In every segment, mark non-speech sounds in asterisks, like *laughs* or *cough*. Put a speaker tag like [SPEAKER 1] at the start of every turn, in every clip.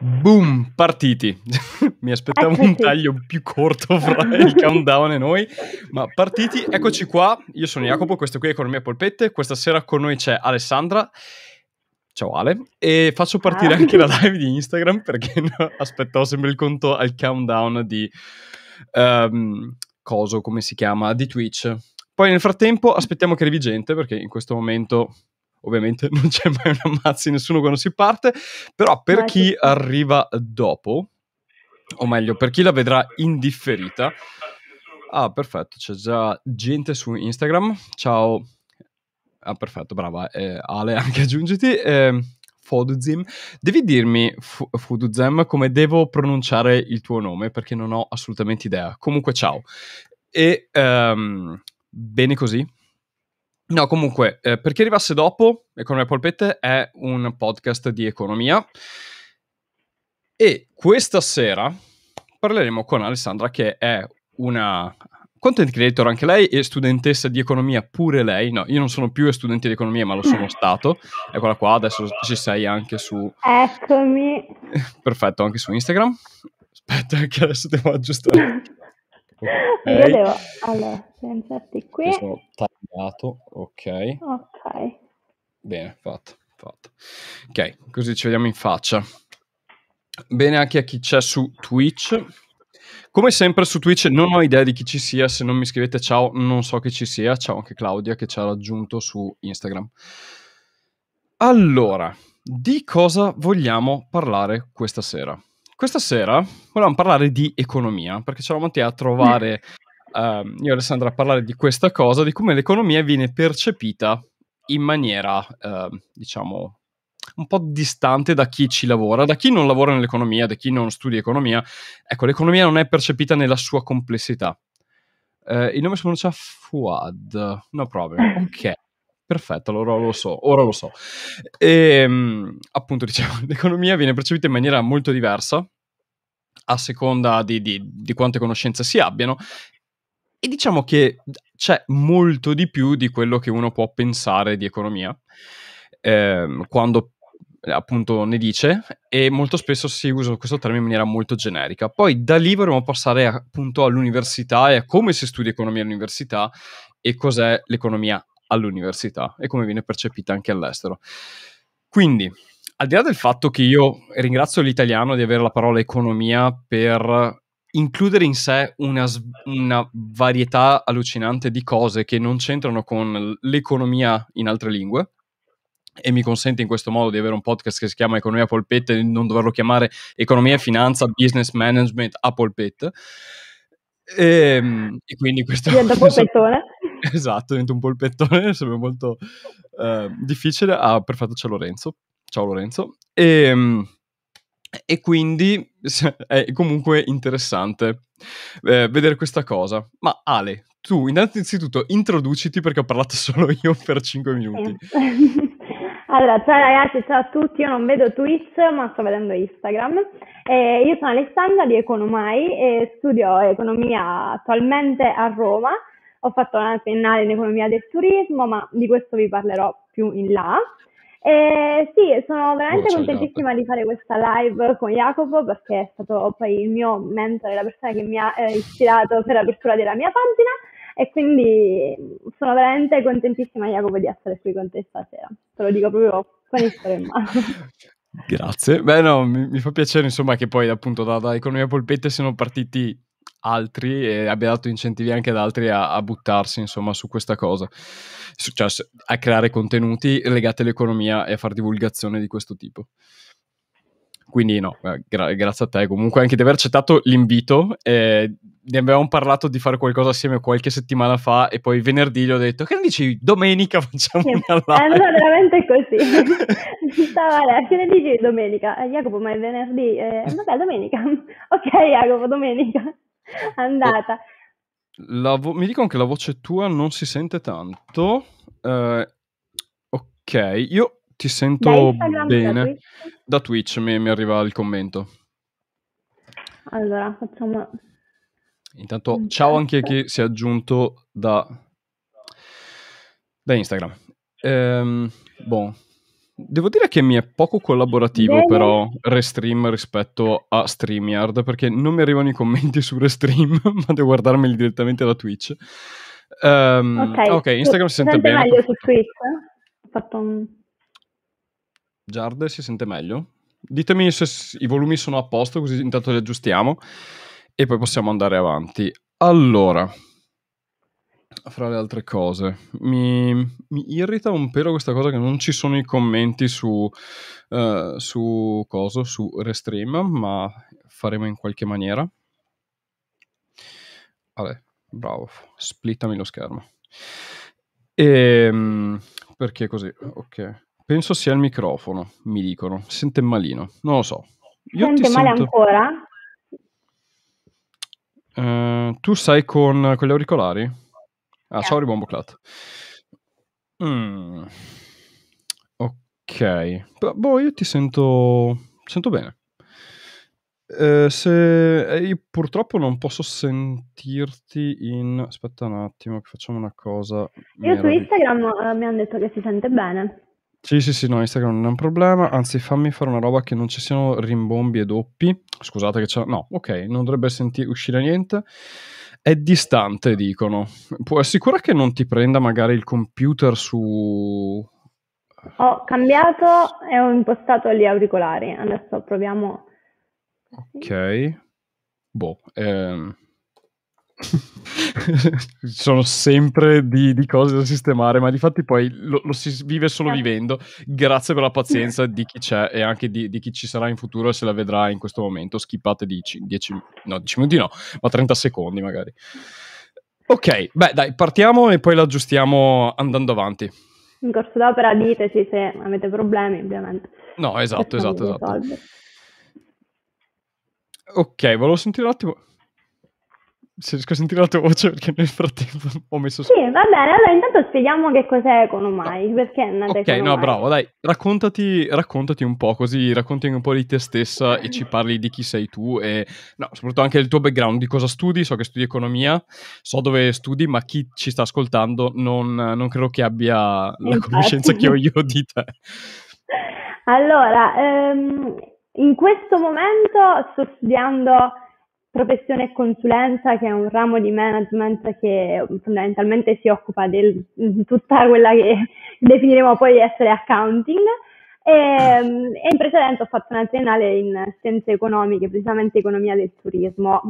[SPEAKER 1] Boom, partiti. *laughs* Mi aspettavo eh, un taglio più corto fra *laughs* il countdown e noi, ma partiti. Eccoci qua, io sono Jacopo, questo qui è Economia Polpette, questa sera con noi c'è Alessandra. Ciao Ale, e faccio partire anche la live di Instagram perché *laughs* aspettavo sempre il conto al countdown di... Um, coso, come si chiama? Di Twitch. Poi nel frattempo aspettiamo che arrivi gente perché in questo momento Ovviamente *laughs* non c'è mai un ammazzi nessuno quando si parte, però per chi arriva dopo, o meglio, per chi la vedrà indifferita. Ah, perfetto, c'è già gente su Instagram. Ciao. Ah, perfetto, brava. Eh, Ale, *laughs* anche aggiungiti. Eh, Foduzim. Devi dirmi, F- come devo pronunciare il tuo nome, perché non ho assolutamente idea. Comunque, ciao. E... Um, bene così, No, comunque, eh, per chi arrivasse dopo, Economia Polpette è un podcast di economia e questa sera parleremo con Alessandra che è una content creator anche lei e studentessa di economia pure lei. No, io non sono più studente di economia, ma lo sono *laughs* stato. Eccola qua, adesso ci sei anche su...
[SPEAKER 2] Eccomi.
[SPEAKER 1] *laughs* Perfetto, anche su Instagram. Aspetta che adesso devo aggiustare. *laughs* Okay. Io devo...
[SPEAKER 2] Allora, pensarti qui. Io sono
[SPEAKER 1] tagliato, ok.
[SPEAKER 2] Ok.
[SPEAKER 1] Bene, fatto, fatto. Ok, così ci vediamo in faccia. Bene anche a chi c'è su Twitch. Come sempre su Twitch non ho idea di chi ci sia, se non mi scrivete ciao non so chi ci sia, ciao anche Claudia che ci ha raggiunto su Instagram. Allora, di cosa vogliamo parlare questa sera? Questa sera volevamo parlare di economia, perché ci eravamo a trovare, ehm, io e Alessandra, a parlare di questa cosa, di come l'economia viene percepita in maniera, eh, diciamo, un po' distante da chi ci lavora, da chi non lavora nell'economia, da chi non studia economia. Ecco, l'economia non è percepita nella sua complessità. Eh, il nome si pronuncia Fuad, no problem, *laughs* ok. Perfetto, allora lo so, ora lo so. E, ehm, appunto, diciamo, *laughs* l'economia viene percepita in maniera molto diversa a seconda di, di, di quante conoscenze si abbiano e diciamo che c'è molto di più di quello che uno può pensare di economia eh, quando appunto ne dice e molto spesso si usa questo termine in maniera molto generica. Poi da lì vorremmo passare appunto all'università e a come si studia economia all'università e cos'è l'economia all'università e come viene percepita anche all'estero. Quindi, al di là del fatto che io ringrazio l'italiano di avere la parola economia per includere in sé una, una, varietà allucinante di cose che non c'entrano con l'economia in altre lingue e mi consente in questo modo di avere un podcast che si chiama Economia a polpette e non doverlo chiamare Economia e Finanza Business Management a polpette e, ehm, e quindi questo... Diventa *laughs* polpettone? *laughs* Esatto, dentro un polpettone, *laughs* sembra molto eh, difficile. Ah, perfetto, c'è Lorenzo. Ciao Lorenzo. E, ehm, e quindi *laughs* è comunque interessante eh, vedere questa cosa. Ma Ale, tu innanzitutto introduciti perché ho parlato solo io per 5 minuti.
[SPEAKER 2] Allora, ciao ragazzi, ciao a tutti, io non vedo Twitch ma sto vedendo Instagram. Eh, io sono Alessandra di Economai e studio economia attualmente a Roma ho fatto una triennale in economia del turismo, ma di questo vi parlerò più in là. E sì, sono veramente contentissima di fare questa live con Jacopo perché è stato poi il mio mentore, la persona che mi ha eh, ispirato per l'apertura della mia pagina e quindi sono veramente contentissima Jacopo di essere qui con te stasera, te lo dico proprio con il cuore in mano. *laughs*
[SPEAKER 1] Grazie, beh no, mi, mi, fa piacere insomma che poi appunto da, da Economia Polpette siano partiti altri e abbia dato incentivi anche ad altri a, a buttarsi insomma su questa cosa, cioè a creare contenuti legati all'economia e a fare divulgazione di questo tipo. Quindi no, eh, gra- grazie a te comunque anche di aver accettato l'invito. Eh, ne avevamo parlato di fare qualcosa assieme qualche settimana fa e poi venerdì gli ho detto che ne dici domenica *laughs* facciamo sì.
[SPEAKER 2] una eh, live. È andata veramente così. *laughs* Stava lei, che ne dici domenica? Eh, Jacopo, ma è venerdì? Eh, *laughs* vabbè, domenica. ok Jacopo, domenica. *laughs* Andata.
[SPEAKER 1] Vo- mi dicono che la voce tua non si sente tanto. Eh, ok, io ti sento Dai, bene. Da Twitch, da Twitch mi, mi, arriva il commento.
[SPEAKER 2] Allora, facciamo...
[SPEAKER 1] Intanto, Intanto, ciao anche a chi si è aggiunto da, da Instagram. Ehm, boh. Devo dire che mi è poco collaborativo Bene. però Restream rispetto a StreamYard perché non mi arrivano i commenti *laughs* su Restream, ma devo guardarmeli direttamente da Twitch. Um, ok, Instagram si sente, sente bene. meglio
[SPEAKER 2] su Twitch? Ho fatto un...
[SPEAKER 1] Giard si sente meglio? Ditemi se i volumi sono a posto, così intanto li aggiustiamo e poi possiamo andare avanti. Allora, fra le altre cose, mi, mi, irrita un pelo questa cosa che non ci sono i commenti su, uh, su coso, su Restream, ma faremo in qualche maniera. Vabbè, bravo, splittami lo schermo. E, ehm, perché così? Ok. Penso sia il microfono, mi dicono. Sente malino, non lo so. Io Sente male sento... ancora? Uh, tu sei con, con gli auricolari? Ah, Sorry Bombo Clat. Mm. Ok. Boh, io ti sento, sento bene. Eh, se eh, io purtroppo non posso sentirti in aspetta un attimo che facciamo una cosa io su
[SPEAKER 2] Instagram eh, mi hanno detto che si sente bene
[SPEAKER 1] sì sì sì no Instagram non è un problema anzi fammi fare una roba che non ci siano rimbombi e doppi scusate che c'è no ok non dovrebbe senti... uscire niente è distante, dicono. Può assicura che non ti prenda magari il computer su...
[SPEAKER 2] Ho cambiato e ho impostato gli auricolari, adesso proviamo.
[SPEAKER 1] Ok. Boh, ehm ci *laughs* sono sempre di, di, cose da sistemare, ma di fatti poi lo, lo, si vive solo certo. vivendo. Grazie per la pazienza *laughs* di chi c'è e anche di, di chi ci sarà in futuro e se la vedrà in questo momento. Schippate di 10, no, 10 minuti no, ma 30 secondi magari. Ok, beh dai, partiamo e poi l'aggiustiamo andando avanti.
[SPEAKER 2] In corso d'opera diteci se avete problemi, ovviamente.
[SPEAKER 1] No, esatto, esatto, esatto. Ok, volevo sentire un attimo se riesco a sentire la tua voce perché nel frattempo ho messo su. Sì,
[SPEAKER 2] va bene, allora intanto spieghiamo che cos'è Economai, ah, no. perché è nata Ok, Economize. no, bravo,
[SPEAKER 1] dai, raccontati, raccontati, un po' così, raccontami un po' di te stessa e ci parli di chi sei tu e no, soprattutto anche del tuo background, di cosa studi, so che studi economia, so dove studi, ma chi ci sta ascoltando non, non credo che abbia Infatti. la conoscenza che ho io di te. *laughs*
[SPEAKER 2] Allora, ehm, in questo momento sto studiando professione e consulenza, che è un ramo di management che mm, fondamentalmente si occupa del, di mm, tutta quella che *laughs* definiremo poi essere accounting. E, ehm, e in precedenza ho fatto una triennale in scienze economiche, precisamente economia del turismo.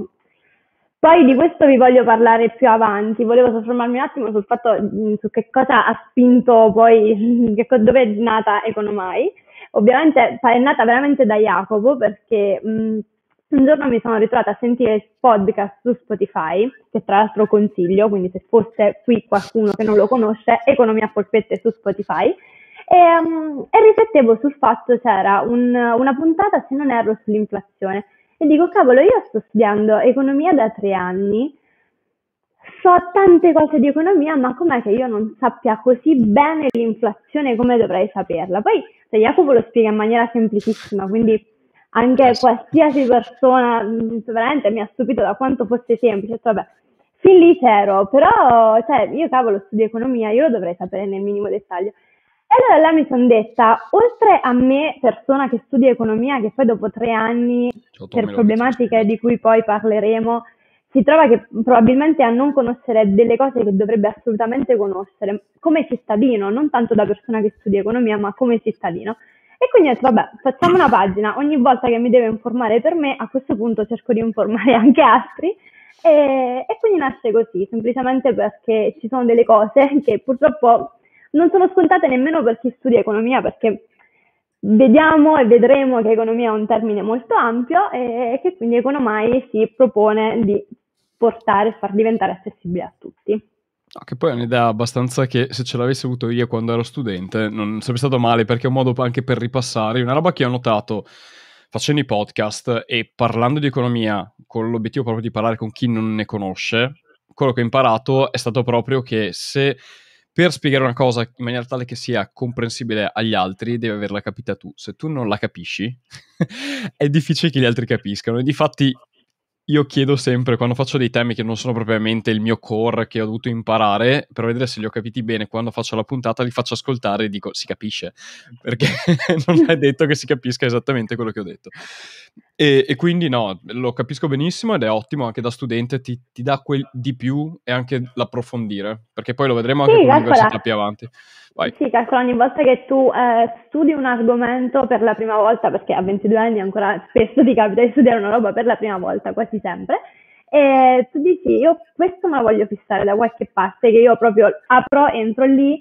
[SPEAKER 2] Poi di questo vi voglio parlare più avanti, volevo soffermarmi un attimo sul fatto mm, su che cosa ha spinto poi, *laughs* dove è nata Economai. Ovviamente è nata veramente da Jacopo perché mh, un giorno mi sono ritrovata a sentire il podcast su Spotify, che tra l'altro consiglio, quindi se fosse qui qualcuno che non lo conosce, Economia a Polpette su Spotify, e, um, e, riflettevo sul fatto c'era un, una puntata, se non erro, sull'inflazione. E dico, cavolo, io sto studiando economia da tre anni, so tante cose di economia, ma com'è che io non sappia così bene l'inflazione come dovrei saperla? Poi cioè, Jacopo lo spiega in maniera semplicissima, quindi anche qualsiasi persona, mm, veramente mi ha stupito da quanto fosse semplice, cioè, vabbè, fin lì c'ero, però cioè, io cavolo studio economia, io lo dovrei sapere nel minimo dettaglio. E allora là mi sono detta, oltre a me, persona che studia economia, che poi dopo tre anni, per problematiche di cui poi parleremo, si trova che probabilmente a non conoscere delle cose che dovrebbe assolutamente conoscere, come cittadino, non tanto da persona che studia economia, ma come cittadino. E quindi ho detto, vabbè, facciamo una pagina, ogni volta che mi deve informare per me, a questo punto cerco di informare *laughs* anche altri. E, e quindi nasce così, semplicemente perché ci sono delle cose che purtroppo non sono scontate nemmeno per chi studia economia, perché vediamo e vedremo che economia è un termine molto ampio e che quindi Economai si propone di portare e far diventare accessibile a tutti.
[SPEAKER 1] No, che poi è un'idea abbastanza che se ce l'avessi avuto io quando ero studente non sarebbe stato male perché è un modo anche per ripassare. Una roba che ho notato facendo i podcast e parlando di economia con l'obiettivo proprio di parlare con chi non ne conosce, quello che ho imparato è stato proprio che se per spiegare una cosa in maniera tale che sia comprensibile agli altri, devi averla capita tu. Se tu non la capisci, *laughs* è difficile che gli altri capiscano. E difatti io chiedo sempre quando faccio dei temi che non sono propriamente il mio core che ho dovuto imparare per vedere se li ho capiti bene quando faccio la puntata li faccio ascoltare e dico si capisce perché *laughs* non è detto che si capisca esattamente quello che ho detto e, e, quindi no, lo capisco benissimo ed è ottimo anche da studente, ti, ti dà quel di più e anche l'approfondire, perché poi lo vedremo anche sì, con l'università più avanti. Vai.
[SPEAKER 2] Sì, calcola ogni volta che tu eh, studi un argomento per la prima volta, perché a 22 anni ancora spesso ti capita di studiare una roba per la prima volta, quasi sempre, e tu dici io questo me lo voglio fissare da qualche parte, che io proprio apro, entro lì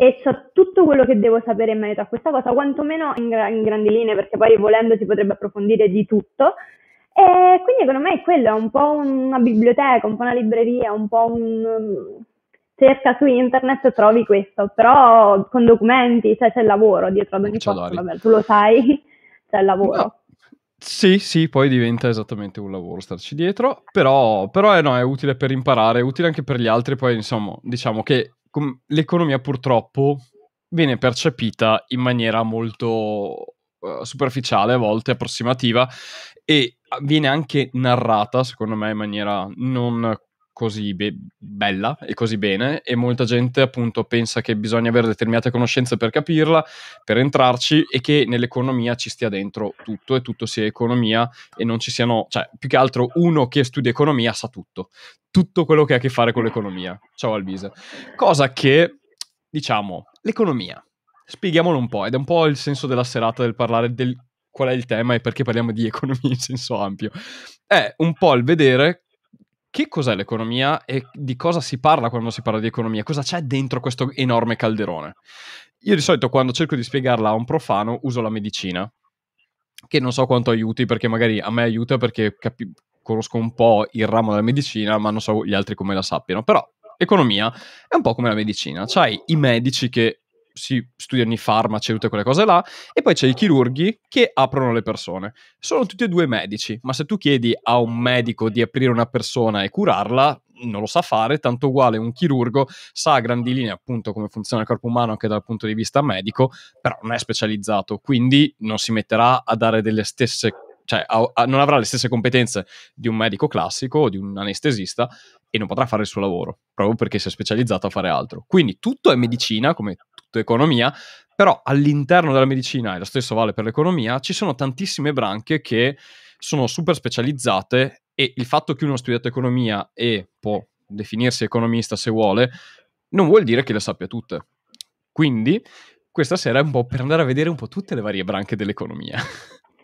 [SPEAKER 2] e so tutto quello che devo sapere in merito a questa cosa, quantomeno in, gra- in grandi linee, perché poi volendo si potrebbe approfondire di tutto. E quindi secondo me è quello, è un po' una biblioteca, un po' una libreria, un po' un... Cerca su internet trovi questo, però con documenti, cioè c'è lavoro dietro ad ogni cosa, vabbè, tu lo sai, *laughs* c'è il lavoro. No.
[SPEAKER 1] Sì, sì, poi diventa esattamente un lavoro starci dietro, però, però è, eh, no, è utile per imparare, è utile anche per gli altri, poi insomma diciamo che com- l'economia purtroppo viene percepita in maniera molto uh, superficiale, a volte approssimativa, e ah, viene anche narrata, secondo me, in maniera non così be- bella e così bene e molta gente appunto pensa che bisogna avere determinate conoscenze per capirla, per entrarci e che nell'economia ci stia dentro tutto e tutto sia economia e non ci siano, cioè più che altro uno che studia economia sa tutto, tutto quello che ha a che fare con l'economia. Ciao Alvise. Cosa che diciamo, l'economia. Spieghiamolo un po' ed è un po' il senso della serata del parlare del qual è il tema e perché parliamo di economia in senso ampio. È un po' il vedere che cos'è l'economia e di cosa si parla quando si parla di economia, cosa c'è dentro questo enorme calderone. Io di solito quando cerco di spiegarla a un profano uso la medicina, che non so quanto aiuti perché magari a me aiuta perché capi- conosco un po' il ramo della medicina, ma non so gli altri come la sappiano, però economia è un po' come la medicina, c'hai i medici che si studiano i farmaci e tutte quelle cose là, e poi c'è i chirurghi che aprono le persone. Sono tutti e due medici, ma se tu chiedi a un medico di aprire una persona e curarla, non lo sa fare, tanto uguale un chirurgo sa a grandi linee appunto come funziona il corpo umano anche dal punto di vista medico, però non è specializzato, quindi non si metterà a dare delle stesse cioè a, a, non avrà le stesse competenze di un medico classico o di un anestesista e non potrà fare il suo lavoro, proprio perché si è specializzato a fare altro. Quindi tutto è medicina, come soprattutto economia, però all'interno della medicina, e lo stesso vale per l'economia, ci sono tantissime branche che sono super specializzate e il fatto che uno ha studiato economia e può definirsi economista se vuole, non vuol dire che le sappia tutte. Quindi questa sera è un po' per andare a vedere un po' tutte le varie branche dell'economia.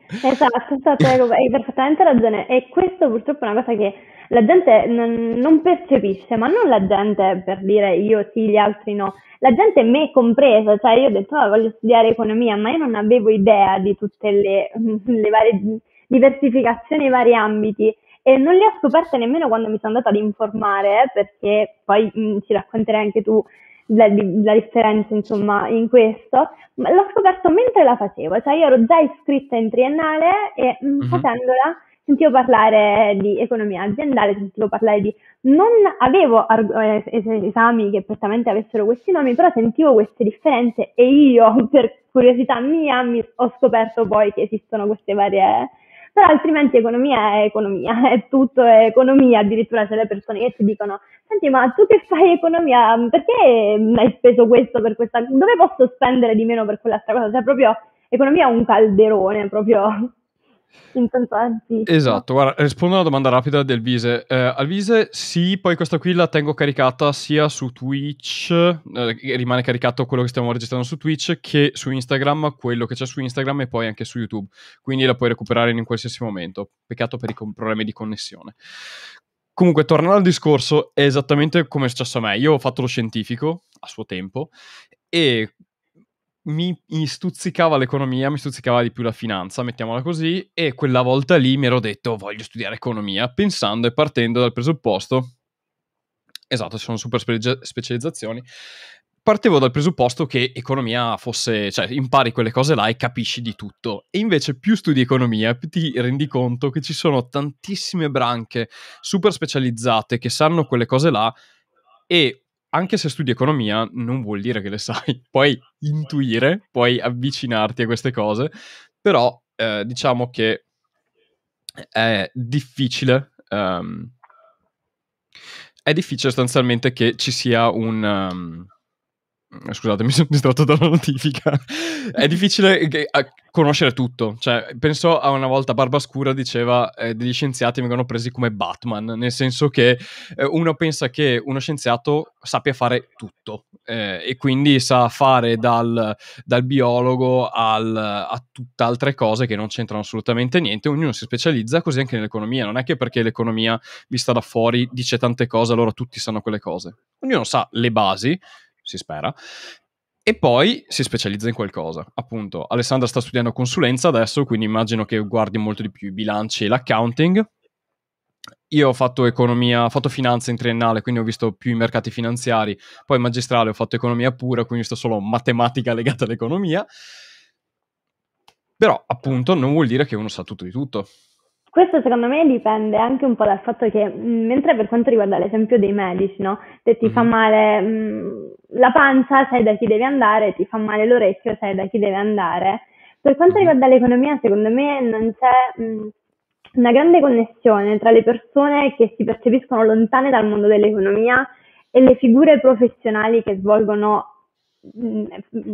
[SPEAKER 2] Esatto, esatto, hai perfettamente ragione. E questo purtroppo è una cosa che la gente n- non percepisce, ma non la gente per dire io sì, gli altri no, la gente me compresa, cioè io ho detto oh, voglio studiare economia, ma io non avevo idea di tutte le, *laughs* le varie diversificazioni, i vari ambiti e non le ho scoperte nemmeno quando mi sono andata ad informare, eh, perché poi mh, mm, ci racconterai anche tu la, la, differenza insomma in questo, ma l'ho scoperto mentre la facevo, cioè io ero già iscritta in triennale e mh, mm, mm-hmm. facendola sentivo parlare di economia aziendale, sentivo parlare di... non avevo arg- eh, esami che prettamente avessero questi nomi, però sentivo queste differenze e io, *laughs* per curiosità mia, mi ho scoperto poi che esistono queste varie... Però altrimenti economia è economia, *laughs* è tutto è economia, addirittura se le persone che ti dicono senti ma tu che fai economia, perché hai speso questo per questa, dove posso spendere di meno per quell'altra cosa? Cioè proprio economia è un calderone proprio importanti. Esatto,
[SPEAKER 1] guarda, rispondo alla domanda rapida del Vise. Eh, al Vise sì, poi questa qui la tengo caricata sia su Twitch, eh, rimane caricato quello che stiamo registrando su Twitch, che su Instagram, quello che c'è su Instagram e poi anche su YouTube. Quindi la puoi recuperare in qualsiasi momento. Peccato per i com- problemi di connessione. Comunque, tornando al discorso, è esattamente come è successo a me. Io ho fatto lo scientifico a suo tempo e mi, mi stuzzicava l'economia, mi stuzzicava di più la finanza, mettiamola così, e quella volta lì mi ero detto voglio studiare economia, pensando e partendo dal presupposto, esatto, ci sono super spe- specializzazioni, partevo dal presupposto che economia fosse, cioè impari quelle cose là e capisci di tutto. E invece più studi economia, più ti rendi conto che ci sono tantissime branche super specializzate che sanno quelle cose là e anche se studi economia, non vuol dire che le sai. *laughs* Puoi intuire, puoi avvicinarti a queste cose, però eh, diciamo che è difficile. Um, è difficile sostanzialmente che ci sia un. Um, Mm, scusate, mi sono *laughs* distratto dalla notifica. è difficile conoscere tutto. Cioè, penso a una volta Barba Scura diceva eh, degli scienziati vengono presi come Batman, nel senso che eh, uno pensa che uno scienziato sappia fare tutto eh, e quindi sa fare dal, dal biologo al, a tutt'altre cose che non c'entrano assolutamente niente. Ognuno si specializza così anche nell'economia. Non è che perché l'economia vista da fuori dice tante cose, allora tutti sanno quelle cose. Ognuno sa le basi si spera, e poi si specializza in qualcosa. Appunto, Alessandra sta studiando consulenza adesso, quindi immagino che guardi molto di più i bilanci e l'accounting. Io ho fatto economia, ho fatto finanza in triennale, quindi ho visto più i mercati finanziari, poi magistrale ho fatto economia pura, quindi ho visto solo matematica legata all'economia. Però, appunto, non vuol dire che uno sa tutto di tutto.
[SPEAKER 2] Questo secondo me dipende anche un po' dal fatto che, mm, mentre per quanto riguarda l'esempio dei medici, no? se ti mhm. mm. fa male mh, la pancia sai da chi devi andare, ti fa male l'orecchio sai da chi deve andare, per quanto mhm. riguarda l'economia secondo me non c'è mh, mm, una grande connessione tra le persone che si percepiscono lontane dal mondo dell'economia e le figure professionali che svolgono mm,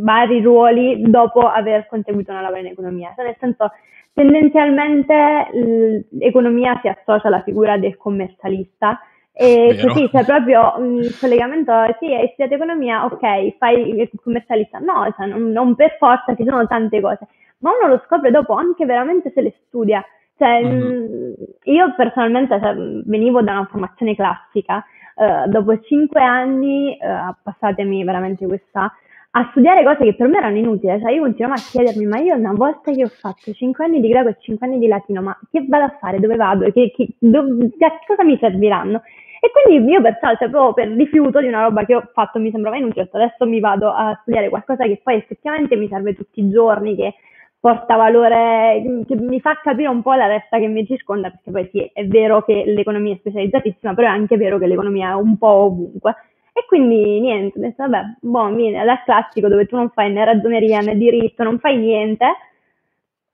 [SPEAKER 2] vari ruoli dopo aver conseguito una laurea in economia. Cioè, nel senso, Tendenzialmente l'economia si associa alla figura del commercialista e Vero. così c'è cioè, proprio un mm, collegamento, sì, hai studiato economia, ok, fai il commercialista, no, cioè, non, non, per forza, ci sono tante cose, ma uno lo scopre dopo anche veramente se le studia. Cioè, uh-huh. Io personalmente cioè, venivo da una formazione classica, uh, dopo cinque anni, uh, passatemi veramente questa a studiare cose che per me erano inutili, cioè io continuavo a chiedermi, ma io una volta che ho fatto 5 anni di greco e 5 anni di latino, ma che vado a fare, dove vado, che, che, dove, a cosa mi serviranno? E quindi io per salto, cioè, proprio per rifiuto di una roba che ho fatto mi sembrava inutile, adesso mi vado a studiare qualcosa che poi effettivamente mi serve tutti i giorni, che porta valore, che mi fa capire un po' la resta che mi circonda, perché poi sì, è vero che l'economia è specializzatissima, però è anche vero che l'economia è un po' ovunque. E quindi niente, ho detto, vabbè, boh, vieni, al classico dove tu non fai né ragioneria né diritto, non fai niente,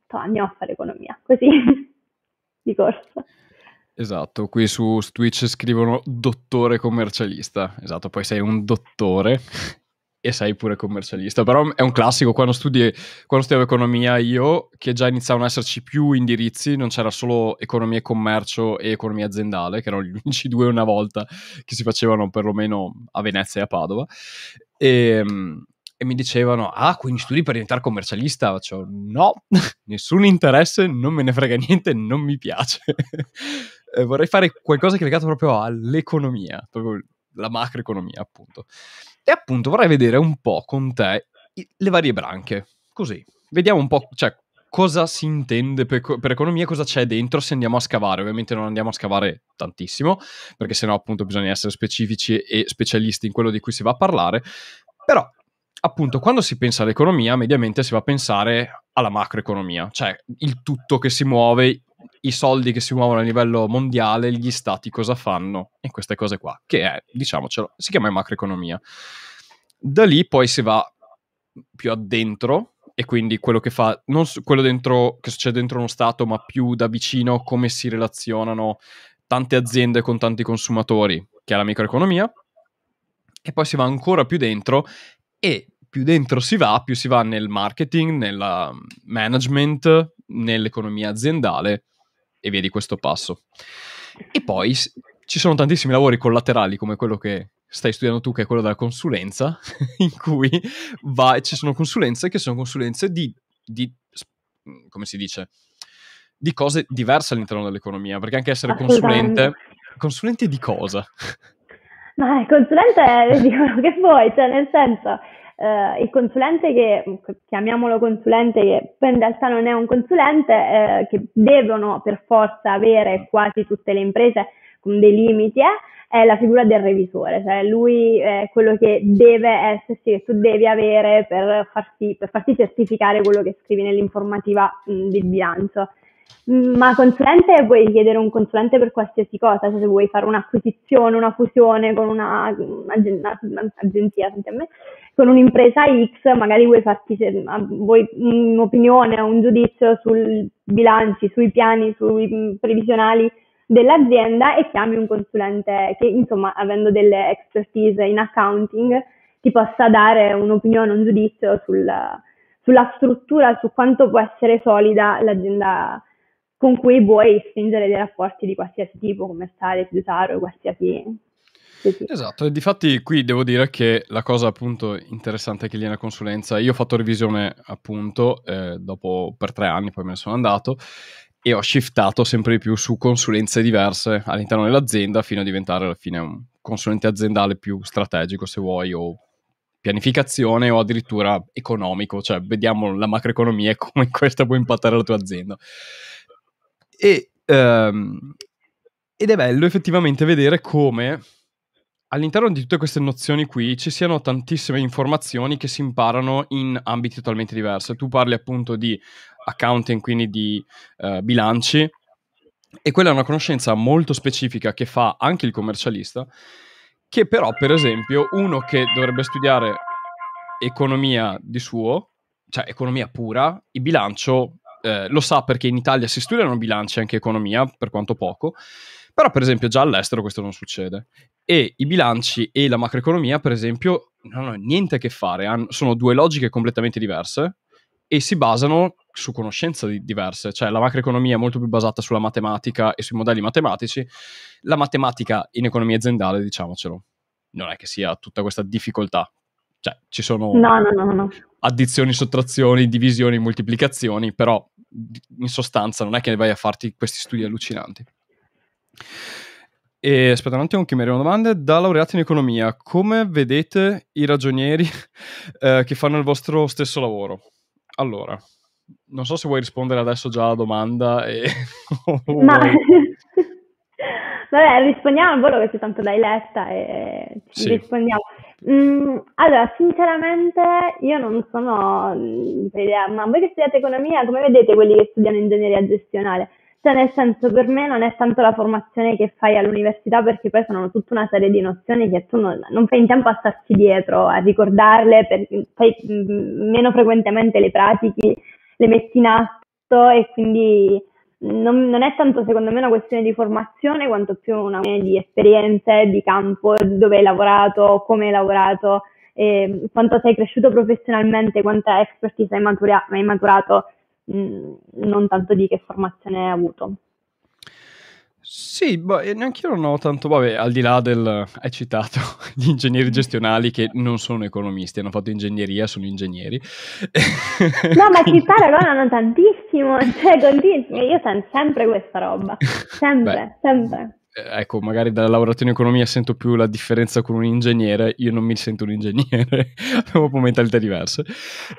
[SPEAKER 2] to, andiamo a fare economia, *laughs* così, di corso.
[SPEAKER 1] Esatto, qui su Twitch scrivono dottore commercialista, esatto, poi sei un dottore e sei pure commercialista. Però è un classico, quando, studi, quando studiavo economia io, che già iniziavano ad esserci più indirizzi, non c'era solo economia e commercio e economia aziendale, che erano gli unici *laughs* due una volta che si facevano perlomeno a Venezia e a Padova. E, ehm, e mi dicevano, ah, quindi studi per diventare commercialista? cioè, no, *laughs* nessun interesse, non me ne frega niente, non mi piace. *laughs* Eh, vorrei fare qualcosa che è legato proprio all'economia, proprio la macroeconomia, appunto. E appunto vorrei vedere un po' con te le varie branche, così. Vediamo un po', cioè, cosa si intende per, per, economia, cosa c'è dentro se andiamo a scavare. Ovviamente non andiamo a scavare tantissimo, perché sennò appunto bisogna essere specifici e specialisti in quello di cui si va a parlare. Però, appunto, quando si pensa all'economia, mediamente si va a pensare alla macroeconomia, cioè il tutto che si muove i soldi che si muovono a livello mondiale, gli stati cosa fanno e queste cose qua, che è, diciamocelo, si chiama macroeconomia. Da lì poi si va più addentro e quindi quello che fa, non quello dentro, che succede dentro uno Stato, ma più da vicino come si relazionano tante aziende con tanti consumatori, che è la microeconomia, e poi si va ancora più dentro e più dentro si va, più si va nel marketing, nel management, nell'economia aziendale e via di questo passo. E poi ci sono tantissimi lavori collaterali come quello che stai studiando tu, che è quello della consulenza, *laughs* in cui va, ci sono consulenze che sono consulenze di, di, come si dice, di cose diverse all'interno dell'economia, perché anche essere consulente, consulente di cosa?
[SPEAKER 2] Ma il consulente è di quello che vuoi, cioè nel senso, eh, il consulente che, chiamiamolo consulente, che poi in realtà non è un consulente, eh, che devono per forza avere quasi tutte le imprese con dei limiti, eh, è la figura del revisore, cioè lui è quello che deve esserci, che tu devi avere per farti, per farti certificare quello che scrivi nell'informativa mh, del bilancio. Ma consulente puoi chiedere un consulente per qualsiasi cosa, cioè se vuoi fare un'acquisizione, una fusione con una, una, un'agenzia, me, con un'impresa X, magari vuoi farti vuoi un'opinione, un giudizio sui bilanci, sui piani, sui previsionali dell'azienda e chiami un consulente che insomma avendo delle expertise in accounting ti possa dare un'opinione, un giudizio sul, sulla struttura, su quanto può essere solida l'azienda con cui vuoi stringere dei rapporti di qualsiasi tipo, commerciale, fiduciario, qualsiasi... Esatto,
[SPEAKER 1] e difatti qui devo dire che la cosa appunto interessante che lì nella consulenza, io ho fatto revisione appunto eh, dopo per tre anni, poi me ne sono andato e ho shiftato sempre di più su consulenze diverse all'interno dell'azienda fino a diventare alla fine un consulente aziendale più strategico se vuoi o pianificazione o addirittura economico, cioè vediamo la macroeconomia e come *laughs* questa può impattare la tua azienda. E, um, ed è bello effettivamente vedere come all'interno di tutte queste nozioni qui ci siano tantissime informazioni che si imparano in ambiti totalmente diversi. Tu parli appunto di accounting, quindi di uh, bilanci, e quella è una conoscenza molto specifica che fa anche il commercialista, che però per esempio uno che dovrebbe studiare economia di suo, cioè economia pura, il bilancio eh, lo sa perché in Italia si studiano bilanci anche economia, per quanto poco, però per esempio già all'estero questo non succede. E i bilanci e la macroeconomia, per esempio, non hanno niente a che fare, hanno, sono due logiche completamente diverse e si basano su conoscenze diverse, cioè la macroeconomia è molto più basata sulla matematica e sui modelli matematici, la matematica in economia aziendale, diciamocelo, non è che sia tutta questa difficoltà, cioè, ci sono no, no, no, addizioni, sottrazioni, divisioni, moltiplicazioni, però in sostanza non è che vai a farti questi studi allucinanti. E aspetta un attimo, che mi arrivano domande. Da laureati in economia, come vedete i ragionieri *laughs* eh, che fanno il vostro stesso lavoro? Allora, non so se vuoi rispondere adesso già alla domanda. E...
[SPEAKER 2] *laughs* Ma... *laughs* Vabbè, rispondiamo al volo che tanto l'hai letta e sì. rispondiamo. Mm, allora, sinceramente io non sono per ma voi che studiate economia, come vedete quelli che studiano ingegneria gestionale? Cioè, nel senso, per me non è tanto la formazione che fai all'università, perché poi sono tutta una serie di nozioni che tu non, non fai in tempo a starci dietro, a ricordarle, perché fai mm, meno frequentemente le pratichi, le metti in atto e quindi non, non, è tanto secondo me una questione di formazione quanto più una questione di esperienze, di campo, dove hai lavorato, come hai lavorato, e ehm, quanto sei cresciuto professionalmente, quanta expertise hai, matura- hai maturato, mh, mm, non tanto di che formazione hai avuto.
[SPEAKER 1] Sì, beh, neanche io non ho tanto, vabbè, al di là del, hai citato, *laughs* gli ingegneri mm. gestionali che non sono economisti, hanno fatto ingegneria, sono ingegneri.
[SPEAKER 2] No, ma *laughs* ci paragonano tantissimo, *laughs* cioè, continui, io sento sempre questa roba, sempre, beh, sempre.
[SPEAKER 1] Eh, ecco, magari dalla laureato in economia sento più la differenza con un ingegnere, io non mi sento un ingegnere, *laughs* abbiamo un po' mentalità diverse.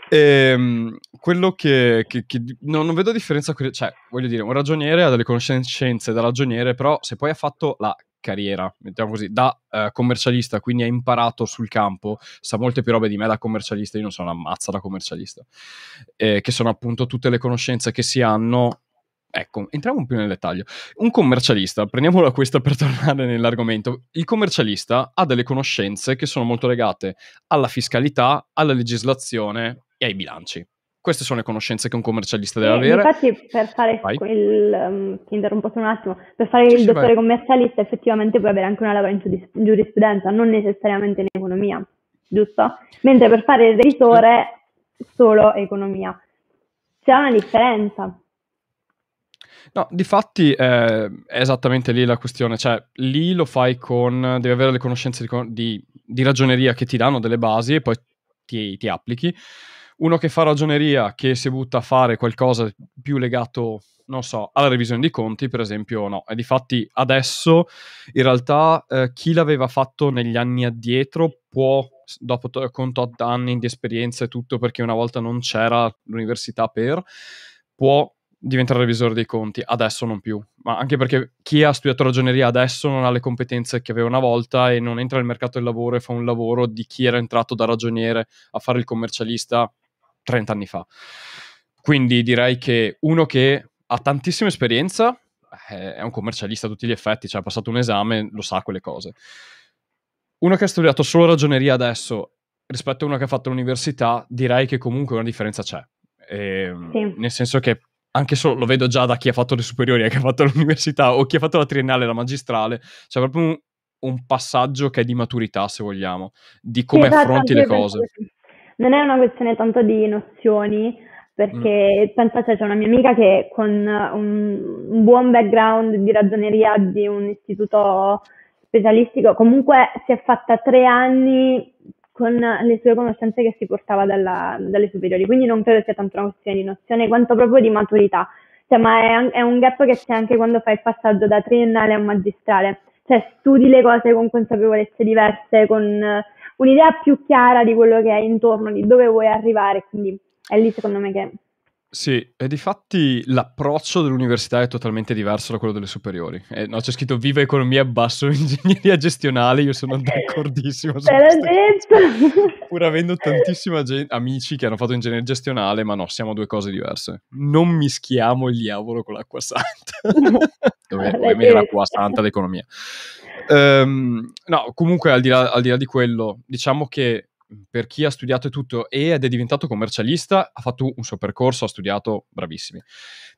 [SPEAKER 1] E, ehm, quello che, che, che no, non vedo differenza, cioè, voglio dire, un ragioniere ha delle conoscenze da ragioniere, però se poi ha fatto la carriera, mettiamo così, da uh, commercialista, quindi ha imparato sul campo, sa molte più robe di me da commercialista, io non sono una mazza da commercialista, eh, che sono appunto tutte le conoscenze che si hanno Ecco, entriamo più nel dettaglio. Un commercialista, prendiamola questa per *laughs* tornare nell'argomento, il commercialista ha delle conoscenze che sono molto legate alla fiscalità, alla legislazione e ai bilanci. Queste sono le conoscenze che un commercialista deve eh, avere.
[SPEAKER 2] Infatti, per fare Vai. quel um, ti interrompo solo un attimo, per fare sì, il sì, dottore vai. commercialista, effettivamente puoi avere anche una laurea in giurisprudenza, non necessariamente in economia, giusto? Mentre per fare il revisore solo economia. C'è una differenza.
[SPEAKER 1] No, difatti eh, è esattamente lì la questione, cioè lì lo fai con, devi avere le conoscenze di, di, di ragioneria che ti danno delle basi e poi ti, ti, applichi. Uno che fa ragioneria, che si butta a fare qualcosa più legato, non so, alla revisione di conti, per esempio, no. E difatti adesso, in realtà, eh, chi l'aveva fatto negli anni addietro può, dopo to- con tot anni di esperienza e tutto, perché una volta non c'era l'università per, può diventare revisore dei conti, adesso non più, ma anche perché chi ha studiato ragioneria adesso non ha le competenze che aveva una volta e non entra nel mercato del lavoro e fa un lavoro di chi era entrato da ragioniere a fare il commercialista 30 anni fa. Quindi direi che uno che ha tantissima esperienza eh, è un commercialista a tutti gli effetti, cioè ha passato un esame, lo sa quelle cose. Uno che ha studiato solo ragioneria adesso rispetto a uno che ha fatto l'università, direi che comunque una differenza c'è. E, ehm, sì. Nel senso che anche solo lo vedo già da chi ha fatto le superiori e eh, chi ha fatto l'università o chi ha fatto la triennale e la magistrale, c'è proprio un, un, passaggio che è di maturità, se vogliamo, di come sì, esatto, affronti le cose.
[SPEAKER 2] Non è una questione tanto di nozioni, mm. perché mm. pensa, cioè, c'è una mia amica che con un, un buon background di ragioneria di un istituto specialistico, comunque si è fatta tre anni con le sue conoscenze che si portava dalla, dalle superiori, quindi non credo sia tanto una questione di nozione quanto proprio di maturità, cioè, ma è, è un gap che c'è anche quando fai il passaggio da triennale a magistrale, cioè studi le cose con consapevolezze diverse, con un'idea più chiara di quello che hai intorno, di dove vuoi arrivare, quindi è lì secondo me che
[SPEAKER 1] sì, e difatti l'approccio dell'università è totalmente diverso da quello delle superiori. Eh, no, c'è scritto viva economia basso ingegneria gestionale, io sono d'accordissimo. Su
[SPEAKER 2] *laughs*
[SPEAKER 1] Pur avendo tantissimi amici che hanno fatto ingegneria gestionale, ma no, siamo due cose diverse. Non mischiamo il diavolo con l'acqua santa.
[SPEAKER 2] *laughs* Dove, ovviamente l'acqua
[SPEAKER 1] santa l'economia. Um, ehm, no, comunque al di, là, al di là di quello, diciamo che per chi ha studiato tutto ed è diventato commercialista, ha fatto un suo percorso, ha studiato, bravissimi.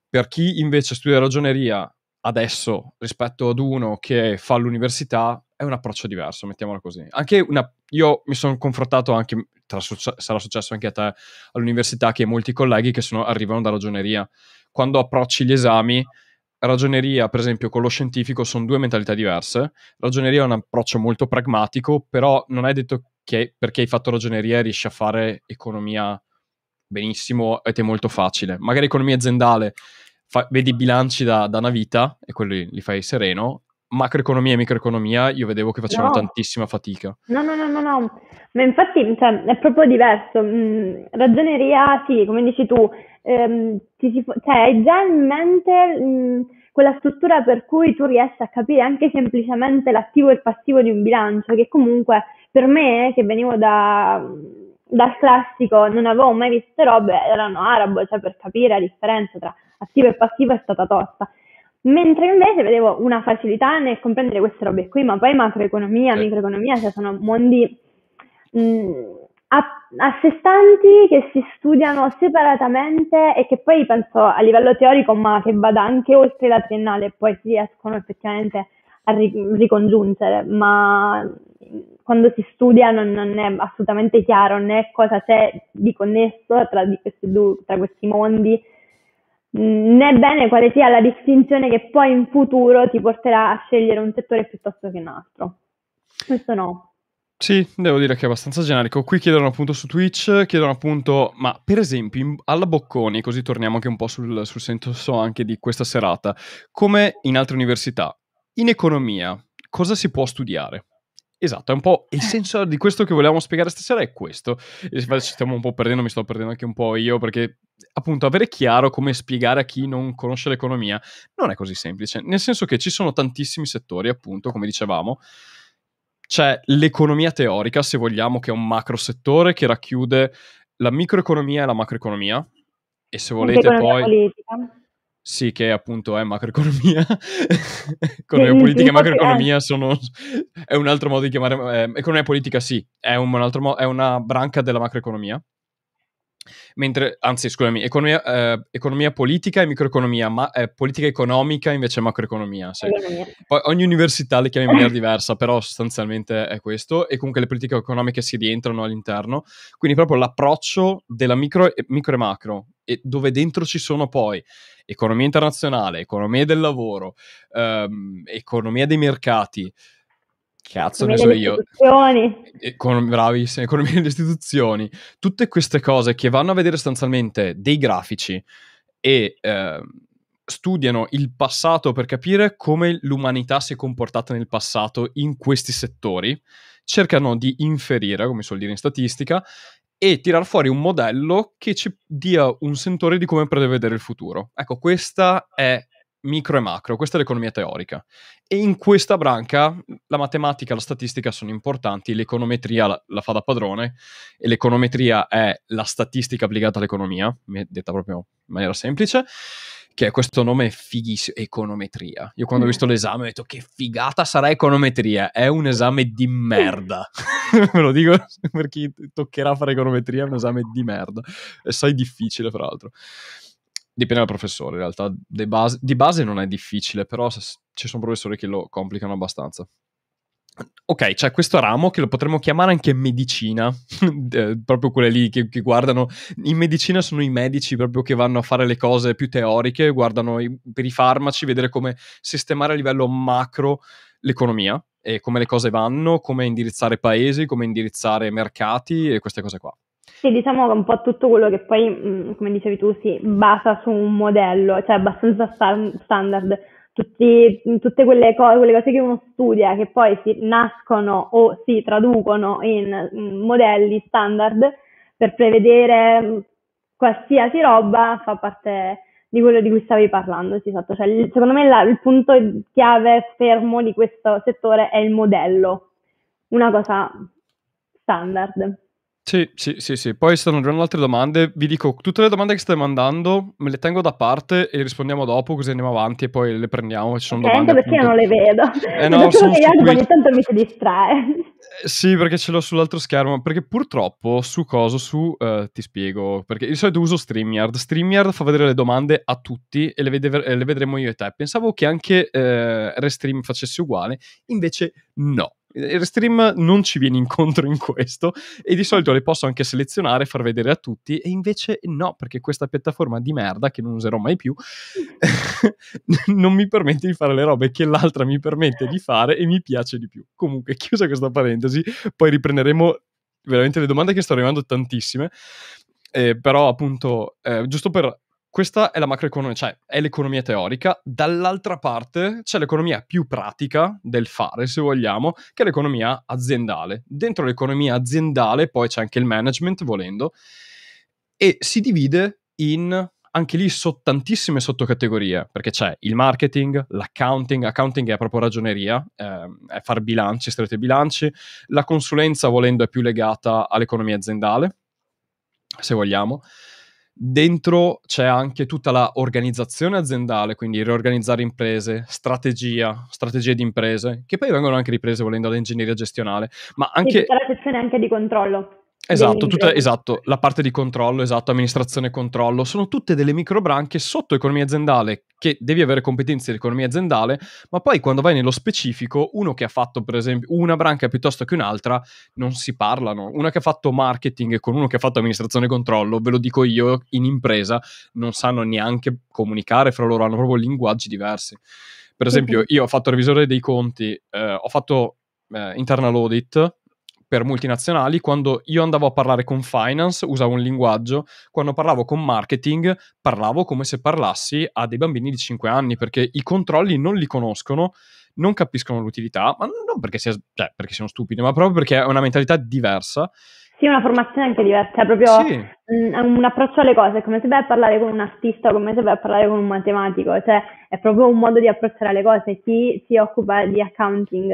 [SPEAKER 1] Per chi invece studia ragioneria adesso rispetto ad uno che fa l'università, è un approccio diverso, mettiamolo così. Una, io mi sono confrontato anche, succe, sarà successo anche a te all'università, che molti colleghi che sono, arrivano da ragioneria, quando approcci gli esami ragioneria, per esempio, con lo scientifico sono due mentalità diverse. Ragioneria è un approccio molto pragmatico, però non è detto che che perché hai fatto ragioneria riesci a fare economia benissimo ed è molto facile. Magari economia aziendale, fa, vedi bilanci da, da, una vita e quelli li fai sereno. Macroeconomia e microeconomia io vedevo che facevano no. tantissima fatica.
[SPEAKER 2] No, no, no, no, no. Ma infatti cioè, è proprio diverso. Mm, ragioneria, sì, come dici tu, ehm, ci si, cioè, hai già in mente... Mh, mm, quella struttura per cui tu riesci a capire anche semplicemente l'attivo e il passivo di un bilancio, che comunque per me, che venivo da, dal classico, non avevo mai visto robe, erano arabo, cioè per capire la differenza tra attivo e passivo è stata tosta. Mentre invece vedevo una facilità nel comprendere queste robe qui, ma poi macroeconomia, microeconomia, cioè sono mondi mh, mm, a, sé stanti che si studiano separatamente e che poi penso a livello teorico, ma che vada anche oltre la triennale e poi si riescono effettivamente a ricongiungere, ma quando si studia non, non, è assolutamente chiaro né cosa c'è di connesso tra, di questi, due, tra questi mondi, né bene quale sia la distinzione che poi in futuro ti porterà a scegliere un settore piuttosto che un altro. Questo no.
[SPEAKER 1] Sì, devo dire che è abbastanza generico. Qui chiedono appunto su Twitch, chiedono appunto, ma per esempio in, alla Bocconi, così torniamo anche un po' sul, sul senso anche di questa serata, come in altre università, in economia cosa si può studiare? Esatto, è un po' il eh. senso di questo che volevamo spiegare stasera è questo. Ci Stiamo un po' perdendo, mi sto perdendo anche un po' io, perché appunto avere chiaro come spiegare a chi non conosce l'economia non è così semplice, nel senso che ci sono tantissimi settori, appunto, come dicevamo, c'è l'economia teorica, se vogliamo, che è un macro settore che racchiude la microeconomia e la macroeconomia. E se volete poi... Politica. Sì, che appunto è macroeconomia.
[SPEAKER 2] economia *laughs* politica e macroeconomia
[SPEAKER 1] sono... è un altro modo di chiamare... Eh, economia politica sì, è, un, un altro mo... è una branca della macroeconomia mentre, anzi scusami, economia, eh, economia politica e microeconomia, ma eh, politica economica invece macroeconomia. Sì. Poi ogni università le chiama in maniera diversa, però sostanzialmente è questo e comunque le politiche economiche si rientrano all'interno, quindi proprio l'approccio della micro, micro e macro, e dove dentro ci sono poi economia internazionale, economia del lavoro, ehm, economia dei mercati. Cazzo, ne so io. Con, bravissime, economia delle istituzioni. Tutte queste cose che vanno a vedere sostanzialmente dei grafici e eh, studiano il passato per capire come l'umanità si è comportata nel passato in questi settori, cercano di inferire, come suol dire in statistica, e tirar fuori un modello che ci dia un sentore di come prevedere il futuro. Ecco, questa è micro e macro, questa è l'economia teorica. E in questa branca la matematica e la statistica sono importanti, l'econometria la, la, fa da padrone e l'econometria è la statistica applicata all'economia, detta proprio in maniera semplice, che è questo nome fighissimo, econometria. Io quando mm. ho visto l'esame ho detto che figata sarà econometria, è un esame di mm. merda. Ve *laughs* lo dico *laughs* per chi toccherà fare econometria, è un esame di merda. E sai difficile, fra l'altro. Dipende dal professore, in realtà. Di base, di base non è difficile, però ci sono professori che lo complicano abbastanza. Ok, c'è questo ramo che lo potremmo chiamare anche medicina, *laughs* eh, proprio quelle lì che, che, guardano. In medicina sono i medici proprio che vanno a fare le cose più teoriche, guardano i, per i farmaci, vedere come sistemare a livello macro l'economia e come le cose vanno, come indirizzare paesi, come indirizzare mercati e queste cose qua.
[SPEAKER 2] Sì, diciamo che un po' tutto quello che poi, mm, come dicevi tu, si basa su un modello, cioè abbastanza standard. Tutti, tutte quelle cose, quelle cose, che uno studia, che poi si nascono o si traducono in mm, modelli standard per prevedere mm, qualsiasi roba, fa parte di quello di cui stavi parlando. Sì, esatto. cioè, secondo me la, il punto chiave fermo di questo settore è il modello, una cosa standard.
[SPEAKER 1] Sì, sì, sì, sì. Poi stanno arrivando altre domande. Vi dico, tutte le domande che state mandando me le tengo da parte e le rispondiamo dopo, così andiamo avanti e poi le prendiamo. Ci sono okay, domande, perché appunto...
[SPEAKER 2] io non le vedo. Eh no, sono che YouTube ogni tanto mi si distrae. Eh,
[SPEAKER 1] sì, perché ce l'ho sull'altro schermo. Perché purtroppo su cosa, su... Eh, ti spiego. Perché di solito uso StreamYard. StreamYard fa vedere le domande a tutti e le, vede- eh, le vedremo io e te. Pensavo che anche eh, Restream facesse uguale, invece no Airstream non ci viene incontro in questo e di solito le posso anche selezionare, e far vedere a tutti e invece no, perché questa piattaforma di merda che non userò mai più *laughs* non mi permette di fare le robe che l'altra mi permette di fare e mi piace di più. Comunque, chiusa questa parentesi, poi riprenderemo veramente le domande che sto arrivando tantissime. Eh, però appunto, eh, giusto per questa è la macroeconomia, cioè è l'economia teorica. Dall'altra parte c'è l'economia più pratica del fare, se vogliamo, che è l'economia aziendale. Dentro l'economia aziendale poi c'è anche il management, volendo, e si divide in anche lì so, tantissime sottocategorie, perché c'è il marketing, l'accounting, accounting è proprio ragioneria, ehm, è far bilanci, strette bilanci, la consulenza volendo è più legata all'economia aziendale, se vogliamo. Dentro c'è anche tutta l'organizzazione aziendale, quindi riorganizzare imprese, strategia, strategie di imprese, che poi vengono anche riprese volendo all'ingegneria gestionale, ma anche... E tutta
[SPEAKER 2] la sezione anche di controllo. Esatto, tutte,
[SPEAKER 1] esatto, la parte di controllo, esatto, amministrazione e controllo, sono tutte delle microbranche sotto economia aziendale che devi avere competenze di economia aziendale, ma poi quando vai nello specifico, uno che ha fatto per esempio una branca piuttosto che un'altra, non si parlano. Una che ha fatto marketing con uno che ha fatto amministrazione e controllo, ve lo dico io, in impresa non sanno neanche comunicare fra loro, hanno proprio linguaggi diversi. Per esempio, mhm. io ho fatto revisore dei conti, eh, ho fatto eh, internal audit, per multinazionali, quando io andavo a parlare con finance usavo un linguaggio, quando parlavo con marketing parlavo come se parlassi a dei bambini di 5 anni, perché i controlli non li conoscono, non capiscono l'utilità, ma non perché, sia, cioè, perché siano stupidi, ma proprio perché è una mentalità diversa.
[SPEAKER 2] Sì, una formazione anche diversa, è proprio sì. un, un approccio alle cose, è come se vai a parlare con un artista, come se vai a parlare con un matematico, cioè è proprio un modo di approcciare le cose. Chi si occupa di accounting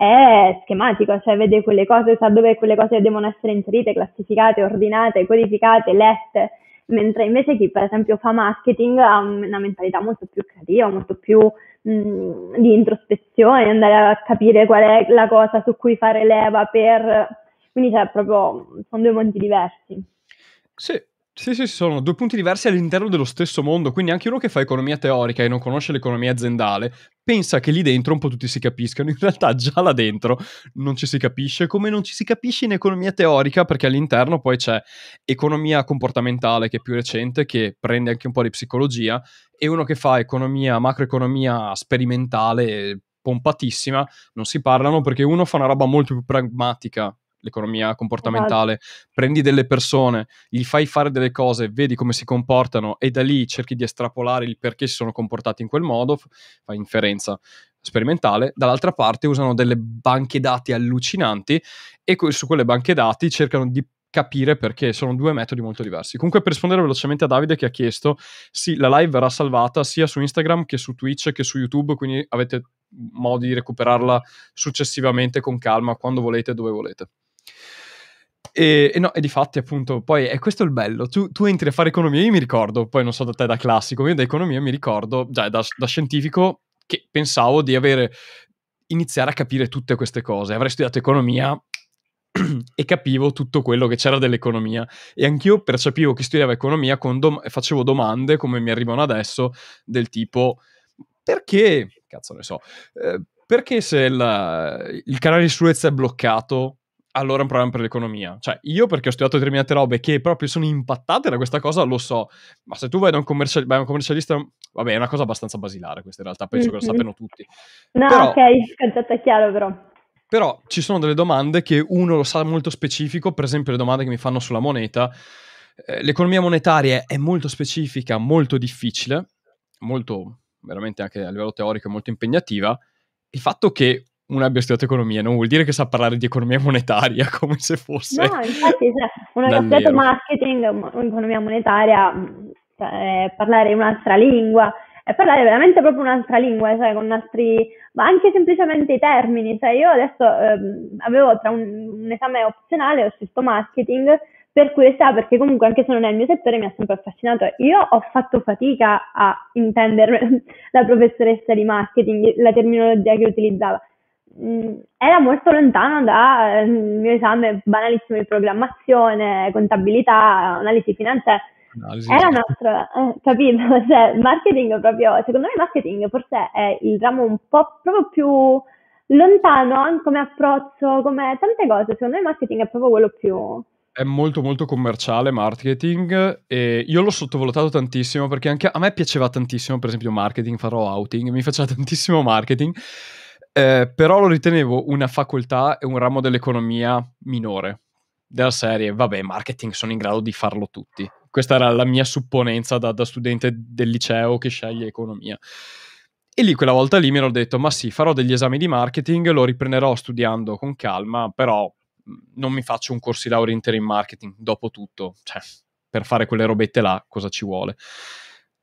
[SPEAKER 2] è schematica, cioè vede quelle cose, sa dove quelle cose devono essere inserite, classificate, ordinate, codificate, lette, mentre invece chi per esempio fa marketing ha una mentalità molto più creativa, molto più mh, mm, di introspezione, andare a capire qual è la cosa su cui fare leva per... Quindi cioè, proprio, sono due mondi diversi.
[SPEAKER 1] Sì, sì, sì, sono due punti diversi all'interno dello stesso mondo, quindi anche uno che fa economia teorica e non conosce l'economia aziendale pensa che lì dentro un po' tutti si capiscano, *laughs* in realtà già là dentro non ci si capisce, come non ci si capisce in economia teorica perché all'interno poi c'è economia comportamentale che è più recente, che prende anche un po' di psicologia, e uno che fa economia, macroeconomia sperimentale pompatissima, non si parlano perché uno fa una roba molto più pragmatica l'economia esatto. comportamentale, esatto. prendi delle persone, gli fai fare delle cose, vedi come si comportano e da lì cerchi di estrapolare il perché si sono comportati in quel modo, fai inferenza sperimentale, dall'altra parte usano delle banche dati allucinanti e su quelle banche dati cercano di capire perché sono due metodi molto diversi. Comunque per rispondere velocemente a Davide che ha chiesto, sì, la live verrà salvata sia su Instagram che su Twitch che su YouTube, quindi avete modo di recuperarla successivamente con calma quando volete e dove volete. E, e, no, e di fatti, appunto, poi è questo il bello. Tu, tu, entri a fare economia, io mi ricordo, poi non so da te da classico, io da economia mi ricordo, già da, da scientifico, che pensavo di avere, iniziare a capire tutte queste cose. Avrei studiato economia *clears throat* e capivo tutto quello che c'era dell'economia. E anch'io percepivo che studiava economia dom- facevo domande, come mi arrivano adesso, del tipo, perché, cazzo ne so, eh, perché se la, il canale di sicurezza è bloccato allora è un problema per l'economia. Cioè, io perché ho studiato determinate robe che proprio sono impattate da questa cosa, lo so. Ma se tu vai da un, commercial- vai da un commercialista, vabbè, è una cosa abbastanza basilare questa in realtà, penso mm-hmm. che lo mm-hmm. sappiano tutti. No, però, ok,
[SPEAKER 2] il concetto è chiaro però.
[SPEAKER 1] Però ci sono delle domande che uno lo sa molto specifico, per esempio le domande che mi fanno sulla moneta. Eh, l'economia monetaria è molto specifica, molto difficile, molto veramente anche a livello teorico molto impegnativa. Il fatto che abbia studiato economia non vuol dire che sa parlare di economia monetaria *laughs* come se fosse. No,
[SPEAKER 2] infatti, cioè, uno che studiato marketing, mm, economia monetaria, mm, cioè, parlare un'altra lingua, è parlare veramente proprio un'altra lingua, cioè con altri, ma anche semplicemente i termini. Cioè, io adesso ehm, avevo tra un, un, esame opzionale, ho scelto marketing per curiosità, perché comunque anche se non è il mio settore mi ha sempre affascinato. Io ho fatto fatica a intendere *laughs* la professoressa di marketing, la terminologia che utilizzava Mm, era molto lontano dal eh, mio esame banalissimo di programmazione, contabilità, analisi finanziaria. No, era un'altra, eh, capito? *laughs* Cioè, marketing proprio, secondo me marketing forse è il ramo un po' proprio più lontano come approccio, come tante cose. Secondo me marketing è proprio quello più...
[SPEAKER 1] È molto molto commerciale marketing e io l'ho sottovalutato tantissimo perché anche a me piaceva tantissimo, per esempio marketing, farò outing, mi faceva tantissimo marketing eh, però lo ritenevo una facoltà e un ramo dell'economia minore della serie, vabbè, marketing sono in grado di farlo tutti. Questa era la mia supponenza da, da studente del liceo che sceglie economia. E lì quella volta lì mi ero detto, ma sì, farò degli esami di marketing, lo riprenderò studiando con calma, però non mi faccio un corso di laurea intero in marketing, dopo tutto, cioè, per fare quelle robette là cosa ci vuole?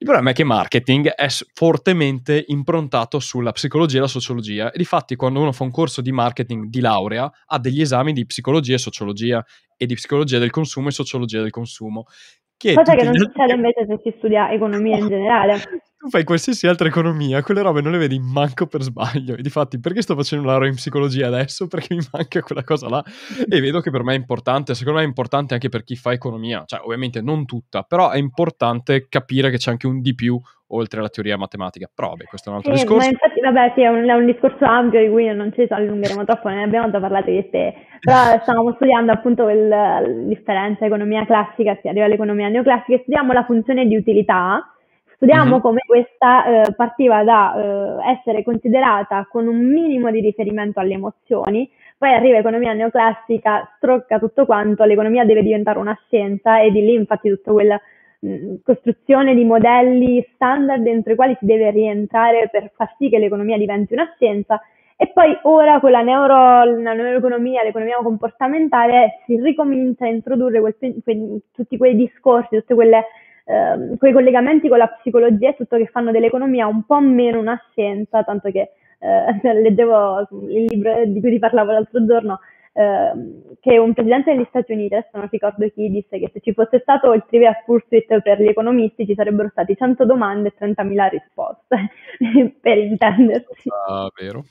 [SPEAKER 1] Il problema è che marketing è fortemente improntato sulla psicologia e la sociologia e difatti quando uno fa un corso di marketing di laurea ha degli esami di psicologia e sociologia e di psicologia del consumo e sociologia del consumo. Che Cosa che non succede
[SPEAKER 2] altri... invece se si studia economia in generale. *laughs*
[SPEAKER 1] tu fai qualsiasi altra economia, quelle robe non le vedi manco per sbaglio. E difatti, perché sto facendo un laurea in psicologia adesso? *laughs* Perché mi manca quella cosa là. E vedo che per me è importante, secondo me è importante anche per chi fa economia, cioè ovviamente non tutta, però è importante capire che c'è anche un di più oltre alla teoria matematica. Però vabbè, questo è un altro eh, discorso. Ma
[SPEAKER 2] infatti, vabbè, sì, è un, è un, discorso ampio di cui non ci so allungheremo troppo, ne abbiamo già parlato di te. *laughs* Però stavamo studiando appunto il, la differenza economia classica si arriva all'economia neoclassica e studiamo la funzione di utilità Studiamo uh-huh. Mhm. come questa eh, partiva da eh, essere considerata con un minimo di riferimento alle emozioni, poi arriva l'economia neoclassica, strocca tutto quanto, l'economia deve diventare una scienza e di lì infatti tutta quella mm, costruzione di modelli standard dentro i quali si deve rientrare per far sì che l'economia diventi una scienza e poi ora con la, neuro, la neuroeconomia, l'economia comportamentale si ricomincia a introdurre quel, quel, tutti quei discorsi, tutte quelle ehm, quei collegamenti con la psicologia e tutto che fanno dell'economia un po' meno una scienza, tanto che eh, *laughs* leggevo il libro di cui ti parlavo l'altro giorno, ehm, che un presidente degli Stati Uniti, adesso non ricordo chi, disse che se ci fosse stato il trivial pursuit per gli economisti ci sarebbero state 100 domande e 30.000 risposte, *laughs* per intendersi.
[SPEAKER 1] Ah, vero.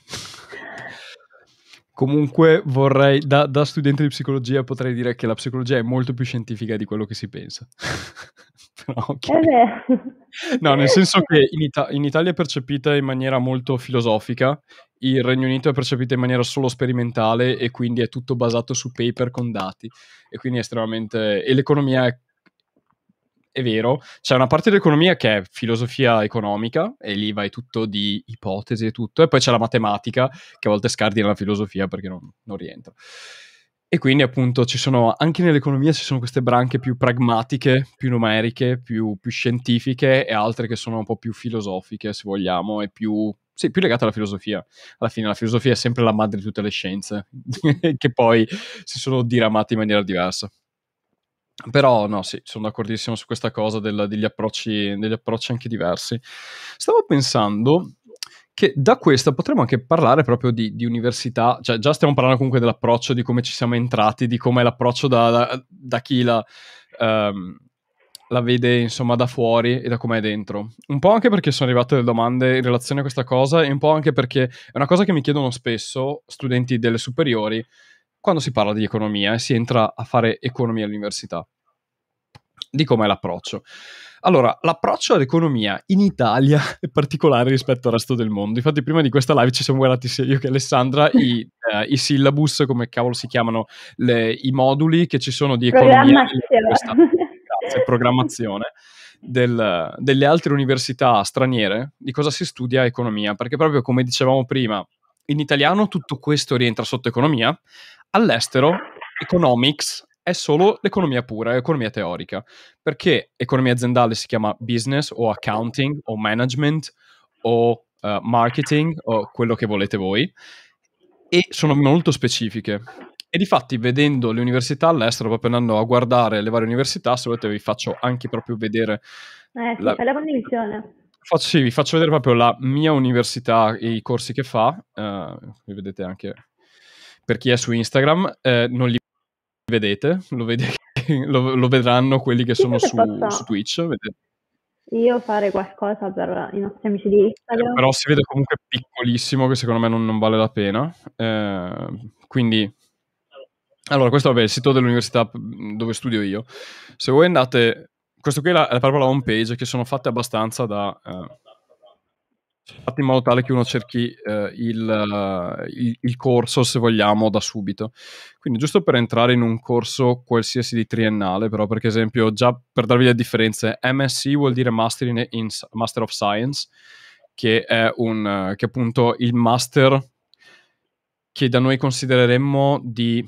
[SPEAKER 1] Comunque vorrei, da, da, studente di psicologia potrei dire che la psicologia è molto più scientifica di quello che si pensa. *laughs* Però, okay. Eh no, nel senso che in, Ita- in, Italia è percepita in maniera molto filosofica, il Regno Unito è percepita in maniera solo sperimentale e quindi è tutto basato su paper con dati e quindi è estremamente... e l'economia è è vero, c'è una parte dell'economia che è filosofia economica e lì vai tutto di ipotesi e tutto, e poi c'è la matematica che a volte scardina la filosofia perché non, non rientra. E quindi appunto ci sono, anche nell'economia ci sono queste branche più pragmatiche, più numeriche, più, più scientifiche e altre che sono un po' più filosofiche se vogliamo e più sì, più legata alla filosofia. Alla fine la filosofia è sempre la madre di tutte le scienze, *laughs* che poi si sono diramate in maniera diversa. Però no, sì, sono d'accordissimo su questa cosa della, degli, approcci, degli approcci anche diversi. Stavo pensando che da questa potremmo anche parlare proprio di, di, università, cioè già stiamo parlando comunque dell'approccio, di come ci siamo entrati, di com'è l'approccio da, da, da chi la, um, la, vede insomma da fuori e da com'è dentro. Un po' anche perché sono arrivate delle domande in relazione a questa cosa e un po' anche perché è una cosa che mi chiedono spesso studenti delle superiori, quando si parla di economia e si entra a fare economia all'università. Di com'è l'approccio. Allora, l'approccio all'economia in Italia *laughs* è particolare rispetto al resto del mondo. Infatti, prima di questa live ci siamo guardati sia io che Alessandra *laughs* i, eh, i syllabus, come cavolo si chiamano, le, i moduli che ci sono di economia. *laughs* Grazie, programmazione. Del, delle altre università straniere di cosa si studia economia, perché proprio come dicevamo prima, in italiano tutto questo rientra sotto economia, All'estero, economics è solo l'economia pura, è economia teorica, perché economia aziendale si chiama business o accounting o management o uh, marketing o quello che volete voi e sono molto specifiche. E difatti vedendo le università all'estero, proprio andando a guardare le varie università, se volete vi faccio anche proprio vedere...
[SPEAKER 2] Eh, sì, la... la condivisione.
[SPEAKER 1] Faccio, sì, vi faccio vedere proprio la mia università e i corsi che fa, uh, vi vedete anche per chi è su Instagram, eh, non li vedete, lo, vede, lo, lo vedranno quelli che sono su, su, Twitch. Vedete.
[SPEAKER 2] Io fare qualcosa per i nostri amici di eh, Instagram. Eh, però
[SPEAKER 1] si vede comunque piccolissimo che secondo me non, non vale la pena. Eh, quindi allora, questo vabbè, è il sito dell'università dove studio io. Se voi andate, questo qui è, la, è proprio la home page che sono fatte abbastanza da eh, fatti in modo tale che uno cerchi eh, il, eh, il, il, corso, se vogliamo, da subito. Quindi giusto per entrare in un corso qualsiasi di triennale, però per esempio, già per darvi le differenze, MSc vuol dire Master, in, in, Master of Science, che è un, eh, che appunto il master che da noi considereremmo di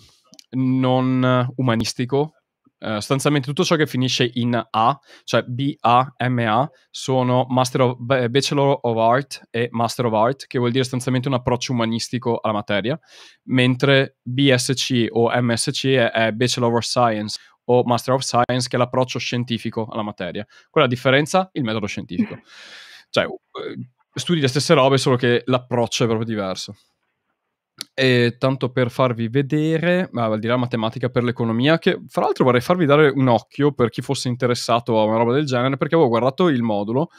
[SPEAKER 1] non umanistico, eh, sostanzialmente tutto ciò che finisce in A, cioè B, A, M, A, sono Master of, Bachelor of Art e Master of Art, che vuol dire sostanzialmente un approccio umanistico alla materia, mentre BSC o MSC è, è Bachelor of Science o Master of Science, che è l'approccio scientifico alla materia. Quella differenza? Il metodo scientifico. *laughs* Cioè, eh, studi le stesse robe, solo che l'approccio è proprio diverso. E tanto per farvi vedere, ma al di là matematica per l'economia, che fra l'altro vorrei farvi dare un occhio per chi fosse interessato a una roba del genere, perché avevo guardato il modulo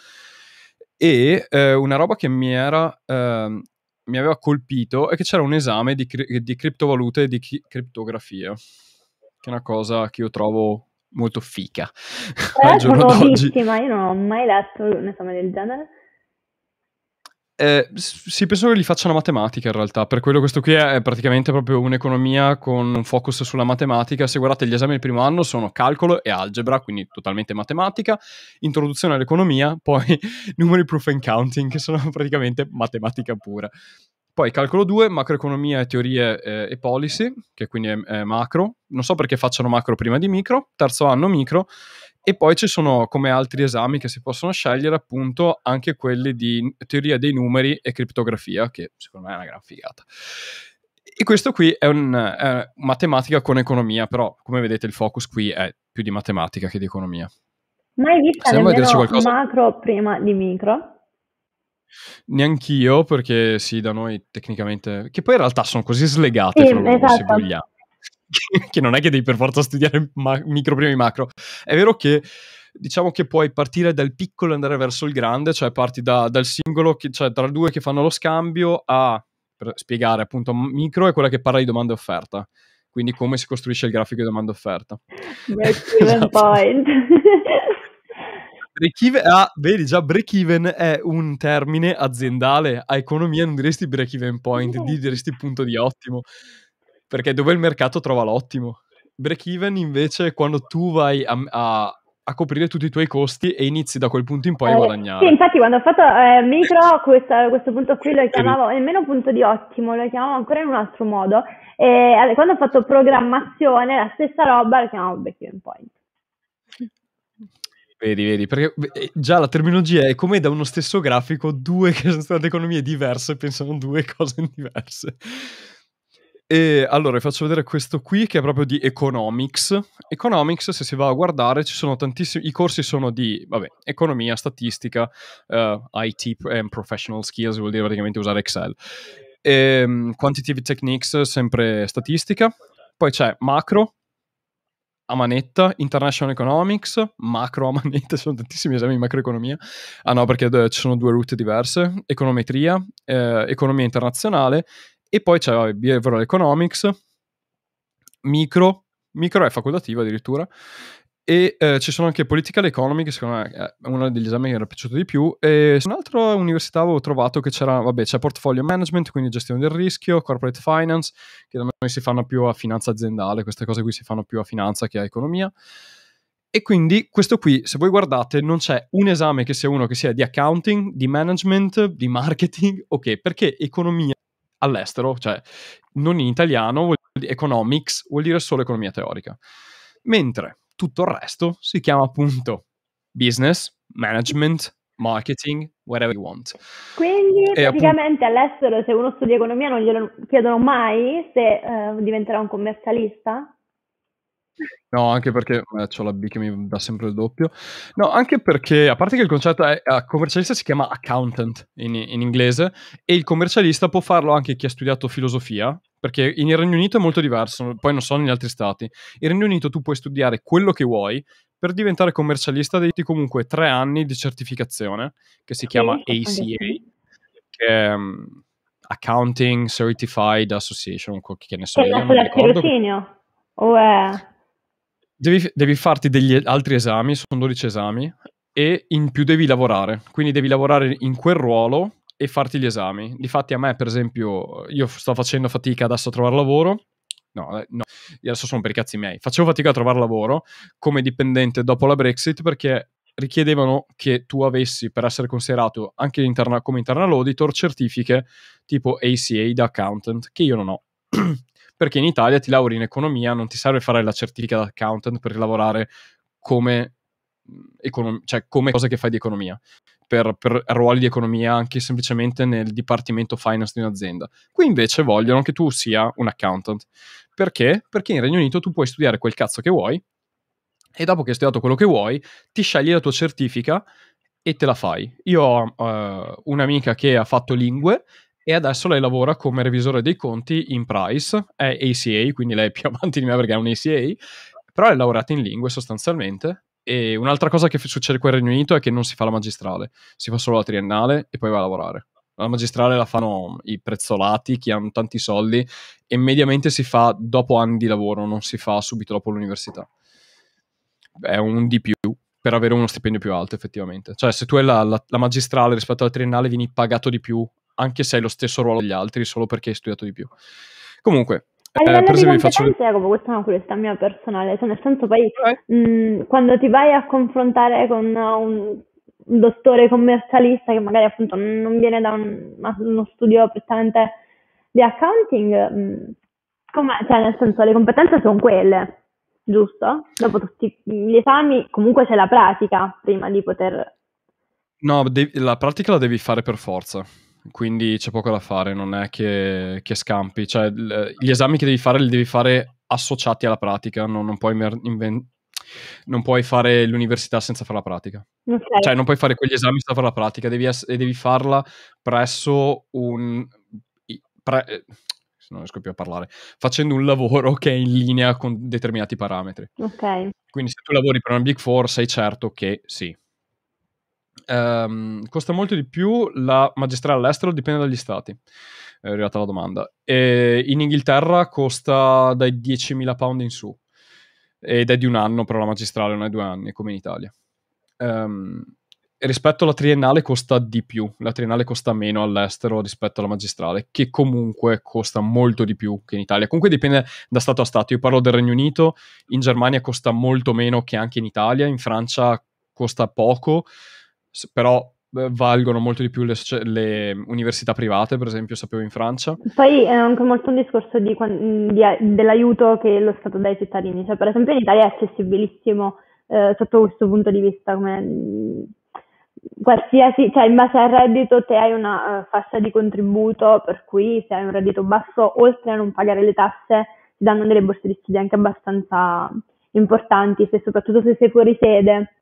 [SPEAKER 1] e eh, una roba che mi era eh, mi aveva colpito è che c'era un esame di, cri- di criptovalute e di chi- criptografia, che è una cosa che io trovo molto fica eh, *laughs* al giorno d'oggi.
[SPEAKER 2] Io non ho mai letto un esame del genere.
[SPEAKER 1] Eh, si sì, che li facciano matematica in realtà, per quello questo qui è praticamente proprio un'economia con un focus sulla matematica. Se guardate gli esami del primo anno sono calcolo e algebra, quindi totalmente matematica, introduzione all'economia, *laughs* poi numeri proof and counting, che sono praticamente matematica pura. Poi calcolo 2, macroeconomia, e teorie eh, e policy, che quindi è, è macro. Non so perché facciano macro prima di micro. Terzo anno micro e poi ci sono come altri esami che si possono scegliere appunto anche quelli di teoria dei numeri e criptografia, che secondo me è una gran figata. E questo qui è, un, è matematica con economia, però come vedete il focus qui è più di matematica che di economia.
[SPEAKER 2] Ma hai visto nemmeno macro prima di micro?
[SPEAKER 1] Neanch'io, perché sì, da noi tecnicamente... Che poi in realtà sono così slegate sì, tra loro, esatto. se vogliamo. *laughs* che non è che devi per forza studiare ma- micro prima di macro. È vero che diciamo che puoi partire dal piccolo e andare verso il grande, cioè parti da, dal singolo, che, cioè tra due che fanno lo scambio a, per spiegare appunto, micro è quella che parla di domanda e offerta. Quindi come si costruisce il grafico di domanda e offerta.
[SPEAKER 2] break-even, *laughs*
[SPEAKER 1] esatto. ah, vedi già, break-even è un termine aziendale, a economia non diresti break-even point, yeah. diresti punto di ottimo perché dove il mercato trova l'ottimo. Break even invece è quando tu vai a, a a coprire tutti i tuoi costi e inizi da quel punto in poi eh, a guadagnare. Sì, infatti
[SPEAKER 2] quando ho fatto eh, micro eh. questa, questo punto qui lo chiamavo nemmeno punto di ottimo, lo chiamavo ancora in un altro modo e quando ho fatto programmazione la stessa roba lo chiamavo break even point.
[SPEAKER 1] Vedi, vedi, perché eh, già la terminologia è come da uno stesso grafico, due che sono state economie diverse pensano due *laughs* cose diverse. E allora vi faccio vedere questo qui che è proprio di Economics. Economics, se si va a guardare, ci sono tantissimi. I corsi sono di vabbè, economia, statistica, uh, eh, IT and professional skills, vuol dire praticamente usare Excel. E, um, quantitative techniques, sempre statistica. Poi c'è macro, a manetta, International Economics, macro a manetta, *laughs* ci sono tantissimi esami di macroeconomia. Ah no, perché d- eh, ci sono due route diverse, econometria, eh, economia internazionale e poi c'è vabbè, Behavioral Economics, micro, micro è facoltativo addirittura, e eh, ci sono anche Political Economy, che secondo me è eh, uno degli esami che mi era piaciuto di più, e su un'altra università avevo trovato che c'era, vabbè, c'è Portfolio Management, quindi gestione del rischio, Corporate Finance, che da noi si fanno più a finanza aziendale, queste cose qui si fanno più a finanza che a economia, e quindi questo qui, se voi guardate, non c'è un esame che sia uno che sia di accounting, di management, di marketing, ok, perché economia all'estero, cioè non in italiano, vuol dire, economics vuol dire solo economia teorica. Mentre tutto il resto si chiama appunto business, management, marketing, whatever you want.
[SPEAKER 2] Quindi e praticamente appunto... all'estero se uno studia economia non glielo chiedono mai se eh, diventerà un commercialista?
[SPEAKER 1] No, anche perché ho la B che mi dà sempre il doppio. No, anche perché, a parte che il concetto è, uh, commercialista si chiama accountant in, in, inglese, e il commercialista può farlo anche chi ha studiato filosofia, perché in Regno Unito è molto diverso, poi non so negli altri stati. In Regno Unito tu puoi studiare quello che vuoi, per diventare commercialista devi comunque tre anni di certificazione, che si chiama ACA, che è... Um, Accounting Certified Association, che ne so, io non mi ricordo.
[SPEAKER 2] Tirocinio? O è
[SPEAKER 1] devi, devi farti degli altri esami, sono 12 esami, e in più devi lavorare. Quindi devi lavorare in quel ruolo e farti gli esami. Difatti a me, per esempio, io sto facendo fatica adesso a trovare lavoro. No, eh, no, adesso sono per i cazzi miei. Facevo fatica a trovare lavoro come dipendente dopo la Brexit perché richiedevano che tu avessi, per essere considerato anche interna- come internal auditor, certifiche tipo ACA da accountant, che io non ho. *clears throat* perché in Italia ti lauri in economia, non ti serve fare la certifica da accountant per lavorare come, econom- cioè come cosa che fai di economia, per, per, ruoli di economia anche semplicemente nel dipartimento finance di un'azienda. Qui invece vogliono che tu sia un accountant. Perché? Perché in Regno Unito tu puoi studiare quel cazzo che vuoi e dopo che hai studiato quello che vuoi ti scegli la tua certifica e te la fai. Io ho uh, un'amica che ha fatto lingue e adesso lei lavora come revisore dei conti in Price, è ACA, quindi lei è più *laughs* avanti di me perché è un ACA, però è laureata in lingue sostanzialmente. E un'altra cosa che succede qua in Regno Unito è che non si fa la magistrale, si fa solo la triennale e poi va a lavorare. La magistrale la fanno i prezzolati, chi hanno tanti soldi, e mediamente si fa dopo anni di lavoro, non si fa subito dopo l'università. È un di più per avere uno stipendio più alto, effettivamente. Cioè, se tu hai la, la, la magistrale rispetto alla triennale, vieni pagato di più anche se hai lo stesso ruolo degli altri, solo perché hai studiato di più. Comunque, eh, per esempio, vi faccio...
[SPEAKER 2] Jacopo, questa è una curiosità mia personale, cioè nel senso poi eh. mh, mm, quando ti vai a confrontare con un, un dottore commercialista che magari appunto non viene da un, uno studio prettamente di accounting, mh, mm, cioè nel senso le competenze sono quelle, giusto? Dopo tutti gli esami comunque c'è la pratica prima di poter...
[SPEAKER 1] No, devi, la pratica la devi fare per forza quindi c'è poco da fare, non è che, che scampi. Cioè, l- gli esami che devi fare li devi fare associati alla pratica, non, non puoi mer- inven- non puoi fare l'università senza fare la pratica. Okay. Cioè, non puoi fare quegli esami senza fare la pratica, devi, es- devi farla presso un... Pre- eh, non riesco più a parlare, facendo un lavoro che è in linea con determinati parametri. Ok. Quindi se tu lavori per una Big Four sei certo che sì, ehm, costa molto di più la magistrale all'estero, dipende dagli stati. È arrivata la domanda. E in Inghilterra costa dai 10.000 pound in su ed è di un anno però la magistrale, non è due anni come in Italia. Ehm, rispetto alla triennale costa di più, la triennale costa meno all'estero rispetto alla magistrale, che comunque costa molto di più che in Italia. Comunque dipende da stato a stato. Io parlo del Regno Unito, in Germania costa molto meno che anche in Italia, in Francia costa poco, però eh, valgono molto di più le, le, università private, per esempio, sapevo in Francia.
[SPEAKER 2] Poi è anche molto un discorso di, di, dell'aiuto che lo Stato dà ai cittadini, cioè per esempio in Italia è accessibilissimo eh, sotto questo punto di vista, come mm, qualsiasi, cioè in base al reddito te hai una uh, fascia di contributo, per cui se hai un reddito basso, oltre a non pagare le tasse, ti danno delle borse di studio anche abbastanza importanti, se, soprattutto se sei fuori sede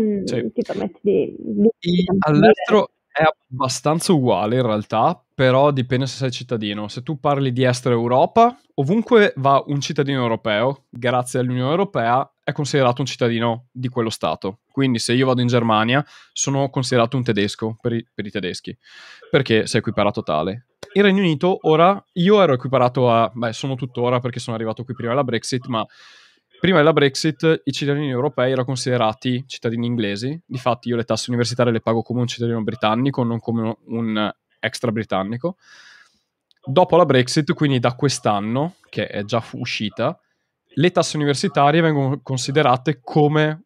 [SPEAKER 2] mh, mm, ti permette di... di, di all'estero
[SPEAKER 1] è abbastanza uguale in realtà, però dipende se sei cittadino. Se tu parli di estero Europa, ovunque va un cittadino europeo, grazie all'Unione Europea, è considerato un cittadino di quello Stato. Quindi se io vado in Germania, sono considerato un tedesco per i, per i tedeschi, perché sei equiparato tale. In Regno Unito ora io ero equiparato a... beh, sono tuttora perché sono arrivato qui prima della Brexit, ma prima della Brexit i cittadini europei erano considerati cittadini inglesi, difatti io le tasse universitarie le pago come un cittadino britannico, non come un extra britannico. Dopo la Brexit, quindi da quest'anno, che è già uscita, le tasse universitarie vengono considerate come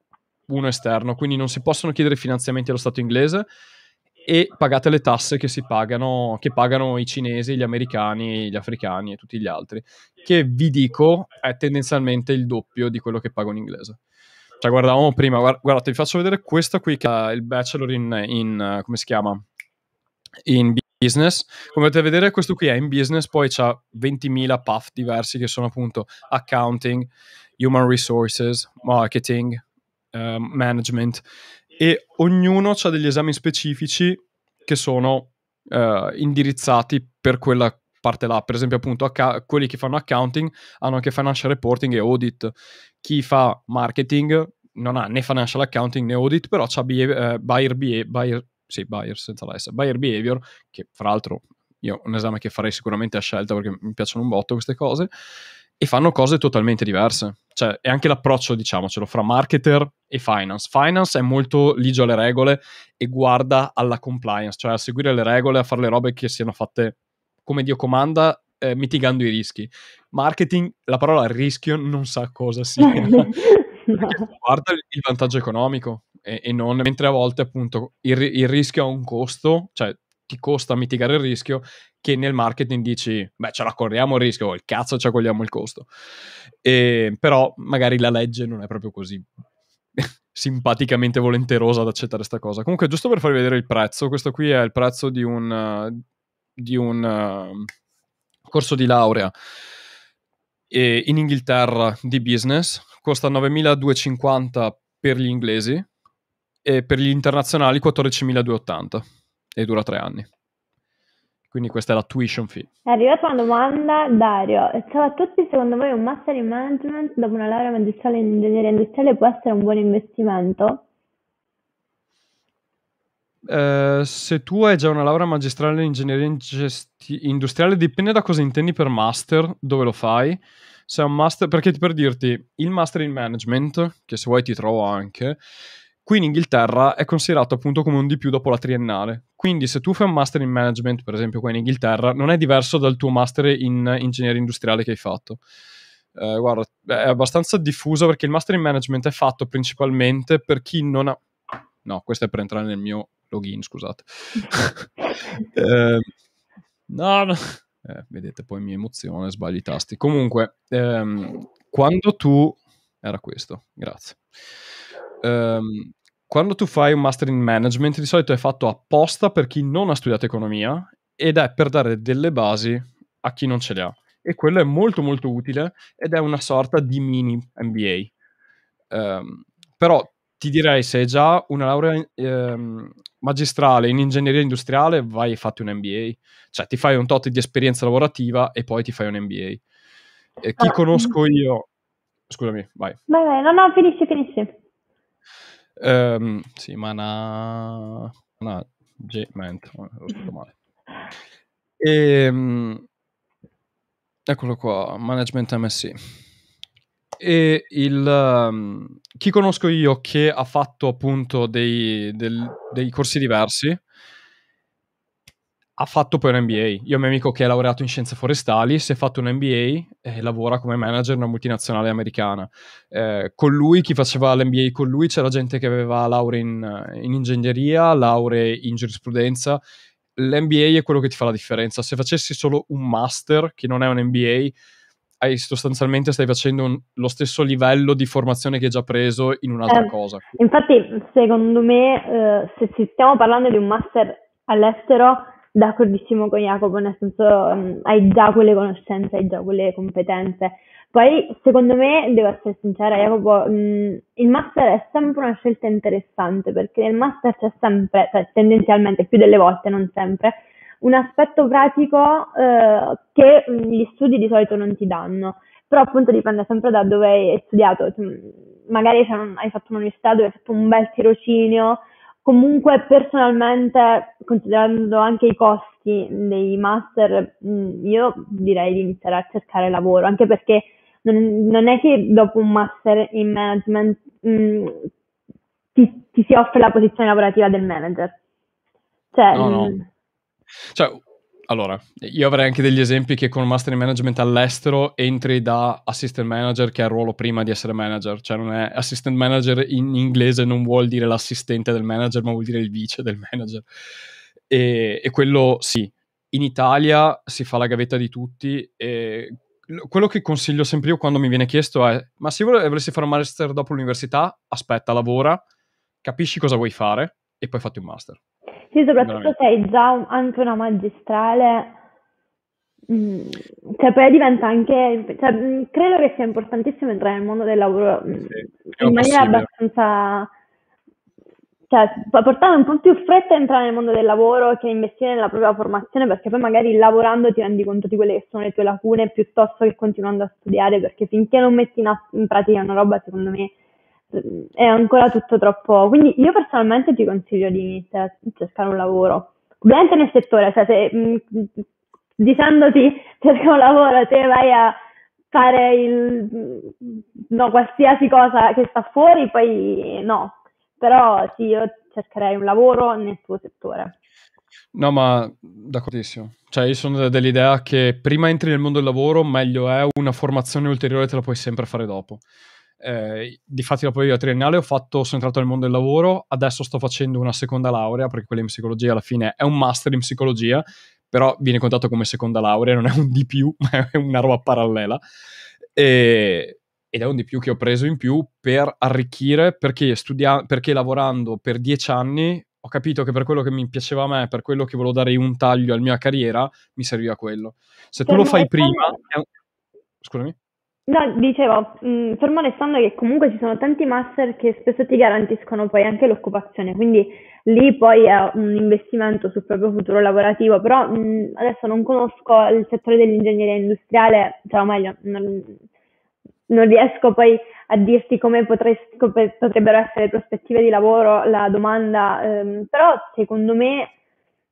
[SPEAKER 1] uno esterno, quindi non si possono chiedere finanziamenti allo Stato inglese, e pagate le tasse che si pagano, che pagano i cinesi, gli americani, gli africani e tutti gli altri, che vi dico è tendenzialmente il doppio di quello che paga un inglese. Cioè, guardavamo prima, guard- guardate, vi faccio vedere questo qui che è il bachelor in, in uh, come si chiama? In business. Come potete vedere, questo qui è in business, poi c'ha 20.000 path diversi che sono appunto accounting, human resources, marketing, uh, management e ognuno ha degli esami specifici che sono eh, indirizzati per quella parte là. Per esempio, appunto, acca- quelli che fanno accounting hanno anche financial reporting e audit. Chi fa marketing non ha né financial accounting né audit, però ha behavior, eh, buyer, behavior, buyer, sì, buyer senza la S, buyer behavior, che fra l'altro io un esame che farei sicuramente a scelta perché mi piacciono un botto queste cose e fanno cose totalmente diverse. Cioè, è anche l'approccio, diciamocelo, fra marketer e finance. Finance è molto ligio alle regole e guarda alla compliance, cioè a seguire le regole, a fare le robe che siano fatte come Dio comanda, eh, mitigando i rischi. Marketing, la parola rischio non sa cosa sia. *laughs* guarda il vantaggio economico e, e, non, mentre a volte appunto il, il rischio ha un costo, cioè ti costa mitigare il rischio che nel marketing dici, beh, ce la corriamo il rischio, il cazzo ci accogliamo il costo. E, però magari la legge non è proprio così *laughs* simpaticamente volenterosa ad accettare questa cosa. Comunque, giusto per farvi vedere il prezzo, questo qui è il prezzo di un, di un uh, corso di laurea e in Inghilterra di business, costa 9.250 per gli inglesi e per gli internazionali 14.280 e dura tre anni. Quindi questa è la tuition fee.
[SPEAKER 2] È arrivata una domanda, Dario. Ciao a tutti, secondo voi un master in management dopo una laurea magistrale in ingegneria industriale può essere un buon investimento?
[SPEAKER 1] Uh, se tu hai già una laurea magistrale in ingegneria gesti- industriale, dipende da cosa intendi per master, dove lo fai. Se è un master, perché per dirti, il master in management, che se vuoi ti trovo anche, Qui in Inghilterra è considerato appunto come un di più dopo la triennale. Quindi se tu fai un master in management, per esempio qua in Inghilterra, non è diverso dal tuo master in ingegneria industriale che hai fatto. Eh, guarda, è abbastanza diffuso perché il master in management è fatto principalmente per chi non ha... No, questo è per entrare nel mio login, scusate. *laughs* eh, no, no. Eh, vedete, poi mi emozione, sbagli i tasti. Comunque, ehm, quando tu... Era questo, grazie ehm, quando tu fai un master in management di solito è fatto apposta per chi non ha studiato economia ed è per dare delle basi a chi non ce le ha. E quello è molto molto utile ed è una sorta di mini MBA. Ehm, però ti direi se hai già una laurea ehm, magistrale in ingegneria industriale vai e fatti un MBA. Cioè ti fai un tot di esperienza lavorativa e poi ti fai un MBA. Eh, chi ah, conosco mm. io... Scusami, vai.
[SPEAKER 2] Vai, vai, no, no, finisci, finisci.
[SPEAKER 1] Um, sì, Mana... Mana... Ment, ho detto male. E, um, eccolo qua, Management MSC. E il, um, chi conosco io che ha fatto appunto dei, del, dei corsi diversi, ha fatto poi un MBA. Io ho un mio amico che è laureato in scienze forestali, si è fatto un MBA e lavora come manager in una multinazionale americana. Eh, con lui, chi faceva l'MBA con lui, c'era gente che aveva lauree in, in, ingegneria, lauree in giurisprudenza. L'MBA è quello che ti fa la differenza. Se facessi solo un master, che non è un MBA, hai, sostanzialmente stai facendo un, lo stesso livello di formazione che hai già preso in un'altra eh, cosa.
[SPEAKER 2] Infatti, secondo me, eh, se stiamo parlando di un master all'estero, d'accordissimo con Jacopo, nel senso mh, mm, hai già quelle conoscenze, hai già quelle competenze. Poi, secondo me, devo essere sincera, Jacopo, mh, mm, il master è sempre una scelta interessante perché nel master c'è sempre, cioè tendenzialmente più delle volte, non sempre, un aspetto pratico eh, che gli studi di solito non ti danno. Però appunto dipende sempre da dove hai studiato. Magari hai fatto un'università dove hai fatto un bel tirocinio, Comunque personalmente, considerando anche i costi dei master, mm, io direi di iniziare a cercare lavoro, anche perché non, non è che dopo un master in management mh, mm, ti, ti, si offre la posizione lavorativa del manager. Cioè, no, no. Mm,
[SPEAKER 1] cioè, allora, io avrei anche degli esempi che con master in management all'estero entri da assistant manager che è il ruolo prima di essere manager, cioè non è assistant manager in inglese non vuol dire l'assistente del manager, ma vuol dire il vice del manager. E, e quello sì, in Italia si fa la gavetta di tutti e quello che consiglio sempre io quando mi viene chiesto è ma se vol- volessi fare un master dopo l'università, aspetta, lavora, capisci cosa vuoi fare e poi fatti un master.
[SPEAKER 2] Sì, soprattutto se hai già un, anche una magistrale, mh, mm, cioè poi diventa anche, cioè, mh, mm, credo che sia importantissimo entrare nel mondo del lavoro mm, sì, in maniera possibile. abbastanza, cioè portare un po' più fretta a entrare nel mondo del lavoro che investire nella propria formazione perché poi magari lavorando ti rendi conto di quelle che sono le tue lacune piuttosto che continuando a studiare perché finché non metti in, in pratica una roba secondo me è ancora tutto troppo. Quindi io personalmente ti consiglio di iniziare a cercare un lavoro, ovviamente nel settore, cioè se, mh, mm, dicendoti *laughs* cerca un lavoro, te vai a fare il, mm, no, qualsiasi cosa che sta fuori, poi no, però sì, io cercherei un lavoro nel tuo settore.
[SPEAKER 1] No, ma d'accordissimo. Cioè, io sono dell'idea che prima entri nel mondo del lavoro, meglio è una formazione ulteriore, te la puoi sempre fare dopo. Eh, difatti dopo io triennale ho fatto, sono entrato nel mondo del lavoro, adesso sto facendo una seconda laurea perché quella in psicologia alla fine è un master in psicologia, però viene contato come seconda laurea, non è un di più, *laughs* ma è una roba parallela. E, ed è un di più che ho preso in più per arricchire, perché, studia- perché lavorando per dieci anni ho capito che per quello che mi piaceva a me, per quello che volevo dare un taglio alla mia carriera, mi serviva quello. Se tu lo fai prima... È un... Scusami.
[SPEAKER 2] No, dicevo, mh, mm, fermo restando che comunque ci sono tanti master che spesso ti garantiscono poi anche l'occupazione, quindi lì poi è un investimento sul proprio futuro lavorativo, però mh, mm, adesso non conosco il settore dell'ingegneria industriale, cioè o meglio, non, non riesco poi a dirti come potrei, potrebbero essere le prospettive di lavoro, la domanda, ehm, però secondo me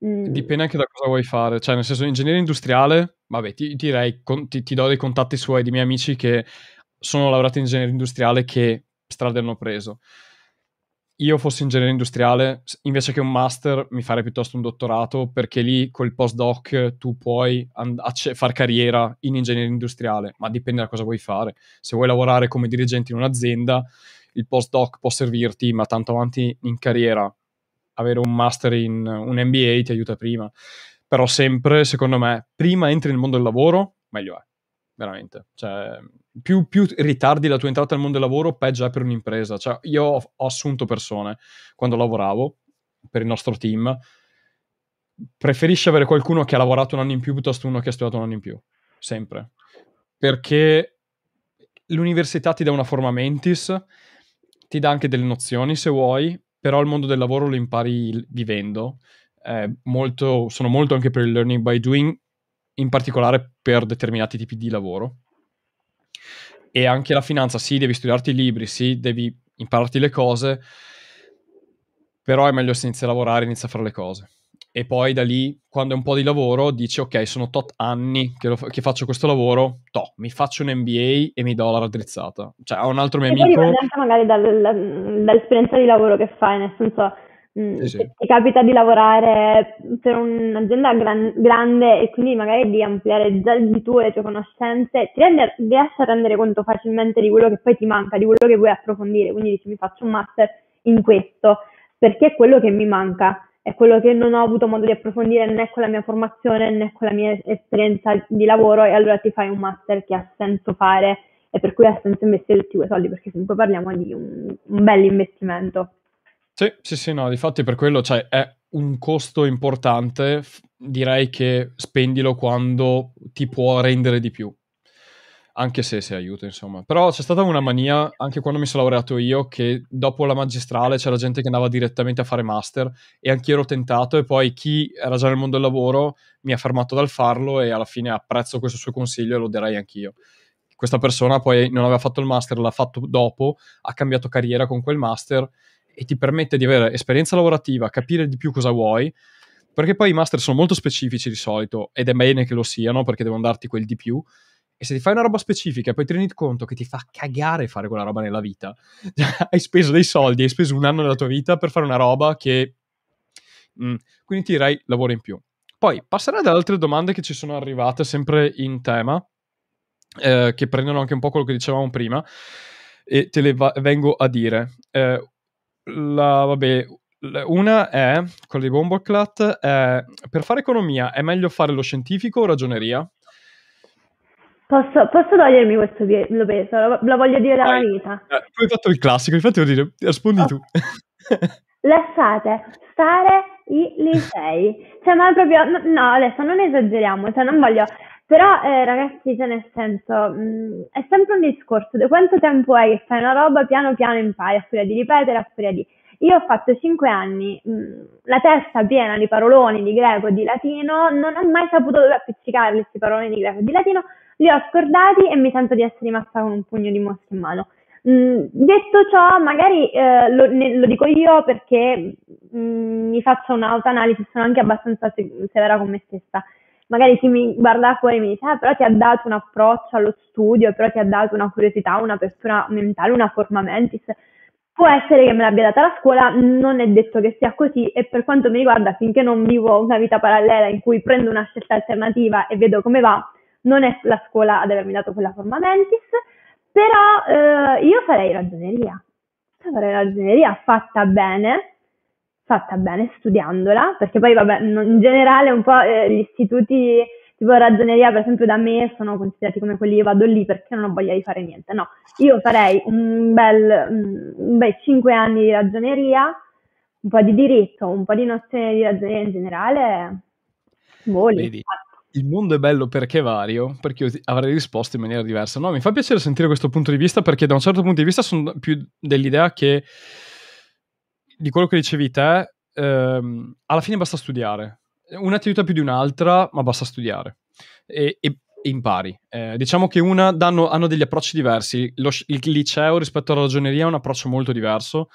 [SPEAKER 2] Mm.
[SPEAKER 1] Dipende anche da cosa vuoi fare, cioè nel senso ingegnere industriale, vabbè ti, direi, con, ti, ti, do dei contatti suoi, di miei amici che sono lavorati in ingegnere industriale che strade hanno preso. Io fossi ingegnere industriale, invece che un master mi farei piuttosto un dottorato perché lì col postdoc tu puoi and- acce- far carriera in ingegneria industriale, ma dipende da cosa vuoi fare. Se vuoi lavorare come dirigente in un'azienda, il postdoc può servirti, ma tanto avanti in carriera avere un master in un MBA ti aiuta prima. Però sempre, secondo me, prima entri nel mondo del lavoro, meglio è. Veramente. Cioè, più, più, ritardi la tua entrata nel mondo del lavoro, peggio è per un'impresa. Cioè, io ho, ho assunto persone quando lavoravo per il nostro team. Preferisci avere qualcuno che ha lavorato un anno in più piuttosto che uno che ha studiato un anno in più. Sempre. Perché l'università ti dà una forma mentis, ti dà anche delle nozioni se vuoi, però il mondo del lavoro lo impari vivendo. Eh, molto, sono molto anche per il learning by doing, in particolare per determinati tipi di lavoro. E anche la finanza, sì, devi studiarti i libri, sì, devi impararti le cose, però è meglio se inizi a lavorare, inizia a fare le cose e poi da lì, quando è un po' di lavoro, dici ok, sono tot anni che, lo, che faccio questo lavoro, toh, mi faccio un MBA e mi do la raddrizzata. Cioè, ho un altro mio e amico... Poi anche
[SPEAKER 2] magari dal, dal, dall'esperienza di lavoro che fai, nel senso, mh, sì. ti capita di lavorare per un'azienda gran, grande e quindi magari di ampliare già di tuo, le tue conoscenze, ti rende, riesci a rendere conto facilmente di quello che poi ti manca, di quello che vuoi approfondire, quindi dici mi faccio un master in questo, perché è quello che mi manca è quello che non ho avuto modo di approfondire né con la mia formazione né con la mia esperienza di lavoro e allora ti fai un master che ha senso fare e per cui ha senso investire tutti quei soldi perché comunque parliamo di un, un bel investimento.
[SPEAKER 1] Sì, sì, sì, no, difatti per quello cioè, è un costo importante, direi che spendilo quando ti può rendere di più anche se se aiuta, insomma. Però c'è stata una mania, anche quando mi sono laureato io, che dopo la magistrale c'era gente che andava direttamente a fare master e anch'io ero tentato e poi chi era già nel mondo del lavoro mi ha fermato dal farlo e alla fine apprezzo questo suo consiglio e lo darei anch'io. Questa persona poi non aveva fatto il master, l'ha fatto dopo, ha cambiato carriera con quel master e ti permette di avere esperienza lavorativa, capire di più cosa vuoi, perché poi i master sono molto specifici di solito ed è bene che lo siano perché devono darti quel di più, e se ti fai una roba specifica e poi ti rendi conto che ti fa cagare fare quella roba nella vita, *laughs* hai speso dei soldi, hai speso un anno della tua vita per fare una roba che... Mm, quindi ti dirai lavoro in più. Poi passerei ad altre domande che ci sono arrivate sempre in tema, eh, che prendono anche un po' quello che dicevamo prima, e te le va- vengo a dire. Eh, la, vabbè, una è, con di Bomboclat, per fare economia è meglio fare lo scientifico o ragioneria?
[SPEAKER 2] Posso, posso, togliermi questo lo peso? Lo, lo voglio dire alla vita.
[SPEAKER 1] Eh, tu hai fatto il classico, infatti devo dire, rispondi oh. tu. *laughs*
[SPEAKER 2] Lasciate stare i licei. Cioè, ma proprio... No, adesso non esageriamo, cioè non voglio... Però, eh, ragazzi, cioè nel senso, mh, mm, è sempre un discorso di quanto tempo hai che fai una roba, piano piano impari, a furia di ripetere, a furia di... Io ho fatto 5 anni, mh, mm, la testa piena di paroloni di greco, e di latino, non ho mai saputo dove appiccicarli questi paroloni di greco e di latino, li ho scordati e mi sento di essere rimasta con un pugno di mosche in mano. Mm, detto ciò, magari eh, lo, ne, lo, dico io perché mm, mi faccio un'autoanalisi, sono anche abbastanza se- severa con me stessa. Magari chi mi guarda a cuore mi dice, ah, però ti ha dato un approccio allo studio, però ti ha dato una curiosità, un'apertura mentale, una forma mentis. Può essere che me l'abbia data la scuola, non è detto che sia così e per quanto mi riguarda, finché non vivo una vita parallela in cui prendo una scelta alternativa e vedo come va, non è la scuola ad avermi dato quella forma mentis, però eh, io farei ragioneria, farei ragioneria fatta bene, fatta bene studiandola, perché poi vabbè, in generale un po' eh, gli istituti tipo ragioneria, per esempio da me sono considerati come quelli io vado lì perché non ho voglia di fare niente. No, io farei un bel, un bel 5 anni di ragioneria, un po' di diritto, un po' di nozione di ragioneria in generale. Voli. Vedi,
[SPEAKER 1] il mondo è bello perché vario, perché io avrei risposto in maniera diversa. No, mi fa piacere sentire questo punto di vista perché da un certo punto di vista sono più dell'idea che di quello che dicevi te, ehm, alla fine basta studiare. Una ti aiuta più di un'altra, ma basta studiare. E, e, e impari. Eh, diciamo che una danno, hanno degli approcci diversi. Lo, il liceo rispetto alla ragioneria è un approccio molto diverso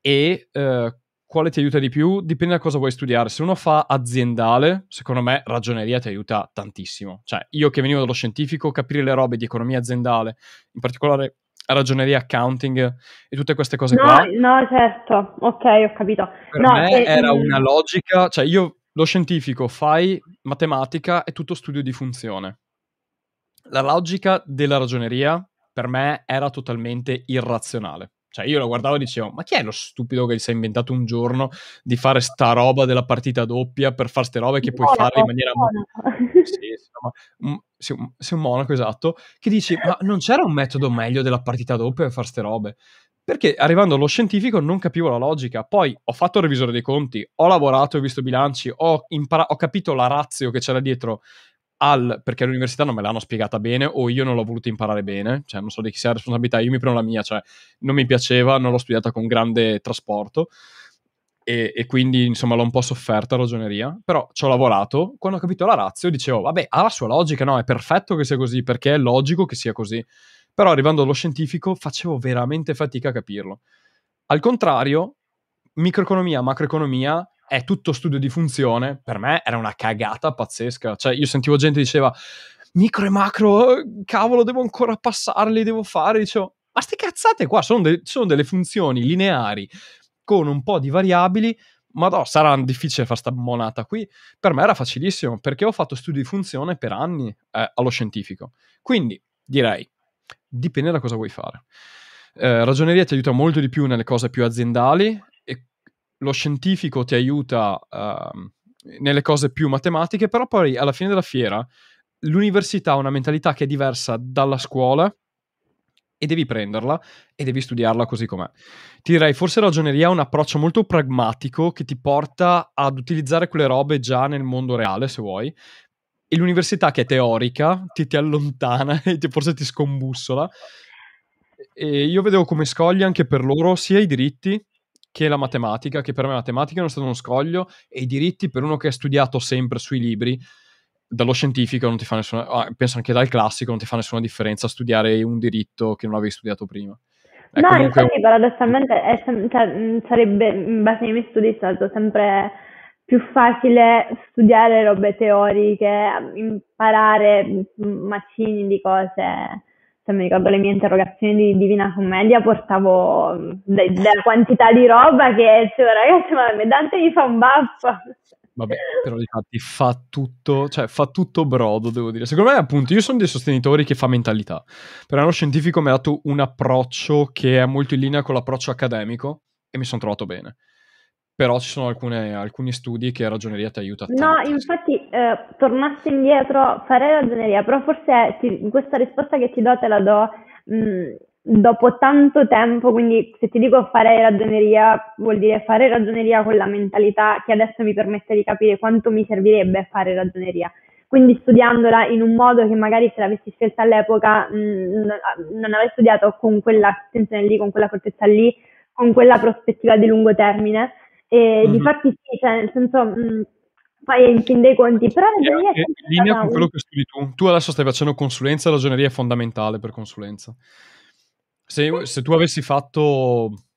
[SPEAKER 1] e eh, quale ti aiuta di più dipende da cosa vuoi studiare. Se uno fa aziendale, secondo me ragioneria ti aiuta tantissimo. Cioè, io che venivo dallo scientifico, capire le robe di economia aziendale, in particolare ragioneria, accounting e tutte queste cose no, qua.
[SPEAKER 2] No, certo, ok, ho capito. Per no, me eh, era mm. una
[SPEAKER 1] logica, cioè io lo scientifico fai matematica e tutto studio di funzione. La logica della ragioneria per me era totalmente irrazionale. Cioè, io lo guardavo e dicevo, ma chi è lo stupido che si è inventato un giorno di fare sta roba della partita doppia per fare ste robe che puoi monaco, fare in maniera... Monaco. Sì, insomma, un, sì, sì, un monaco, esatto, che dici, ma non c'era un metodo meglio della partita doppia per fare ste robe? Perché arrivando allo scientifico non capivo la logica. Poi ho fatto il revisore dei conti, ho lavorato, ho visto bilanci, ho, impara- ho capito la razio che c'era dietro al perché all'università non me l'hanno spiegata bene o io non l'ho voluto imparare bene, cioè non so di chi sia la responsabilità, io mi prendo la mia, cioè non mi piaceva, non l'ho studiata con grande trasporto e, e quindi insomma l'ho un po' sofferta ragioneria, però ci ho lavorato, quando ho capito la razza dicevo vabbè ha la sua logica, no è perfetto che sia così perché è logico che sia così, però arrivando allo scientifico facevo veramente fatica a capirlo. Al contrario, microeconomia, macroeconomia è tutto studio di funzione, per me era una cagata pazzesca. Cioè, io sentivo gente che diceva micro e macro, eh, cavolo, devo ancora passarli, devo fare. Dicevo, ma ste cazzate qua sono, de- sono delle funzioni lineari con un po' di variabili. Ma no, sarà difficile fare sta monata qui. Per me era facilissimo perché ho fatto studio di funzione per anni eh, allo scientifico. Quindi direi, dipende da cosa vuoi fare. Eh, ragioneria ti aiuta molto di più nelle cose più aziendali lo scientifico ti aiuta uh, nelle cose più matematiche, però poi alla fine della fiera l'università ha una mentalità che è diversa dalla scuola e devi prenderla e devi studiarla così com'è. Ti direi, forse ragioneria ha un approccio molto pragmatico che ti porta ad utilizzare quelle robe già nel mondo reale, se vuoi, e l'università che è teorica ti, ti allontana *laughs* e ti, forse ti scombussola. E io vedevo come scogli anche per loro sia i diritti che la matematica, che per me la matematica non è stato uno scoglio, e i diritti per uno che ha studiato sempre sui libri, dallo scientifico non ti fa nessuna, ah, penso anche dal classico non ti fa nessuna differenza studiare un diritto che non avevi studiato prima.
[SPEAKER 2] È no, comunque... infatti paradossalmente è cioè, mm, sarebbe, in base ai miei studi, è stato sempre più facile studiare robe teoriche, imparare mm, macini di cose se mi ricordo le mie interrogazioni di Divina Commedia, portavo mm, de- della quantità di roba che, cioè, ragazzi, ma Dante mi fa un baffo.
[SPEAKER 1] Vabbè, però infatti fa tutto, cioè fa tutto brodo, devo dire. Secondo me, appunto, io sono dei sostenitori che fa mentalità. Però uno scientifico mi ha dato un approccio che è molto in linea con l'approccio accademico e mi sono trovato bene però ci sono alcune, alcuni studi che ragioneria ti aiuta. Tanto. No,
[SPEAKER 2] infatti, eh, tornassi indietro, farei ragioneria, però forse ti, questa risposta che ti do te la do mh, mm, dopo tanto tempo, quindi se ti dico farei ragioneria, vuol dire fare ragioneria con la mentalità che adesso mi permette di capire quanto mi servirebbe fare ragioneria quindi studiandola in un modo che magari se l'avessi scelta all'epoca mh, mm, non avrei studiato con quella attenzione lì, con quella fortezza lì, con quella prospettiva di lungo termine, e mm-hmm. difatti sì, cioè, nel senso... Mh, poi in fin dei conti, però ragioneria è, in
[SPEAKER 1] linea con quello che studi tu. Tu adesso stai facendo consulenza, la ragioneria è fondamentale per consulenza. Se, se tu avessi fatto,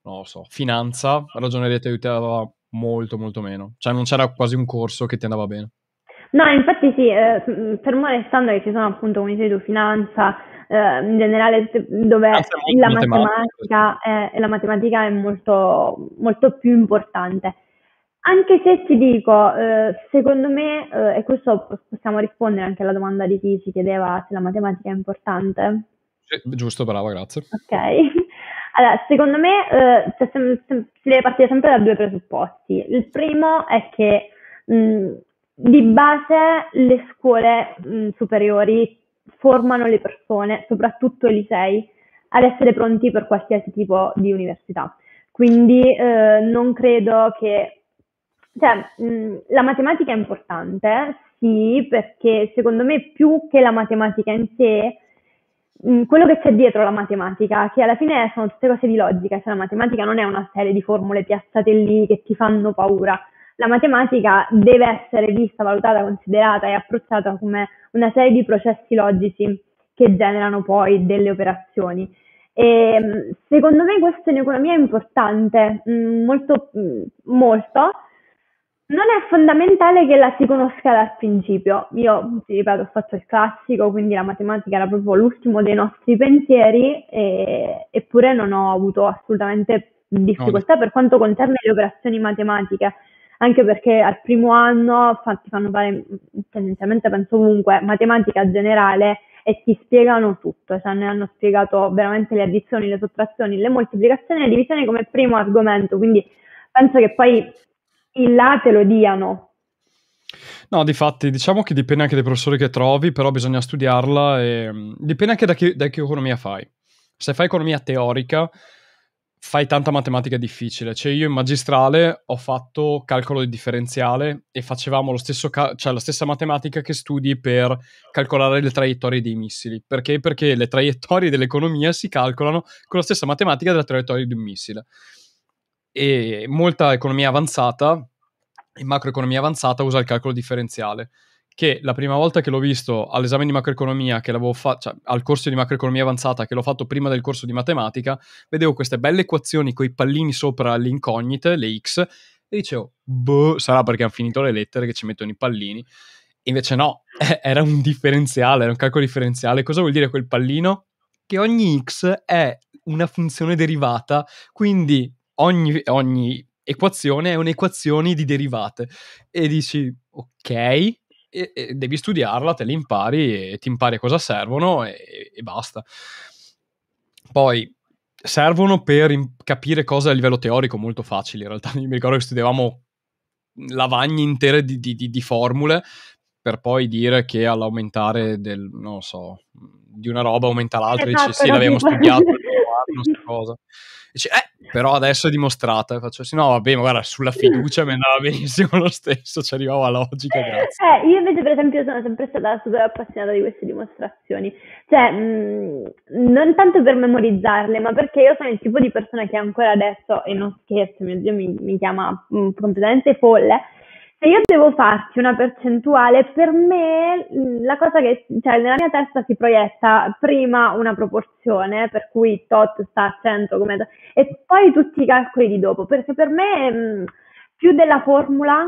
[SPEAKER 1] non lo so, finanza, la ragioneria ti aiutava molto, molto meno. Cioè, non c'era quasi un corso che ti andava bene.
[SPEAKER 2] No, infatti sì, eh, fermo restando che ci sono appunto, come dicevi tu, finanza, eh, in generale dove ah, la, matematica è, la matematica è molto, molto più importante. Anche se ti dico, eh, secondo me, eh, e questo possiamo rispondere anche alla domanda di chi si chiedeva se la matematica è importante.
[SPEAKER 1] giusto, brava, grazie.
[SPEAKER 2] Ok. *laughs* Allora, secondo me eh, sem- sem- si deve partire sempre da due presupposti. Il primo è che mh, mm, di base le scuole mh, mm, superiori formano le persone, soprattutto i licei, ad essere pronti per qualsiasi tipo di università. Quindi eh, non credo che... Cioè, mh, mm, la matematica è importante, sì, perché secondo me più che la matematica in sé, mh, mm, quello che c'è dietro la matematica, che alla fine sono tutte cose di logica, cioè la matematica non è una serie di formule piazzate lì che ti fanno paura, la matematica deve essere vista, valutata, considerata e approcciata come una serie di processi logici che generano poi delle operazioni.
[SPEAKER 1] E, mm,
[SPEAKER 2] secondo me questo in economia è importante, mm, molto, mm, molto. Non è fondamentale che la si conosca dal principio. Io, ti ripeto, faccio il classico, quindi la matematica era proprio l'ultimo dei nostri pensieri, e, eppure non ho avuto assolutamente difficoltà no. per quanto concerne le operazioni matematiche anche perché al primo anno ti fanno fare tendenzialmente, penso comunque, matematica generale e ti spiegano tutto, cioè ne hanno spiegato veramente le addizioni, le sottrazioni, le moltiplicazioni e le divisioni come primo argomento, quindi penso che poi il là te lo diano.
[SPEAKER 1] No, di fatti, diciamo che dipende anche dai professori che trovi, però bisogna studiarla e mm, dipende anche da che, da che economia fai. Se fai economia teorica, fai tanta matematica difficile. Cioè, io in magistrale ho fatto calcolo di differenziale e facevamo lo stesso ca- cioè la stessa matematica che studi per calcolare le traiettorie dei missili. Perché? Perché le traiettorie dell'economia si calcolano con la stessa matematica della traiettoria di un missile. E molta economia avanzata, in macroeconomia avanzata, usa il calcolo differenziale che la prima volta che l'ho visto all'esame di macroeconomia, che l'avevo fatto, cioè, al corso di macroeconomia avanzata, che l'ho fatto prima del corso di matematica, vedevo queste belle equazioni con i pallini sopra le incognite, le x, e dicevo, boh, sarà perché hanno finito le lettere che ci mettono i pallini. Invece no, *laughs* eh, era un differenziale, era un calcolo differenziale. Cosa vuol dire quel pallino? Che ogni x è una funzione derivata, quindi ogni, ogni equazione è un'equazione di derivate. E dici, ok, e, e devi studiarla, te le impari e ti impari a cosa servono e, e basta. Poi servono per in- capire cose a livello teorico molto facili. In realtà, *laughs* Io mi ricordo che studiavamo lavagne intere di, di, di, di formule per poi dire che all'aumentare del, non so, di una roba aumenta l'altra, esatto, dice sì, l'abbiamo studiato, questa *laughs* cosa. Dice, eh, però adesso è dimostrata. E faccio, sì, no, vabbè, ma guarda, sulla fiducia mi andava benissimo lo stesso, ci arrivava logica, eh, grazie.
[SPEAKER 2] Eh, io invece, per esempio, sono sempre stata super appassionata di queste dimostrazioni. Cioè, mh, mm, non tanto per memorizzarle, ma perché io sono il tipo di persona che ancora adesso, e non scherzo, mio zio mi, mi chiama mh, mm, completamente folle, se io devo farci una percentuale, per me la cosa che, cioè nella mia testa si proietta prima una proporzione, per cui tot sta a 100 come, e poi tutti i calcoli di dopo, perché per me mh, mm, più della formula,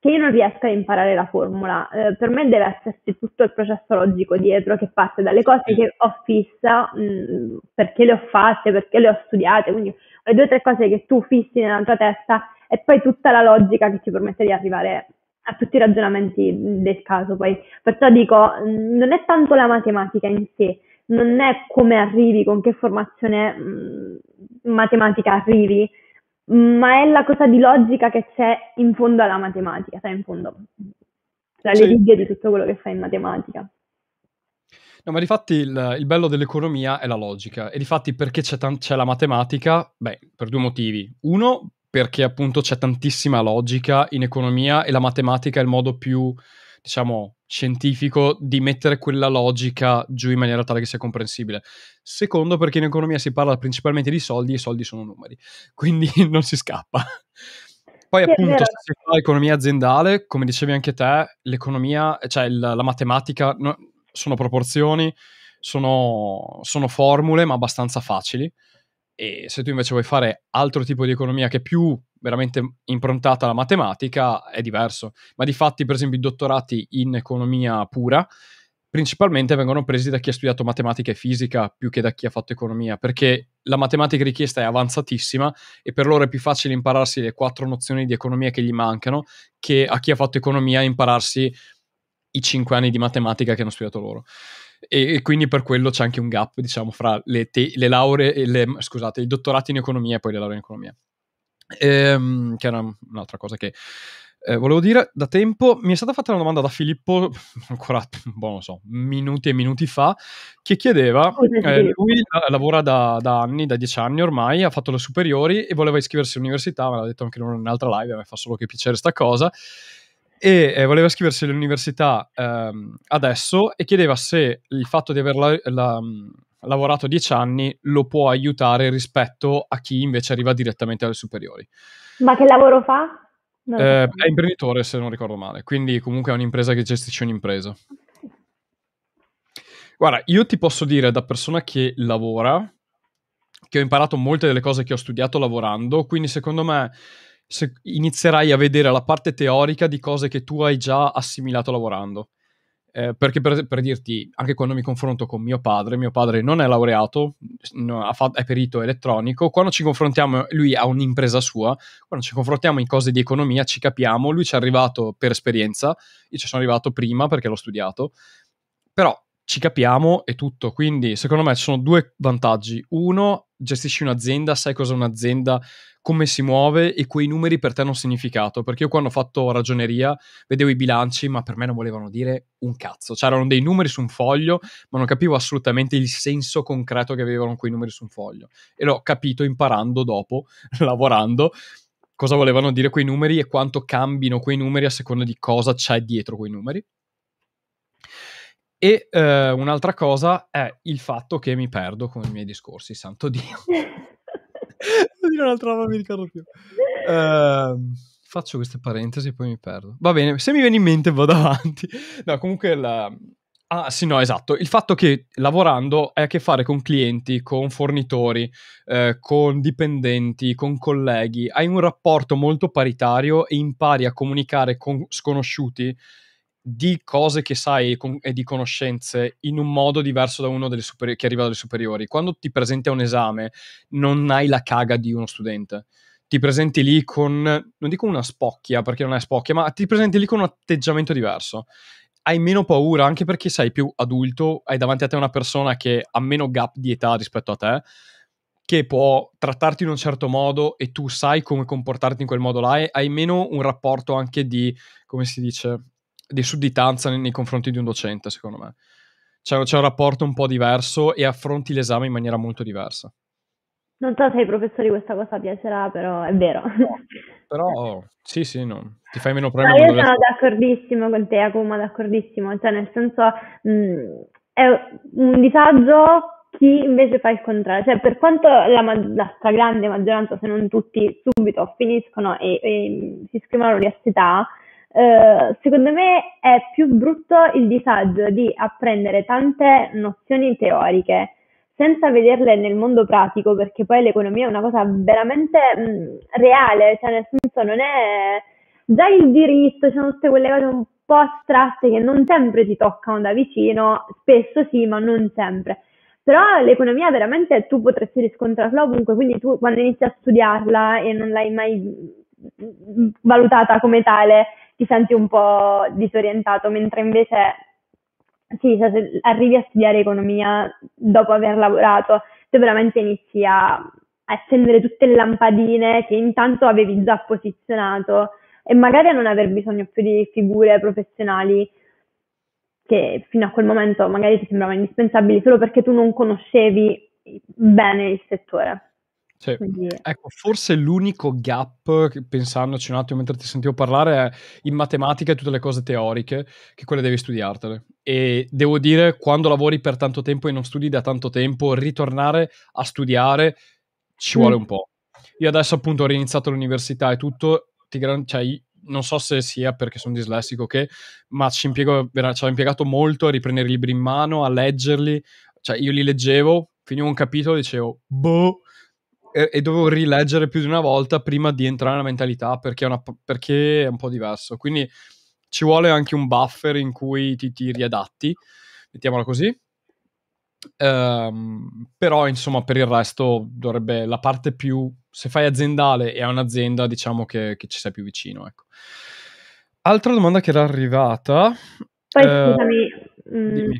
[SPEAKER 2] che io non riesco a imparare la formula, eh, per me deve esserci tutto il processo logico dietro che parte dalle cose che ho fissa, mh, mm, perché le ho fatte, perché le ho studiate, quindi le due o tre cose che tu fissi nella tua testa e poi tutta la logica che ci permette di arrivare a tutti i ragionamenti del caso poi. Perciò dico, non è tanto la matematica in sé, non è come arrivi, con che formazione mh, matematica arrivi, ma è la cosa di logica che c'è in fondo alla matematica, sai, cioè in fondo tra le sì. righe di tutto quello che fai in matematica.
[SPEAKER 1] No, ma difatti il, il bello dell'economia è la logica e difatti perché c'è, tan- c'è la matematica? Beh, per due motivi. Uno, perché appunto c'è tantissima logica in economia e la matematica è il modo più, diciamo, scientifico di mettere quella logica giù in maniera tale che sia comprensibile. Secondo, perché in economia si parla principalmente di soldi e i soldi sono numeri, *laughs* quindi non si scappa. Poi sì, appunto se si fa economia aziendale, come dicevi anche te, l'economia, cioè la, la matematica no, sono proporzioni, sono, sono formule ma abbastanza facili e se tu invece vuoi fare altro tipo di economia che è più veramente improntata alla matematica, è diverso. Ma di fatti, per esempio, i dottorati in economia pura principalmente vengono presi da chi ha studiato matematica e fisica più che da chi ha fatto economia, perché la matematica richiesta è avanzatissima e per loro è più facile impararsi le quattro nozioni di economia che gli mancano che a chi ha fatto economia impararsi i cinque anni di matematica che hanno studiato loro e, e, quindi per quello c'è anche un gap, diciamo, fra le, te- le lauree e le, scusate, i dottorati in economia e poi le lauree in economia. Ehm, che era un'altra cosa che eh, volevo dire da tempo. Mi è stata fatta una domanda da Filippo, *laughs* ancora, boh, non so, minuti e minuti fa, che chiedeva, *laughs* eh, lui lavora da, da, anni, da dieci anni ormai, ha fatto le superiori e voleva iscriversi all'università, me l'ha detto anche in un'altra live, a me fa solo che piacere sta cosa, e eh, voleva iscriversi all'università ehm, adesso e chiedeva se il fatto di aver la, la, mm, lavorato dieci anni lo può aiutare rispetto a chi invece arriva direttamente alle superiori.
[SPEAKER 2] Ma che lavoro fa? Eh,
[SPEAKER 1] è imprenditore se non ricordo male, quindi comunque è un'impresa che gestisce un'impresa. Guarda, io ti posso dire da persona che lavora che ho imparato molte delle cose che ho studiato lavorando, quindi secondo me inizierai a vedere la parte teorica di cose che tu hai già assimilato lavorando. Eh, perché per, per, dirti, anche quando mi confronto con mio padre, mio padre non è laureato, no, è perito elettronico, quando ci confrontiamo, lui ha un'impresa sua, quando ci confrontiamo in cose di economia ci capiamo, lui ci è arrivato per esperienza, io ci sono arrivato prima perché l'ho studiato, però ci capiamo e tutto, quindi secondo me ci sono due vantaggi. Uno, gestisci un'azienda, sai cosa è un'azienda, come si muove e quei numeri per te hanno significato. Perché io quando ho fatto ragioneria vedevo i bilanci, ma per me non volevano dire un cazzo. C'erano cioè, dei numeri su un foglio, ma non capivo assolutamente il senso concreto che avevano quei numeri su un foglio. E l'ho capito imparando dopo, *laughs* lavorando, cosa volevano dire quei numeri e quanto cambino quei numeri a seconda di cosa c'è dietro quei numeri. E eh, un'altra cosa è il fatto che mi perdo con i miei discorsi, santo Dio. *laughs* dire un'altra roba, mi ricordo più. Uh, faccio queste parentesi e poi mi perdo. Va bene, se mi viene in mente vado avanti. No, comunque la... Ah sì, no, esatto. Il fatto che lavorando hai a che fare con clienti, con fornitori, eh, con dipendenti, con colleghi, hai un rapporto molto paritario e impari a comunicare con sconosciuti di cose che sai e, di conoscenze in un modo diverso da uno superi- che arriva dalle superiori. Quando ti presenti a un esame non hai la caga di uno studente. Ti presenti lì con, non dico una spocchia perché non è spocchia, ma ti presenti lì con un atteggiamento diverso. Hai meno paura anche perché sei più adulto, hai davanti a te una persona che ha meno gap di età rispetto a te, che può trattarti in un certo modo e tu sai come comportarti in quel modo là, e hai meno un rapporto anche di, come si dice, di sudditanza nei, nei confronti di un docente, secondo me. C'è, c'è un rapporto un po' diverso e affronti l'esame in maniera molto diversa.
[SPEAKER 2] Non so se ai professori questa cosa piacerà, però è vero. No,
[SPEAKER 1] però sì, sì, no. ti fai meno problemi. No, io sono
[SPEAKER 2] d'accordissimo con te, Akuma, d'accordissimo. Cioè, nel senso, mh, mm, è un disagio chi invece fa il contrario. Cioè, per quanto la, la stragrande maggioranza, se non tutti, subito finiscono e, e si iscrivono all'università, eh, secondo me è più brutto il disagio di apprendere tante nozioni teoriche senza vederle nel mondo pratico, perché poi l'economia è una cosa veramente mh, mm, reale, cioè nel senso non è già il diritto, sono tutte quelle cose un po' astratte che non sempre ti toccano da vicino, spesso sì, ma non sempre. Però l'economia veramente tu potresti riscontrarla ovunque, quindi tu quando inizi a studiarla e non l'hai mai mm, mm, valutata come tale, ti senti un po' disorientato, mentre invece sì, cioè se arrivi a studiare economia dopo aver lavorato, tu veramente inizi a, a accendere tutte le lampadine che intanto avevi già posizionato e magari a non aver bisogno più di figure professionali che fino a quel momento magari ti sembravano indispensabili solo perché tu non conoscevi bene il settore.
[SPEAKER 1] Cioè, Ecco, forse l'unico gap, pensandoci un attimo mentre ti sentivo parlare, è in matematica e tutte le cose teoriche, che quelle devi studiartele. E devo dire, quando lavori per tanto tempo e non studi da tanto tempo, ritornare a studiare ci mm. vuole un po'. Io adesso appunto ho riniziato l'università e tutto, ti gran- cioè, non so se sia perché sono dislessico o che, ma ci, impiego, ci ho impiegato molto a riprendere i libri in mano, a leggerli, cioè io li leggevo, finivo un capitolo e dicevo, boh, e, dovevo rileggere più di una volta prima di entrare nella mentalità perché è, una, perché è un po' diverso. Quindi ci vuole anche un buffer in cui ti, ti riadatti, mettiamola così. Um, però insomma per il resto dovrebbe la parte più se fai aziendale e a un'azienda diciamo che, che, ci sei più vicino ecco. altra domanda che era arrivata poi eh, scusami
[SPEAKER 2] mh, mm,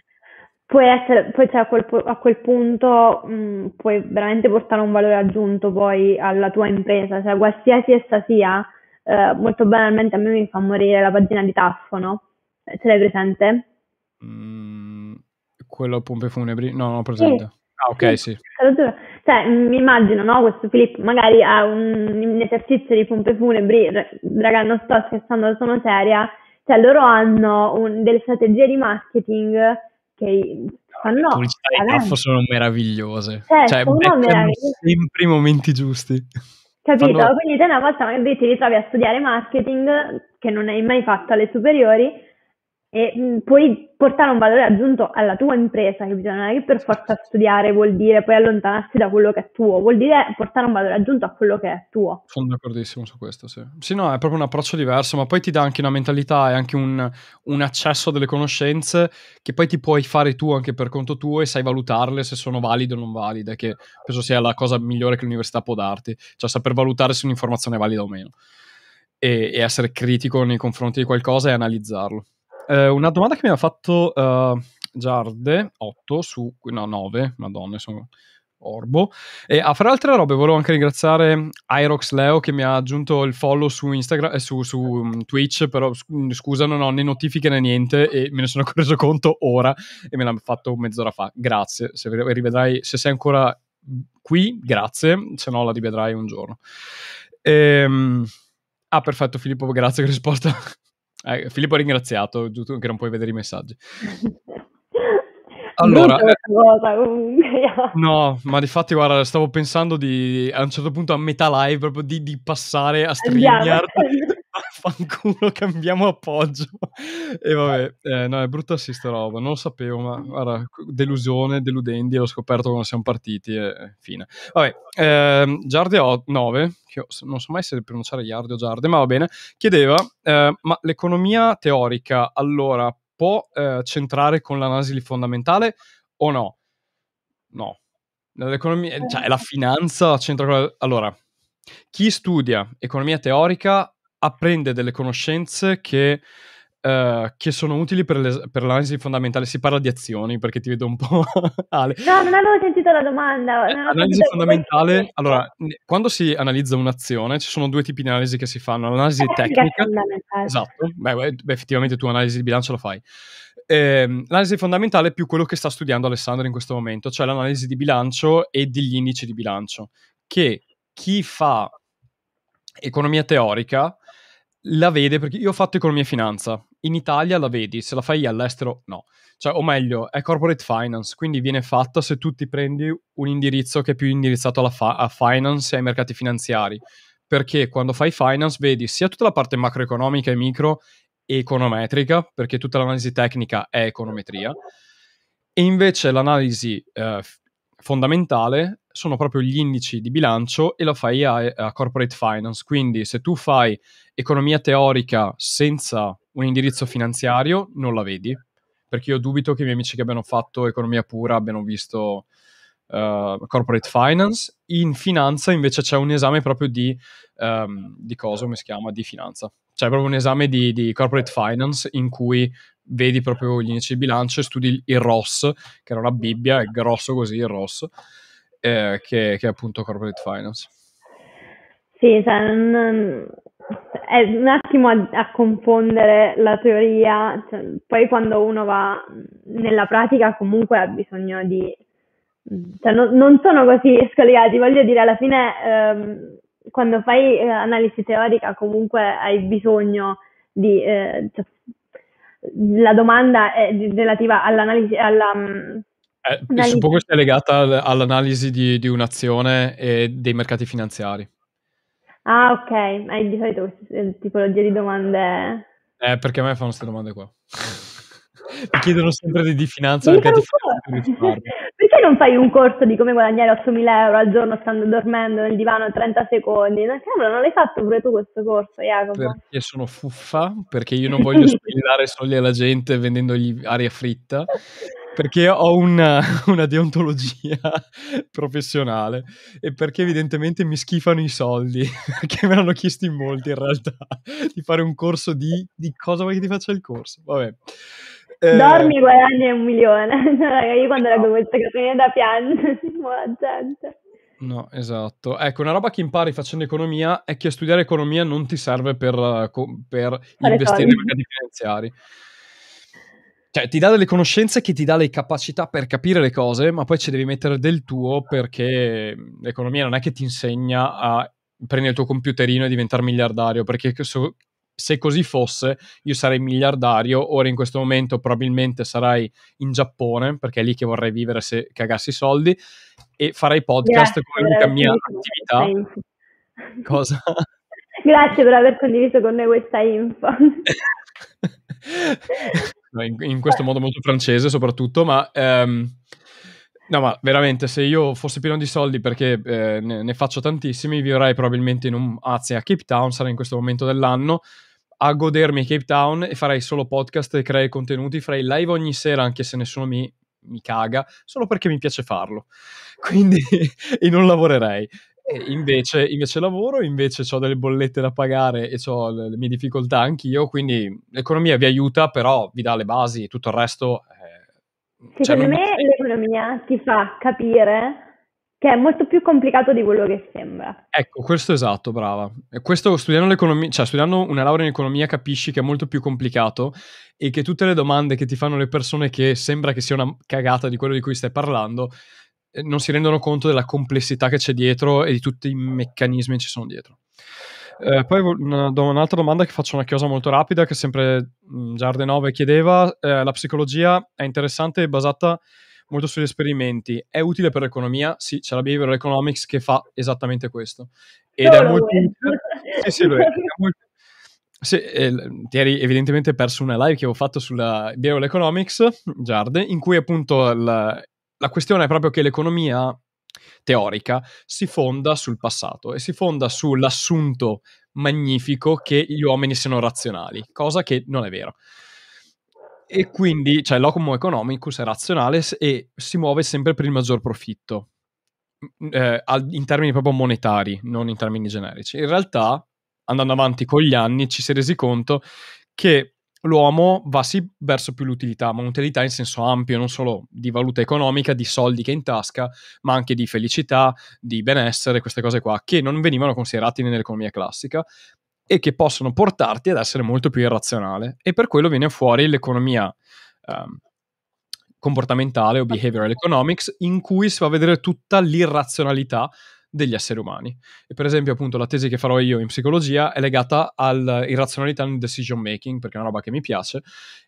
[SPEAKER 2] puoi essere, poi cioè, a, quel, a, quel, punto mh, mm, puoi veramente portare un valore aggiunto poi alla tua impresa, cioè qualsiasi essa sia, eh, molto banalmente a me mi fa morire la pagina di Taffo, no? Eh, ce l'hai presente?
[SPEAKER 1] Mm, quello a pompe funebri? No, non ho presente. Sì. Ah, ok, sì. sì.
[SPEAKER 2] Cioè, mi immagino, no? Questo Filippo magari ha un, un esercizio di pompe funebri, raga, non sto scherzando, sono seria, cioè loro hanno un, delle strategie di marketing che fanno... Pubblicità e gaffo
[SPEAKER 1] sono meravigliose. Certo, cioè, cioè sono meravigliose. sempre i momenti giusti.
[SPEAKER 2] Capito? Fanno... Quindi te una volta magari ti ritrovi a studiare marketing, che non hai mai fatto alle superiori, e mm, puoi portare un valore aggiunto alla tua impresa, che bisogna che per forza studiare vuol dire poi allontanarsi da quello che è tuo, vuol dire portare un valore aggiunto a quello che è tuo.
[SPEAKER 1] Sono d'accordissimo su questo, sì. Sì, no, è proprio un approccio diverso, ma poi ti dà anche una mentalità e anche un, un accesso a delle conoscenze che poi ti puoi fare tu anche per conto tuo e sai valutarle se sono valide o non valide, che penso sia la cosa migliore che l'università può darti, cioè saper valutare se un'informazione è valida o meno. e, e essere critico nei confronti di qualcosa e analizzarlo. Eh, una domanda che mi ha fatto uh, Giarde 8 su no 9, madonna, sono orbo. E ah, fra altre robe volevo anche ringraziare Irox Leo che mi ha aggiunto il follow su Instagram eh, su, su um, Twitch, però mm, scusa non ho né notifiche né niente e me ne sono reso conto ora e me l'ha fatto mezz'ora fa. Grazie, se rivedrai se sei ancora qui, grazie, se no la rivedrai un giorno. Ehm, ah, perfetto Filippo, grazie che risposta eh, Filippo ha ringraziato, giusto che non puoi vedere i messaggi. *laughs*
[SPEAKER 2] Allora, *laughs*
[SPEAKER 1] no, ma di fatti guarda, stavo pensando di a un certo punto a metà live proprio di, di passare a StreamYard *laughs* vaffanculo, *laughs* cambiamo appoggio. E vabbè, eh, no, è brutta sì sta roba, non lo sapevo, ma guarda, delusione, deludendi, l'ho scoperto quando siamo partiti e fine. Vabbè, eh, Giarde 9, che non so mai se pronunciare Giarde o Giardi, ma va bene, chiedeva, eh, ma l'economia teorica allora può eh, centrare con l'analisi fondamentale o no? No. L'economia, cioè la eh. finanza c'entra con la... Allora, chi studia economia teorica apprende delle conoscenze che Uh, che sono utili per, le, per, l'analisi fondamentale. Si parla di azioni perché ti vedo un po'. *laughs* Ale. No,
[SPEAKER 2] non avevo sentito la domanda. Eh, analisi
[SPEAKER 1] fondamentale. Allora, quando si analizza un'azione, ci sono due tipi di analisi che si fanno: l'analisi eh, tecnica. Esatto, beh, beh, effettivamente tu analisi di bilancio lo fai. Eh, l'analisi fondamentale è più quello che sta studiando Alessandro in questo momento, cioè l'analisi di bilancio e degli indici di bilancio, che chi fa economia teorica la vede perché io ho fatto economia e finanza. In Italia la vedi, se la fai all'estero no. Cioè, o meglio, è corporate finance, quindi viene fatta se tu ti prendi un indirizzo che è più indirizzato fa- a finance e ai mercati finanziari. Perché quando fai finance vedi sia tutta la parte macroeconomica e micro e econometrica, perché tutta l'analisi tecnica è econometria, e invece l'analisi eh, fondamentale sono proprio gli indici di bilancio e lo fai a, eh, a corporate finance. Quindi se tu fai economia teorica senza un indirizzo finanziario, non la vedi, perché io dubito che i miei amici che abbiano fatto economia pura abbiano visto uh, corporate finance. In finanza invece c'è un esame proprio di, um, di cosa, come si chiama, di finanza. C'è proprio un esame di, di corporate finance in cui vedi proprio gli indici di bilancio e studi il ROS, che era una bibbia, è grosso così il ROS eh, che, che, è appunto corporate finance.
[SPEAKER 2] Sì, cioè, non, è un attimo a, a confondere la teoria, cioè, poi quando uno va nella pratica comunque ha bisogno di... Cioè, no, non sono così scollegati, voglio dire, alla fine ehm, quando fai eh, analisi teorica comunque hai bisogno di... Eh, cioè, la domanda è relativa all'analisi, alla, mm,
[SPEAKER 1] eh, suppongo sia legata al, all'analisi di, di, un'azione e dei mercati finanziari.
[SPEAKER 2] Ah, ok. Hai eh, di solito queste eh, tipologie di domande.
[SPEAKER 1] Eh, perché a me fanno queste domande qua. *laughs* Mi chiedono sempre di, di finanza perché, *laughs*
[SPEAKER 2] perché non fai un corso di come guadagnare 8.000 euro al giorno stando dormendo nel divano 30 secondi? No, cavolo, non l'hai fatto pure tu questo corso, Jacopo? Perché
[SPEAKER 1] sono fuffa, perché io non *laughs* voglio spillare soldi alla gente vendendogli aria fritta perché ho una, *laughs* una deontologia *laughs* professionale e perché evidentemente mi schifano i soldi, *laughs* perché me l'hanno chiesto in molti in realtà, di fare un corso di... di cosa vuoi che ti faccia il corso? Vabbè. Eh, Dormi,
[SPEAKER 2] guadagni un milione. io quando leggo queste cose da piangere,
[SPEAKER 1] No, esatto. Ecco, una roba che impari facendo economia è che studiare economia non ti serve per, eh, per
[SPEAKER 2] investire soldi. nei mercati
[SPEAKER 1] finanziari. Cioè, ti dà delle conoscenze che ti dà le capacità per capire le cose, ma poi ci devi mettere del tuo perché l'economia non è che ti insegna a prendere il tuo computerino e diventare miliardario, perché se così fosse io sarei miliardario, ora in questo momento probabilmente sarai in Giappone, perché è lì che vorrei vivere se cagassi i soldi, e farei podcast Grazie, come l'unica mia attività. Cosa?
[SPEAKER 2] Grazie per aver condiviso con noi questa info. *laughs*
[SPEAKER 1] in, in eh. questo modo molto francese soprattutto, ma... Um, No, ma veramente, se io fossi pieno di soldi perché eh, ne, ne, faccio tantissimi, vivrei probabilmente in un Azzi a Cape Town, sarei in questo momento dell'anno a godermi Cape Town e farei solo podcast e creare contenuti, farei live ogni sera anche se nessuno mi, mi caga, solo perché mi piace farlo. *laughs* Quindi e non lavorerei. Invece, invece, lavoro, invece ho delle bollette da pagare e ho le, le, mie difficoltà anch'io, quindi l'economia vi aiuta, però vi dà le basi e tutto il resto... Eh, cioè Secondo me non...
[SPEAKER 2] l'economia ti fa capire che è molto più complicato di quello che sembra.
[SPEAKER 1] Ecco, questo esatto, brava. Questo studiando l'economia, cioè studiando una laurea in economia capisci che è molto più complicato e che tutte le domande che ti fanno le persone che sembra che sia una cagata di quello di cui stai parlando eh, non si rendono conto della complessità che c'è dietro e di tutti i meccanismi che ci sono dietro. Eh, poi do un'altra domanda che faccio una chiosa molto rapida, che sempre mm, Giarde 9 chiedeva, eh, la psicologia è interessante e basata molto sugli esperimenti, è utile per l'economia? Sì, c'è la behavioral economics che fa esattamente questo. Ed è molto utile. sì, sì, lo è. *laughs* Sì, eh, ti eri evidentemente perso una live che avevo fatto sulla Behavioral Economics, Giarde, in cui appunto la, la questione è proprio che l'economia teorica si fonda sul passato e si fonda sull'assunto magnifico che gli uomini siano razionali, cosa che non è vero. E quindi, cioè, l'homo economicus è razionale e si muove sempre per il maggior profitto, eh, in termini proprio monetari, non in termini generici. In realtà, andando avanti con gli anni, ci si è resi conto che l'uomo va sì verso più l'utilità, ma un'utilità in senso ampio, non solo di valuta economica, di soldi che è in tasca, ma anche di felicità, di benessere, queste cose qua, che non venivano considerate nell'economia classica e che possono portarti ad essere molto più irrazionale. E per quello viene fuori l'economia ehm, comportamentale o behavioral economics, in cui si fa vedere tutta l'irrazionalità degli esseri umani. E per esempio, appunto, la tesi che farò io in psicologia è legata all'irrazionalità nel decision making, perché è una roba che mi piace,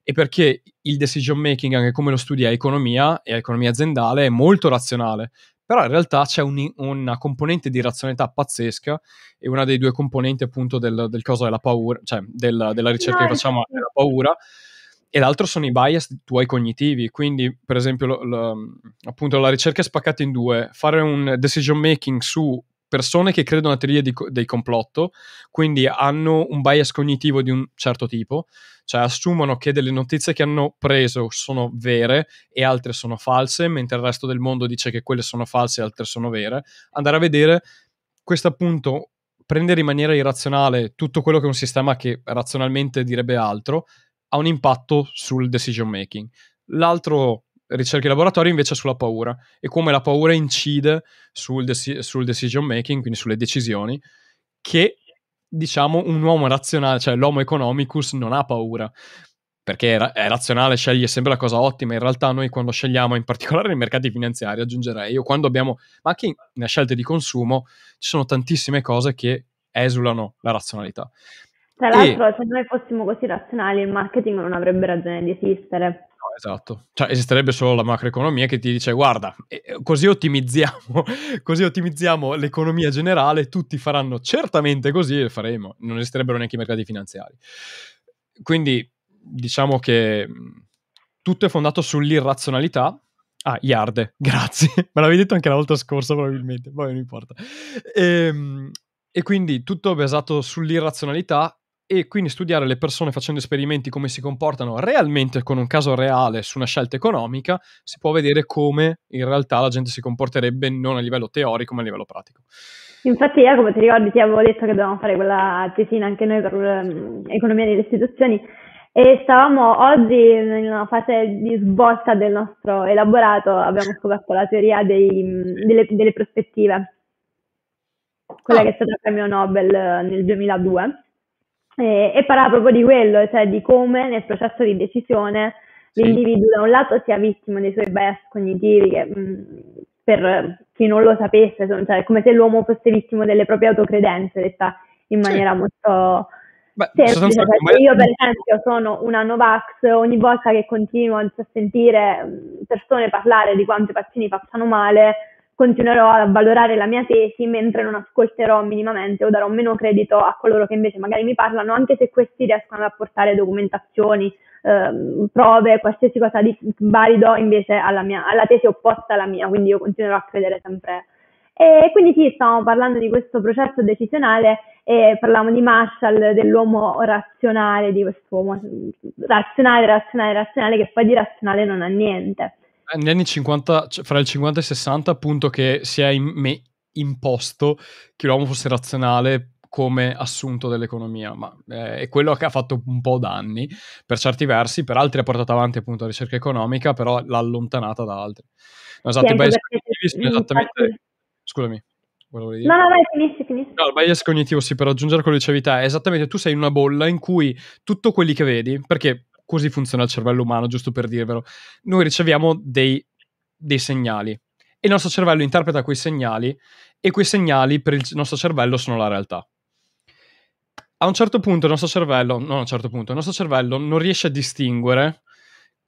[SPEAKER 1] e perché il decision making, anche come lo studia economia e economia aziendale, è molto razionale. Però in realtà c'è un, una componente di razionalità pazzesca e una dei due componenti appunto del, del coso è la paura, cioè del, della ricerca no, che facciamo è la paura, e l'altro sono i bias tuoi cognitivi, quindi per esempio lo, lo, appunto la ricerca è spaccata in due, fare un decision making su persone che credono a teorie di, del complotto, quindi hanno un bias cognitivo di un certo tipo, cioè assumono che delle notizie che hanno preso sono vere e altre sono false, mentre il resto del mondo dice che quelle sono false e altre sono vere, andare a vedere questo appunto prendere in maniera irrazionale tutto quello che è un sistema che razionalmente direbbe altro ha un impatto sul decision making. L'altro ricerca in laboratorio invece è sulla paura e come la paura incide sul, deci- sul decision making, quindi sulle decisioni, che diciamo un uomo razionale, cioè l'homo economicus, non ha paura perché è razionale, sceglie sempre la cosa ottima. In realtà, noi quando scegliamo, in particolare nei mercati finanziari, aggiungerei, o quando abbiamo, ma anche nelle scelte di consumo, ci sono tantissime cose che esulano la razionalità.
[SPEAKER 2] Tra l'altro, e... se noi fossimo così razionali, il marketing non avrebbe ragione di esistere. No,
[SPEAKER 1] esatto, cioè esisterebbe solo la macroeconomia che ti dice guarda, così ottimizziamo, *laughs* così ottimizziamo l'economia generale, tutti faranno certamente così e faremo, non esisterebbero neanche i mercati finanziari. Quindi diciamo che tutto è fondato sull'irrazionalità. Ah, Iarde, *laughs* grazie. Me l'avevi detto anche la volta scorsa, probabilmente. Poi non importa. E, ehm, e quindi tutto basato sull'irrazionalità e quindi studiare le persone facendo esperimenti come si comportano realmente con un caso reale su una scelta economica, si può vedere come in realtà la gente si comporterebbe non a livello teorico ma a livello pratico.
[SPEAKER 2] Infatti io, come ti ricordi, ti avevo detto che dovevamo fare quella tesina anche noi per l'economia mm, delle istituzioni e stavamo oggi in una fase di sbotta del nostro elaborato, abbiamo scoperto la teoria dei, mm, delle, delle prospettive, quella ah. che è stata il premio Nobel eh, nel 2002 eh, e parla proprio di quello, cioè di come nel processo di decisione sì. l'individuo da un lato sia vittima dei suoi bias cognitivi che mh, mm, per chi non lo sapesse, sono, cioè, come se l'uomo fosse vittima delle proprie autocredenze, detta in maniera sì. molto Beh, semplice. Cioè, io per esempio sono una Novax, ogni volta che continuo a sentire mm, persone parlare di quanto i vaccini facciano male, continuerò a valorare la mia tesi mentre non ascolterò minimamente o darò meno credito a coloro che invece magari mi parlano, anche se questi riescono ad apportare documentazioni, ehm, prove, qualsiasi cosa di valido invece alla, mia, alla tesi opposta alla mia, quindi io continuerò a credere sempre. E quindi sì, stavamo parlando di questo processo decisionale e parlavamo di Marshall, dell'uomo razionale, di quest'uomo razionale, razionale, razionale, che poi di razionale non ha niente
[SPEAKER 1] negli anni 50, cioè, fra il 50 e il 60, appunto, che si è in, me imposto che l'uomo fosse razionale come assunto dell'economia, ma eh, è quello che ha fatto un po' danni per certi versi, per altri ha portato avanti appunto la ricerca economica, però l'ha allontanata da altri. No, esatto, sì, sono esattamente... Infatti... Scusami. No, no,
[SPEAKER 2] vai, finisci, finisci.
[SPEAKER 1] No, il bias cognitivo, sì, per aggiungere quello che dicevi te, esattamente tu sei in una bolla in cui tutto quelli che vedi, perché così funziona il cervello umano, giusto per dirvelo. Noi riceviamo dei, dei segnali e il nostro cervello interpreta quei segnali e quei segnali per il nostro cervello sono la realtà. A un certo punto il nostro cervello, non a un certo punto, il nostro cervello non riesce a distinguere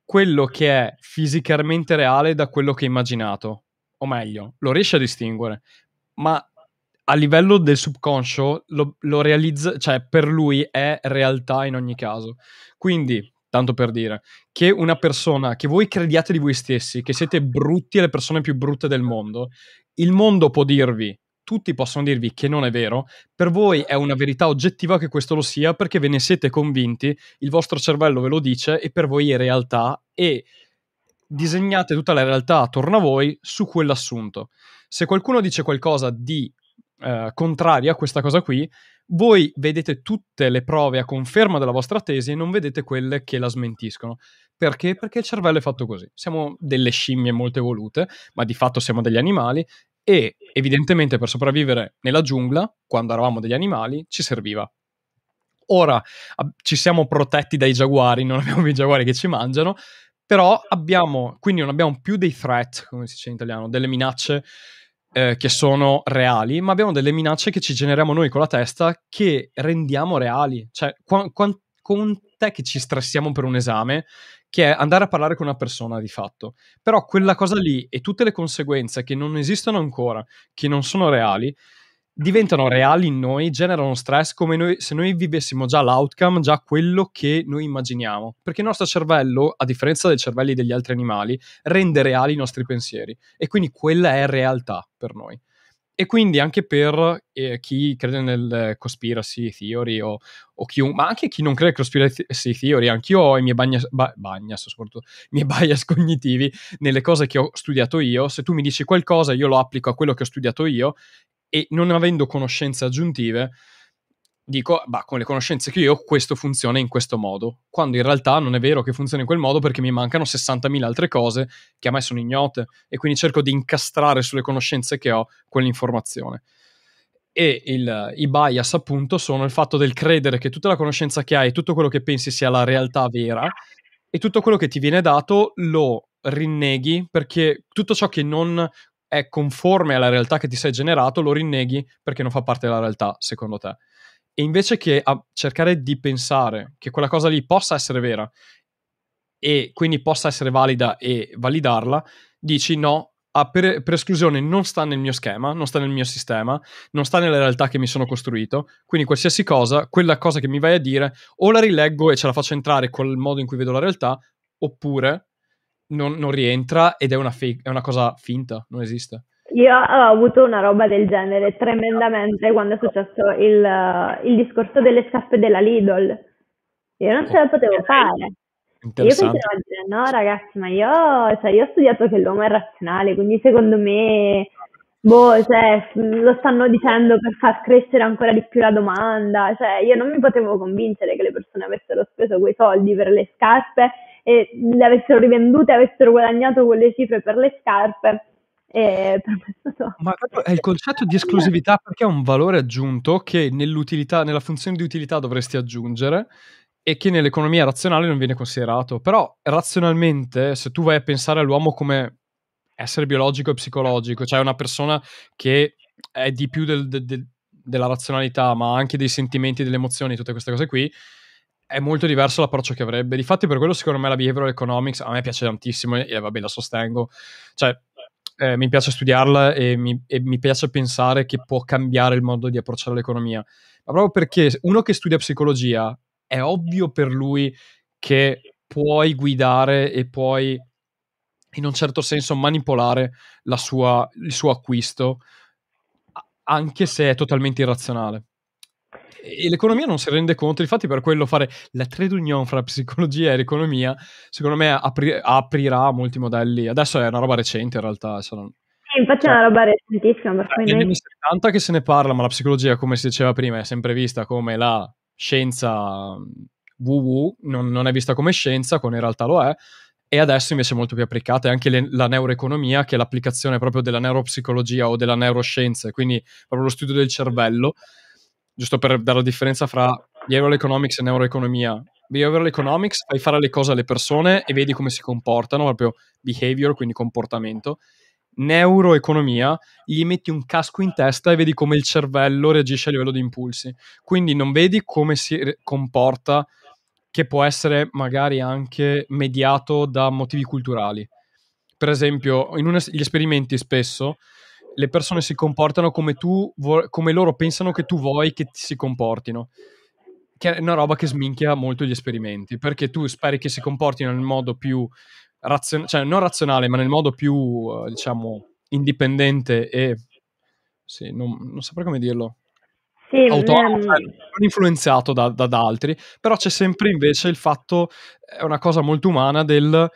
[SPEAKER 1] quello che è fisicamente reale da quello che è immaginato. O meglio, lo riesce a distinguere, ma a livello del subconscio lo, lo realizza, cioè per lui è realtà in ogni caso. Quindi tanto per dire, che una persona, che voi crediate di voi stessi, che siete brutti e le persone più brutte del mondo, il mondo può dirvi, tutti possono dirvi che non è vero, per voi è una verità oggettiva che questo lo sia perché ve ne siete convinti, il vostro cervello ve lo dice e per voi è realtà e disegnate tutta la realtà attorno a voi su quell'assunto. Se qualcuno dice qualcosa di eh, contraria a questa cosa qui, voi vedete tutte le prove a conferma della vostra tesi e non vedete quelle che la smentiscono. Perché? Perché il cervello è fatto così. Siamo delle scimmie molto evolute, ma di fatto siamo degli animali e evidentemente per sopravvivere nella giungla, quando eravamo degli animali, ci serviva. Ora ci siamo protetti dai giaguari, non abbiamo più i giaguari che ci mangiano, però abbiamo, quindi non abbiamo più dei threat, come si dice in italiano, delle minacce eh, che sono reali, ma abbiamo delle minacce che ci generiamo noi con la testa che rendiamo reali. Cioè, qu- qu- quant'è che ci stressiamo per un esame, che è andare a parlare con una persona di fatto. Però quella cosa lì e tutte le conseguenze che non esistono ancora, che non sono reali, diventano reali in noi, generano stress come noi, se noi vivessimo già l'outcome, già quello che noi immaginiamo. Perché il nostro cervello, a differenza dei cervelli degli altri animali, rende reali i nostri pensieri e quindi quella è realtà per noi. E quindi anche per eh, chi crede nel conspiracy theory o, o chi, ma anche chi non crede nel conspiracy theory, anch'io ho i miei bagnas, ba, bagnas, soprattutto i miei bias *laughs* cognitivi nelle cose che ho studiato io. Se tu mi dici qualcosa, io lo applico a quello che ho studiato io e non avendo conoscenze aggiuntive dico, bah, con le conoscenze che io ho questo funziona in questo modo, quando in realtà non è vero che funziona in quel modo perché mi mancano 60.000 altre cose che a me sono ignote e quindi cerco di incastrare sulle conoscenze che ho quell'informazione. E il, i bias appunto sono il fatto del credere che tutta la conoscenza che hai e tutto quello che pensi sia la realtà vera e tutto quello che ti viene dato lo rinneghi perché tutto ciò che non è conforme alla realtà che ti sei generato, lo rinneghi perché non fa parte della realtà, secondo te. E invece che a cercare di pensare che quella cosa lì possa essere vera e quindi possa essere valida e validarla, dici no, per, per, esclusione non sta nel mio schema, non sta nel mio sistema, non sta nella realtà che mi sono costruito, quindi qualsiasi cosa, quella cosa che mi vai a dire, o la rileggo e ce la faccio entrare col modo in cui vedo la realtà, oppure non, non rientra ed è una, fake, è una cosa finta, non esiste.
[SPEAKER 2] Io ho avuto una roba del genere tremendamente quando è successo il, eh, il discorso delle scarpe della Lidl. Io non ce la potevo fare. Io continuavo no ragazzi, ma io, cioè, io ho studiato che l'uomo è razionale, quindi secondo me boh, cioè, lo stanno dicendo per far crescere ancora di più la domanda, cioè, io non mi potevo convincere che le persone avessero speso quei soldi per le scarpe e le avessero rivendute avessero guadagnato quelle cifre per le scarpe. Eh, *laughs*
[SPEAKER 1] Ma è il concetto di esclusività perché è un valore aggiunto che nella funzione di utilità dovresti aggiungere e che nell'economia razionale non viene considerato. Però razionalmente, se tu vai a pensare all'uomo come essere biologico e psicologico, cioè una persona che è di più del, del, del, della razionalità, ma anche dei sentimenti, delle emozioni, tutte queste cose qui, è molto diverso l'approccio che avrebbe. Difatti, per quello, secondo me, la behavioral economics a me piace tantissimo e, e vabbè, la sostengo. Cioè, eh, mi piace studiarla e mi, e mi, piace pensare che può cambiare il modo di approcciare l'economia. Ma proprio perché uno che studia psicologia è ovvio per lui che puoi guidare e puoi, in un certo senso, manipolare sua, il suo acquisto, anche se è totalmente irrazionale. E l'economia non si rende conto, infatti per quello fare la trade union fra psicologia e economia, secondo me apri- aprirà molti modelli. Adesso è una roba recente in realtà, saranno
[SPEAKER 2] eh, infatti cioè, è una cioè, roba recentissima. Per cui eh, negli anni
[SPEAKER 1] 70 che se ne parla, ma la psicologia, come si diceva prima, è sempre vista come la scienza mm, woo non, non, è vista come scienza, quando in realtà lo è, e adesso invece è molto più applicata. È anche le, la neuroeconomia, che è l'applicazione proprio della neuropsicologia o della neuroscienza, quindi proprio lo studio del cervello, giusto per dare la differenza fra behavioral economics e neuroeconomia. Behavioral economics fai fare le cose alle persone e vedi come si comportano, proprio behavior, quindi comportamento. Neuroeconomia, gli metti un casco in testa e vedi come il cervello reagisce a livello di impulsi. Quindi non vedi come si comporta, che può essere magari anche mediato da motivi culturali. Per esempio, in una, gli esperimenti spesso le persone si comportano come tu, come loro pensano che tu vuoi che si comportino. Che è una roba che sminchia molto gli esperimenti, perché tu speri che si comportino nel modo più razionale, cioè non razionale, ma nel modo più, eh, diciamo, indipendente e... Sì, non, non saprei come dirlo.
[SPEAKER 2] Sì, mm, autonomo, ehm, cioè, non
[SPEAKER 1] influenzato da, da, da altri, però c'è sempre invece il fatto, è una cosa molto umana del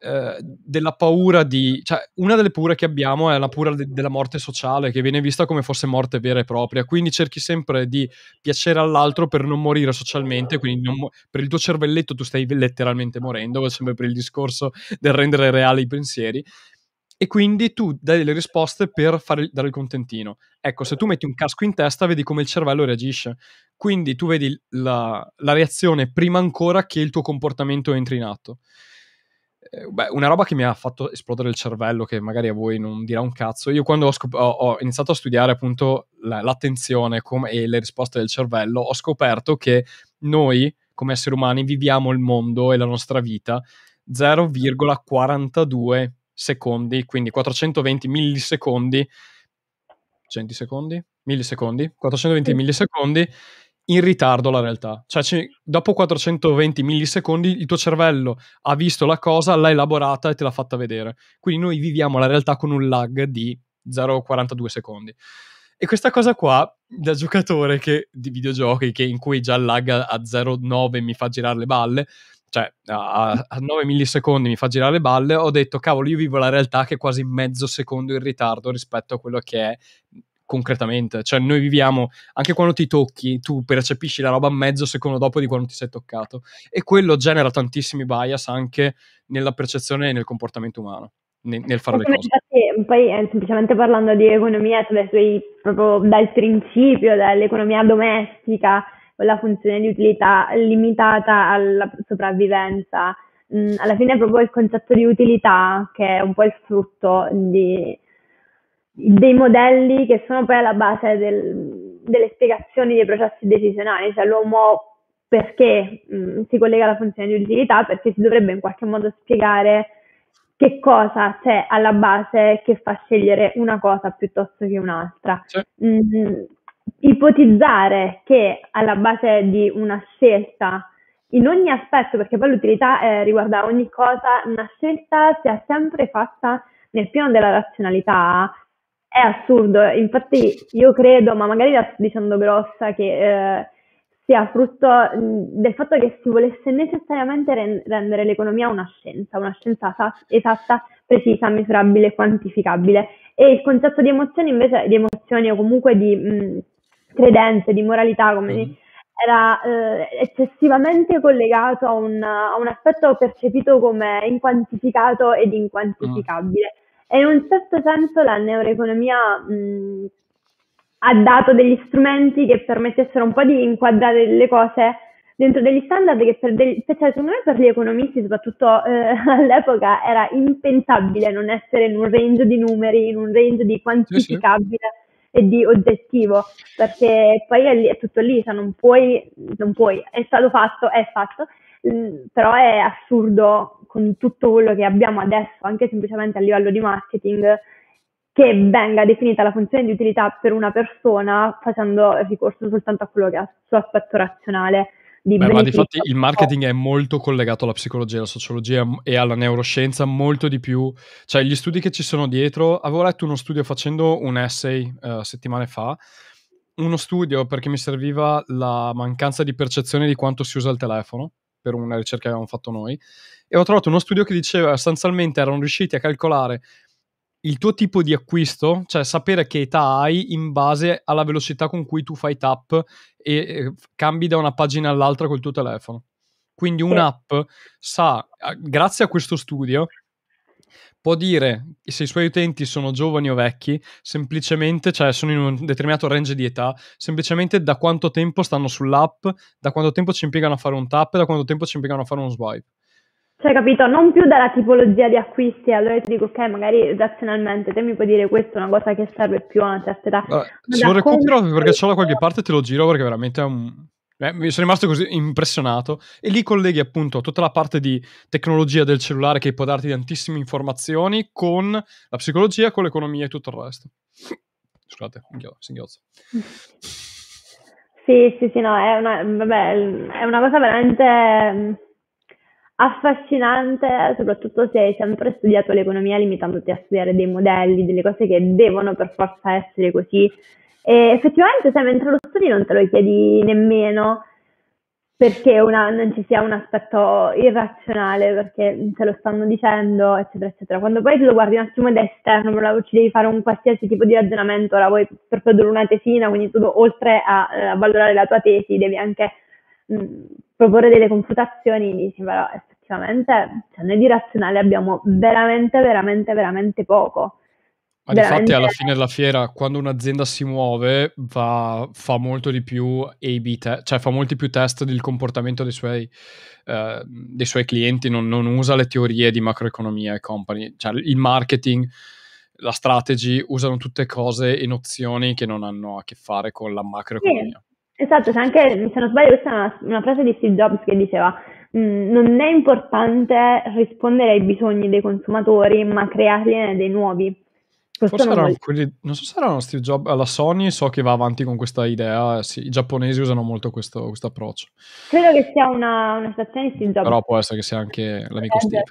[SPEAKER 1] Ehm, della paura di... Cioè, una delle paure che abbiamo è la paura de- della morte sociale, che viene vista come fosse morte vera e propria. Quindi cerchi sempre di piacere all'altro per non morire socialmente, quindi mo- per il tuo cervelletto tu stai letteralmente morendo, sempre per il discorso del rendere reali i pensieri e quindi tu dai le risposte per fare, dare il contentino. Ecco, se tu metti un casco in testa, vedi come il cervello reagisce. Quindi tu vedi la, la reazione prima ancora che il tuo comportamento entri in atto. Eh, beh, una roba che mi ha fatto esplodere il cervello, che magari a voi non dirà un cazzo. Io quando ho, scop- ho, ho iniziato a studiare appunto la, l'attenzione com- e le risposte del cervello, ho scoperto che noi, come esseri umani, viviamo il mondo e la nostra vita 0,42 secondi, quindi 420 millisecondi. 100 secondi? Millisecondi? 420 millisecondi in ritardo la realtà. Cioè, c- dopo 420 millisecondi il tuo cervello ha visto la cosa, l'ha elaborata e te l'ha fatta vedere. Quindi noi viviamo la realtà con un lag di 0,42 secondi. E questa cosa qua, da giocatore che, di videogiochi, che in cui già il lag a 0,9 mi fa girare le balle, cioè a, a 9 millisecondi mi fa girare le balle, ho detto cavolo, io vivo la realtà che è quasi mezzo secondo in ritardo rispetto a quello che è concretamente. Cioè, noi viviamo, anche quando ti tocchi, tu percepisci la roba mezzo secondo dopo di quando ti sei toccato. E quello genera tantissimi bias anche nella percezione e nel comportamento umano, nel, nel fare le cose.
[SPEAKER 2] Poi, eh, semplicemente parlando di economia, suoi, proprio dal principio, dell'economia domestica, con la funzione di utilità limitata alla sopravvivenza. Mm, alla fine è proprio il concetto di utilità che è un po' il frutto di, dei modelli che sono poi alla base del, delle spiegazioni dei processi decisionali, cioè l'uomo perché mh, mm, si collega alla funzione di utilità, perché si dovrebbe in qualche modo spiegare che cosa c'è alla base che fa scegliere una cosa piuttosto che un'altra. Sì. Mh, mm, ipotizzare che alla base di una scelta, in ogni aspetto, perché poi l'utilità eh, riguarda ogni cosa, una scelta sia sempre fatta nel piano della razionalità è assurdo, eh. infatti io credo, ma magari la sto dicendo grossa, che eh, sia frutto del fatto che si volesse necessariamente ren- rendere l'economia una scienza, una scienza esatta, precisa, misurabile, quantificabile. E il concetto di emozioni invece, di emozioni o comunque di mh, credenze, di moralità, come mm. era eh, eccessivamente collegato a un, a un, aspetto percepito come inquantificato ed inquantificabile. Mm in un certo senso la neuroeconomia mh, ha dato degli strumenti che permettessero un po' di inquadrare le cose dentro degli standard che per degli, cioè, secondo me per gli economisti soprattutto eh, *laughs* all'epoca era impensabile non essere in un range di numeri, in un range di quantificabile sì, sì. e di oggettivo, perché poi è, lì, è tutto lì, cioè non puoi, non puoi, è stato fatto, è fatto, mh, però è assurdo con tutto quello che abbiamo adesso, anche semplicemente a livello di marketing, che venga definita la funzione di utilità per una persona facendo ricorso soltanto a quello che ha il suo aspetto razionale. Di Beh, ma di il marketing
[SPEAKER 1] è molto collegato alla psicologia, alla sociologia e alla neuroscienza, molto di più. Cioè, gli studi che ci sono dietro, avevo letto uno studio facendo un essay uh, settimane fa, uno studio perché mi serviva la mancanza di percezione di quanto si usa il telefono per una ricerca che avevamo fatto noi e ho trovato uno studio che diceva sostanzialmente erano riusciti a calcolare il tuo tipo di acquisto, cioè sapere che età hai in base alla velocità con cui tu fai tap e eh, cambi da una pagina all'altra col tuo telefono. Quindi un'app sa, grazie a questo studio, può dire se i suoi utenti sono giovani o vecchi, semplicemente, cioè sono in un determinato range di età, semplicemente da quanto tempo stanno sull'app, da quanto tempo ci impiegano a fare un tap e da quanto tempo ci impiegano a fare uno swipe.
[SPEAKER 2] Cioè, capito? Non più dalla tipologia di acquisti, allora ti dico, ok, magari razionalmente te mi puoi dire questa è una cosa che serve più a una certa età. Allora,
[SPEAKER 1] se lo recupero perché c'ho da qualche parte te lo giro perché veramente è un... Eh, mi sono rimasto così impressionato e lì colleghi appunto tutta la parte di tecnologia del cellulare che può darti tantissime informazioni con la psicologia, con l'economia e tutto il resto. Scusate, singhiozzo.
[SPEAKER 2] Sì, sì, sì, no, è una, vabbè, è una cosa veramente affascinante, soprattutto se hai sempre studiato l'economia limitandoti a studiare dei modelli, delle cose che devono per forza essere così. E effettivamente, se mentre lo studi non te lo chiedi nemmeno perché una, non ci sia un aspetto irrazionale, perché se lo stanno dicendo, eccetera, eccetera. Quando poi te lo guardi un attimo da esterno, però ci devi fare un qualsiasi tipo di ragionamento, la vuoi per produrre una tesina, quindi tu oltre a, eh, a valutare la tua tesi devi anche mh, mm, proporre delle confutazioni mi sembra effettivamente, cioè noi di razionale abbiamo veramente, veramente, veramente poco. Ma veramente... infatti alla
[SPEAKER 1] fine della fiera, quando un'azienda si muove, va, fa molto di più A-B test, cioè fa molti più test del comportamento dei suoi, eh, dei suoi clienti, non, non, usa le teorie di macroeconomia e company. Cioè il marketing, la strategy, usano tutte cose e nozioni che non hanno a che fare con la macroeconomia.
[SPEAKER 2] Sì. Esatto, c'è anche, se non sbaglio, questa è una, una frase di Steve Jobs che diceva mm, non è importante rispondere ai bisogni dei consumatori, ma crearne dei nuovi. Questo Forse erano
[SPEAKER 1] quelli, non so se erano Steve Jobs, la Sony so che va avanti con questa idea, sì, i giapponesi usano molto questo, questo approccio.
[SPEAKER 2] Credo che sia una, una stazione di Steve Jobs. Però
[SPEAKER 1] può essere che sia anche l'amico eh, Steve.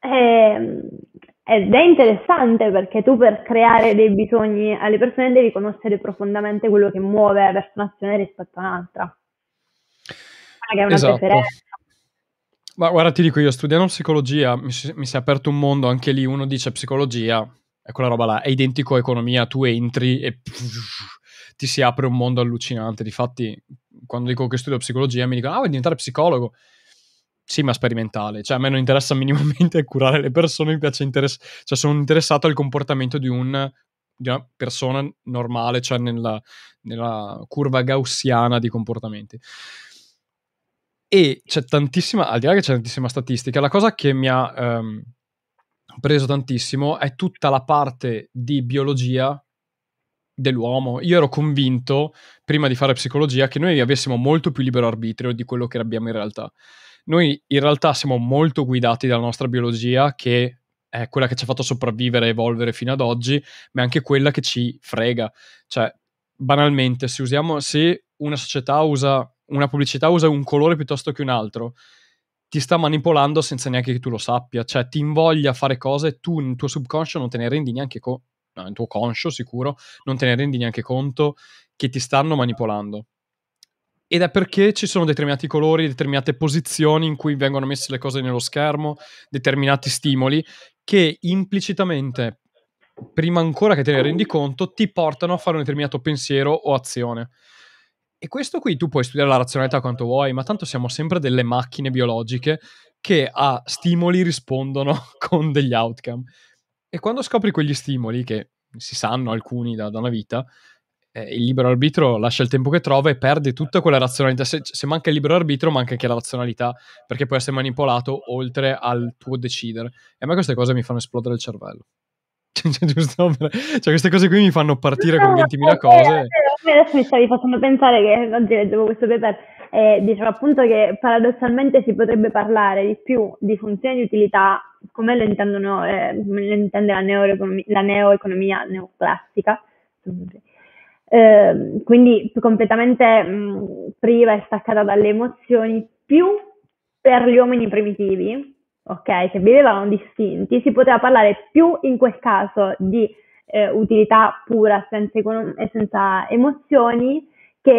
[SPEAKER 2] Eh, ed è interessante perché tu per creare dei bisogni alle persone devi conoscere profondamente quello che muove verso un'azione rispetto a un'altra. Che è una esatto. preferenza.
[SPEAKER 1] Ma guarda, ti dico io, studiando psicologia mi si, mi si è aperto un mondo, anche lì uno dice psicologia, è quella roba là, è identico a economia, tu entri e pff, *laughs* ti si apre un mondo allucinante. Difatti, quando dico che studio psicologia, mi dicono, ah, vuoi diventare psicologo? Sì, ma sperimentale. Cioè, a me non interessa *laughs* minimamente curare le persone, mi piace interess- cioè, sono interessato al comportamento di, un, di una persona normale, cioè nella, nella curva gaussiana di comportamenti. E c'è tantissima, al di là che c'è tantissima statistica, la cosa che mi ha ehm, preso tantissimo è tutta la parte di biologia dell'uomo. Io ero convinto, prima di fare psicologia, che noi avessimo molto più libero arbitrio di quello che abbiamo in realtà noi in realtà siamo molto guidati dalla nostra biologia che è quella che ci ha fatto sopravvivere e evolvere fino ad oggi, ma è anche quella che ci frega. Cioè, banalmente, se, usiamo, se una società usa, una pubblicità usa un colore piuttosto che un altro, ti sta manipolando senza neanche che tu lo sappia, cioè ti invoglia a fare cose e tu nel tuo subconscio non te ne rendi neanche conto, no, nel tuo conscio sicuro, non te ne rendi neanche conto che ti stanno manipolando ed è perché ci sono determinati colori, determinate posizioni in cui vengono messe le cose nello schermo, determinati stimoli che implicitamente, prima ancora che te ne rendi conto, ti portano a fare un determinato pensiero o azione. E questo qui tu puoi studiare la razionalità quanto vuoi, ma tanto siamo sempre delle macchine biologiche che a stimoli rispondono *laughs* con degli outcome. E quando scopri quegli stimoli, che si sanno alcuni da, da una vita, eh, il libero arbitro lascia il tempo che trova e perde tutta quella razionalità. Se, se, manca il libero arbitro, manca anche la razionalità, perché può essere manipolato oltre al tuo decidere. E a me queste cose mi fanno esplodere il cervello. *laughs* Cioè, giusto? Cioè, queste cose qui mi fanno partire con 20.000 cose. Eh,
[SPEAKER 2] eh, eh, adesso mi stavi facendo pensare che oggi leggevo questo paper e diceva appunto che paradossalmente si potrebbe parlare di più di funzione di utilità, come lo, intendono, eh, come lo intende la, neoeconomia, la neoeconomia neoclassica Ehm, quindi completamente mh, priva e staccata dalle emozioni, più per gli uomini primitivi, ok, che vivevano distinti, si poteva parlare più in quel caso di eh, utilità pura senza, econom- e senza emozioni che,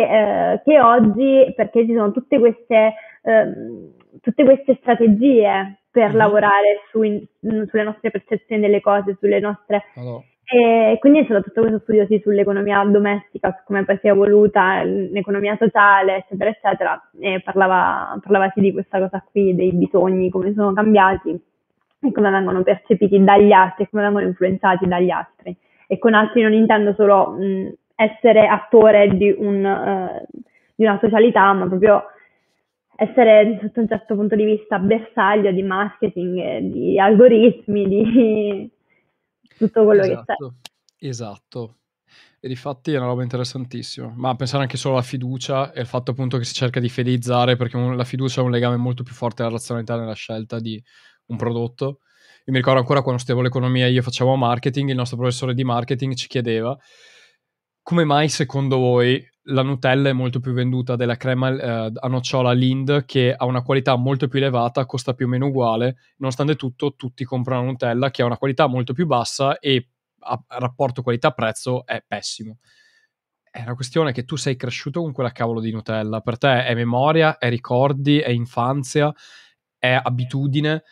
[SPEAKER 2] eh, che, oggi, perché ci sono tutte queste, ehm, tutte queste strategie per mhm. lavorare su in- sulle nostre percezioni delle cose, sulle nostre... Allora e quindi c'era tutto questo studio sì, sull'economia domestica, su come si è evoluta, l'economia sociale, eccetera, eccetera, e parlava, parlava sì di questa cosa qui, dei bisogni, come sono cambiati e come vengono percepiti dagli altri, e come vengono influenzati dagli altri. E con altri non intendo solo mh, essere attore di, un, eh, di una socialità, ma proprio essere sotto un certo punto di vista bersaglio di marketing, di algoritmi, di tutto quello esatto, che
[SPEAKER 1] c'è. Esatto. E difatti è una roba interessantissima, ma pensare anche solo alla fiducia e al fatto appunto che si cerca di fidelizzare, perché la fiducia ha un legame molto più forte alla razionalità nella scelta di un prodotto. Io mi ricordo ancora quando studiavo l'economia, e io facevo marketing, il nostro professore di marketing ci chiedeva come mai secondo voi la Nutella è molto più venduta della crema eh, a nocciola Lind che ha una qualità molto più elevata, costa più o meno uguale, nonostante tutto tutti comprano Nutella che ha una qualità molto più bassa e a, a rapporto qualità-prezzo è pessimo. È una questione che tu sei cresciuto con quella cavolo di Nutella, per te è memoria, è ricordi, è infanzia, è abitudine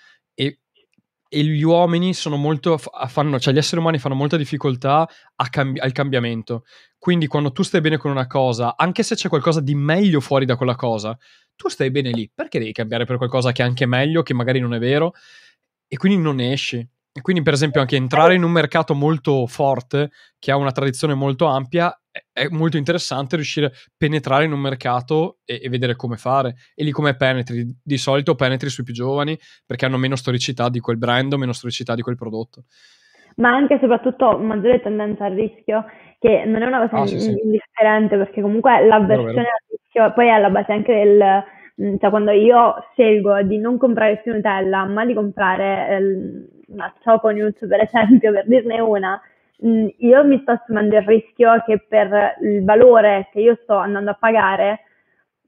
[SPEAKER 1] e gli uomini sono molto, fanno, cioè gli esseri umani fanno molta difficoltà cambi- al cambiamento. Quindi quando tu stai bene con una cosa, anche se c'è qualcosa di meglio fuori da quella cosa, tu stai bene lì. Perché devi cambiare per qualcosa che è anche meglio, che magari non è vero? E quindi non esci. E quindi, per esempio, anche entrare in un mercato molto forte, che ha una tradizione molto ampia, è molto interessante riuscire a penetrare in un mercato e, e vedere come fare. E lì come penetri? Di solito penetri sui più giovani perché hanno meno storicità di quel brand meno storicità di quel prodotto.
[SPEAKER 2] Ma anche e soprattutto maggiore tendenza al rischio, che non è una cosa ah, sì, indifferente, sì. perché comunque l'avversione al rischio poi è alla base anche del cioè quando io scelgo di non comprare più Nutella, ma di comprare eh, la Choco News per esempio, per dirne una, mh, mm, io mi sto assumendo il rischio che per il valore che io sto andando a pagare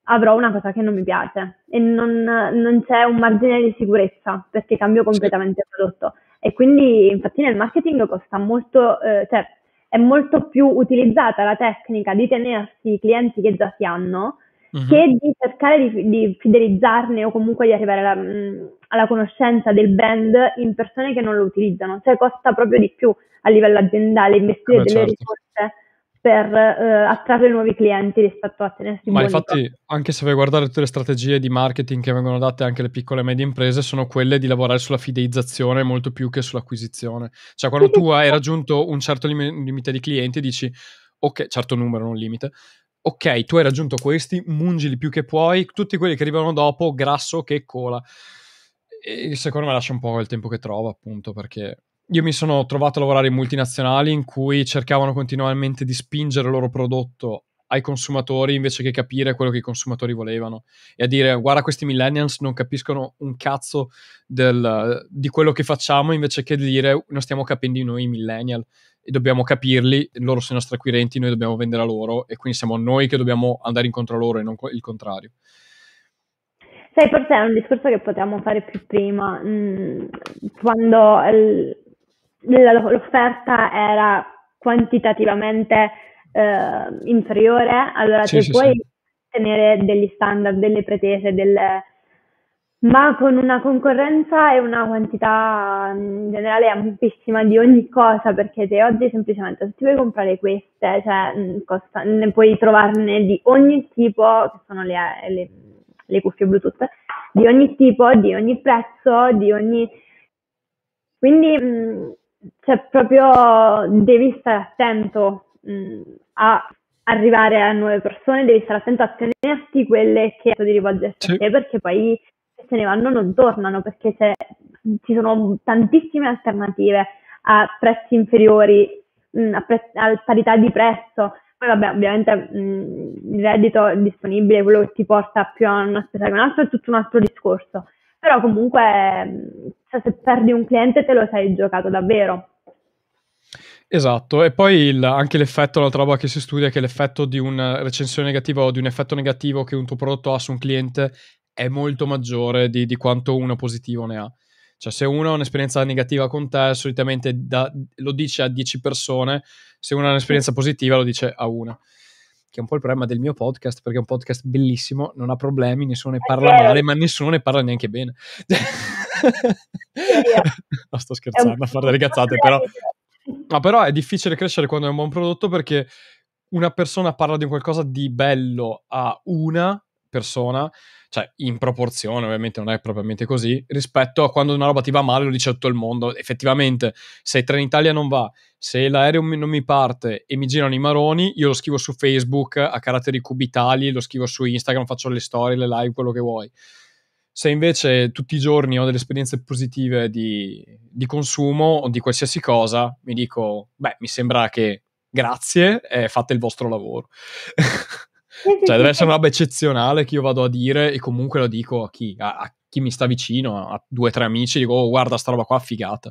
[SPEAKER 2] avrò una cosa che non mi piace e non, non c'è un margine di sicurezza perché cambio completamente il prodotto. E quindi infatti nel marketing costa molto, eh, cioè è molto più utilizzata la tecnica di tenersi i clienti che già si hanno mm-hmm. che di cercare di, di, fidelizzarne o comunque di arrivare alla, mm, alla, conoscenza del brand in persone che non lo utilizzano. Cioè costa proprio di più a livello aziendale investire Beh, delle certo. risorse per eh, attrarre nuovi clienti rispetto a tenersi Ma infatti,
[SPEAKER 1] anche se vai a guardare tutte le strategie di marketing che vengono date anche alle piccole e medie imprese, sono quelle di lavorare sulla fidelizzazione molto più che sull'acquisizione. Cioè, quando tu hai raggiunto un certo lim- limite di clienti, dici ok, certo numero, non limite, ok, tu hai raggiunto questi, mungili più che puoi, tutti quelli che arrivano dopo, grasso che cola. E secondo me lascia un po' il tempo che trova, appunto, perché io mi sono trovato a lavorare in multinazionali in cui cercavano continuamente di spingere il loro prodotto ai consumatori invece che capire quello che i consumatori volevano e a dire guarda questi millennials non capiscono un cazzo del, di quello che facciamo invece che dire non stiamo capendo noi millennial e dobbiamo capirli, loro sono i nostri acquirenti, noi dobbiamo vendere a loro e quindi siamo noi che dobbiamo andare incontro a loro e non il contrario.
[SPEAKER 2] Sai, forse è un discorso che potremmo fare più prima, mm, quando l'offerta era quantitativamente eh, inferiore, allora sì, te sì, puoi sì. tenere degli standard, delle pretese, delle... ma con una concorrenza e una quantità mm, in generale ampissima di ogni cosa, perché se oggi semplicemente se ti vuoi comprare queste, cioè, mm, costa, ne puoi trovarne di ogni tipo, che sono le, le, le cuffie Bluetooth, di ogni tipo, di ogni prezzo, di ogni... Quindi... Mh, mm, cioè proprio devi stare attento mh, mm, a arrivare a nuove persone devi stare attento a tenerti quelle che ti rivolgersi sì. a te perché poi se se ne vanno non tornano perché ci sono tantissime alternative a prezzi inferiori, mh, mm, a, pre- a, parità di prezzo. Poi vabbè, ovviamente mh, mm, il reddito disponibile, quello che ti porta più a una spesa che un'altra è tutto un altro discorso. Però comunque cioè, se perdi un cliente te lo sei giocato davvero.
[SPEAKER 1] Esatto, e poi il, anche l'effetto, l'altra roba che si studia, è che l'effetto di una recensione negativa o di un effetto negativo che un tuo prodotto ha su un cliente è molto maggiore di, di quanto uno positivo ne ha. Cioè, se uno ha un'esperienza negativa con te, solitamente da, lo dice a 10 persone, se uno ha un'esperienza positiva lo dice a una. Che è un po' il problema del mio podcast, perché è un podcast bellissimo, non ha problemi, nessuno ne parla male, ma nessuno ne parla neanche bene. *laughs* no, sto scherzando a fare delle cazzate, però ma però è difficile crescere quando è un buon prodotto perché una persona parla di qualcosa di bello a una persona, cioè in proporzione, ovviamente non è propriamente così, rispetto a quando una roba ti va male lo dice tutto il mondo. Effettivamente, se il treno Italia non va, se l'aereo non mi parte e mi girano i maroni, io lo scrivo su Facebook a caratteri cubitali, lo scrivo su Instagram, faccio le storie, le live, quello che vuoi. Se invece tutti i giorni ho delle esperienze positive di, di consumo o di qualsiasi cosa, mi dico, beh, mi sembra che grazie, eh, fate il vostro lavoro. *laughs* cioè, deve essere una roba eccezionale che io vado a dire e comunque lo dico a chi, a, a chi mi sta vicino, a due o tre amici, dico, oh, guarda, sta roba qua figata.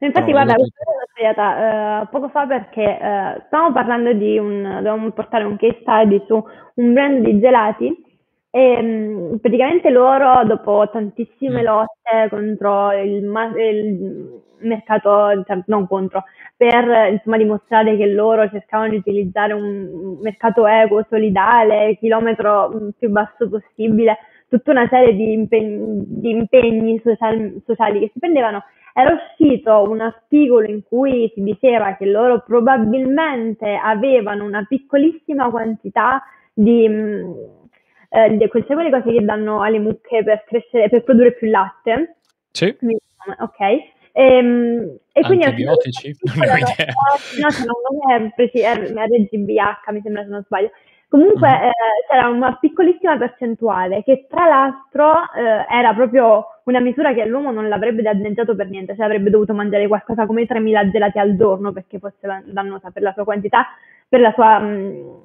[SPEAKER 2] Infatti, Però guarda, uh, poco fa perché uh, stavamo parlando di un, dovevamo portare un case study su un brand di gelati e, ehm, praticamente loro, dopo tantissime mm. lotte contro il, il mercato, cioè, non contro, per insomma, dimostrare che loro cercavano di utilizzare un mercato equo, solidale, chilometro mm, più basso possibile, tutta una serie di, impeg- di impegni social- sociali che si prendevano, era uscito un articolo in cui si diceva che loro probabilmente avevano una piccolissima quantità di mm, eh, queste quelle cose che danno alle mucche per, crescere, per produrre più latte. Sì. ok. E, ehm, e quindi antibiotici? Non ho idea. *laughs* No, no, è RGBH, mi sembra se non sbaglio. Comunque mm. eh, c'era una piccolissima percentuale che tra l'altro eh, era proprio una misura che l'uomo non l'avrebbe danneggiato per niente, cioè avrebbe dovuto mangiare qualcosa come 3.000 gelati al giorno perché fosse dannosa per la sua quantità, per la sua mh, mm,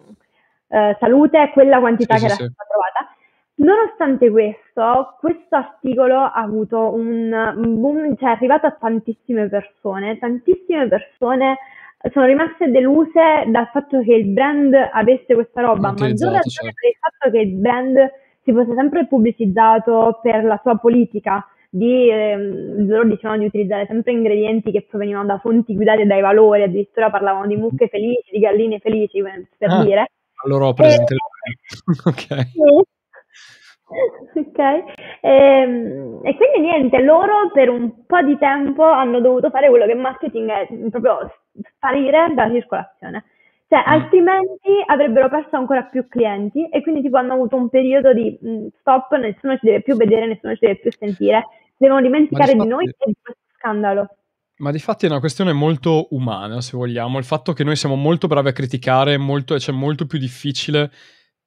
[SPEAKER 2] eh, salute, quella quantità sì, che era stata trovata. Nonostante questo, questo articolo ha avuto un boom, cioè è arrivato a tantissime persone, tantissime persone sono rimaste deluse dal fatto che il brand avesse questa roba, ma maggior ragione cioè. fatto che il brand si fosse sempre pubblicizzato per la sua politica di, ehm, loro dicevano di utilizzare sempre ingredienti che provenivano da fonti guidate dai valori, addirittura parlavano di mucche felici, di galline felici, per ah. dire.
[SPEAKER 1] Allora ho preso eh, *laughs* ok.
[SPEAKER 2] *laughs* okay. E, ehm, e, quindi niente, loro per un po' di tempo hanno dovuto fare quello che marketing è proprio sparire dalla circolazione. Cioè, mm. altrimenti avrebbero perso ancora più clienti e quindi tipo hanno avuto un periodo di mh, mm, stop, nessuno ci deve più vedere, nessuno ci deve più sentire, devono dimenticare di noi e di questo scandalo.
[SPEAKER 1] Ma di fatti è una questione molto umana, se vogliamo, il fatto che noi siamo molto bravi a criticare, molto, cioè è molto più difficile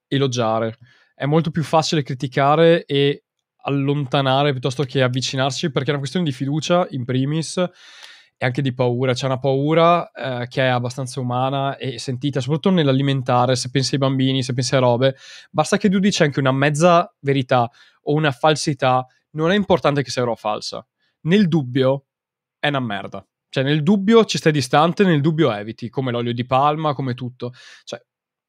[SPEAKER 1] elogiare. È molto più facile criticare e allontanare piuttosto che avvicinarci, perché è una questione di fiducia, in primis, e anche di paura. C'è una paura eh, che è abbastanza umana e sentita, soprattutto nell'alimentare, se pensi ai bambini, se pensi a robe. Basta che tu dici anche una mezza verità o una falsità, non è importante che sia vero o falsa. Nel dubbio, è una merda. Cioè, nel dubbio ci stai distante, nel dubbio eviti, come l'olio di palma, come tutto. Cioè,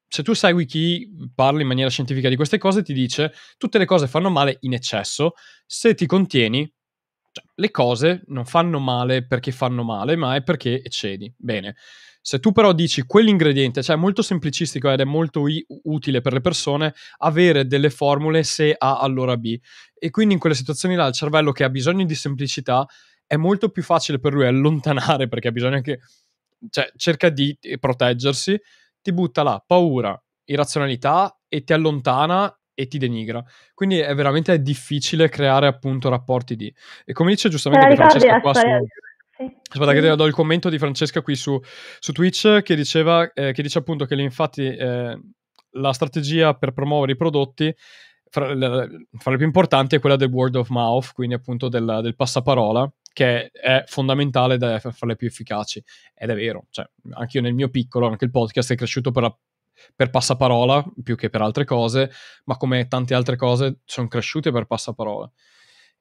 [SPEAKER 1] se tu segui chi parla in maniera scientifica di queste cose, ti dice tutte le cose fanno male in eccesso, se ti contieni, cioè, le cose non fanno male perché fanno male, ma è perché eccedi. Bene. Se tu però dici quell'ingrediente, cioè è molto semplicistico ed è molto i- utile per le persone avere delle formule se A allora B. E quindi in quelle situazioni là il cervello che ha bisogno di semplicità è molto più facile per lui allontanare perché ha bisogno che cioè, cerca di eh, proteggersi, ti butta là paura, irrazionalità e ti allontana e ti denigra. Quindi è veramente difficile creare appunto rapporti di... E come dice giustamente di Francesca qua su... Aspetta, che do il commento di Francesca qui su, su Twitch che diceva eh, che dice appunto che infatti eh, la strategia per promuovere i prodotti fra le, fra, le più importanti è quella del word of mouth, quindi appunto del, del passaparola, perché è fondamentale da farle più efficaci. Ed è vero, cioè, anche io nel mio piccolo, anche il podcast è cresciuto per, la, per passaparola più che per altre cose, ma come tante altre cose sono cresciute per passaparola.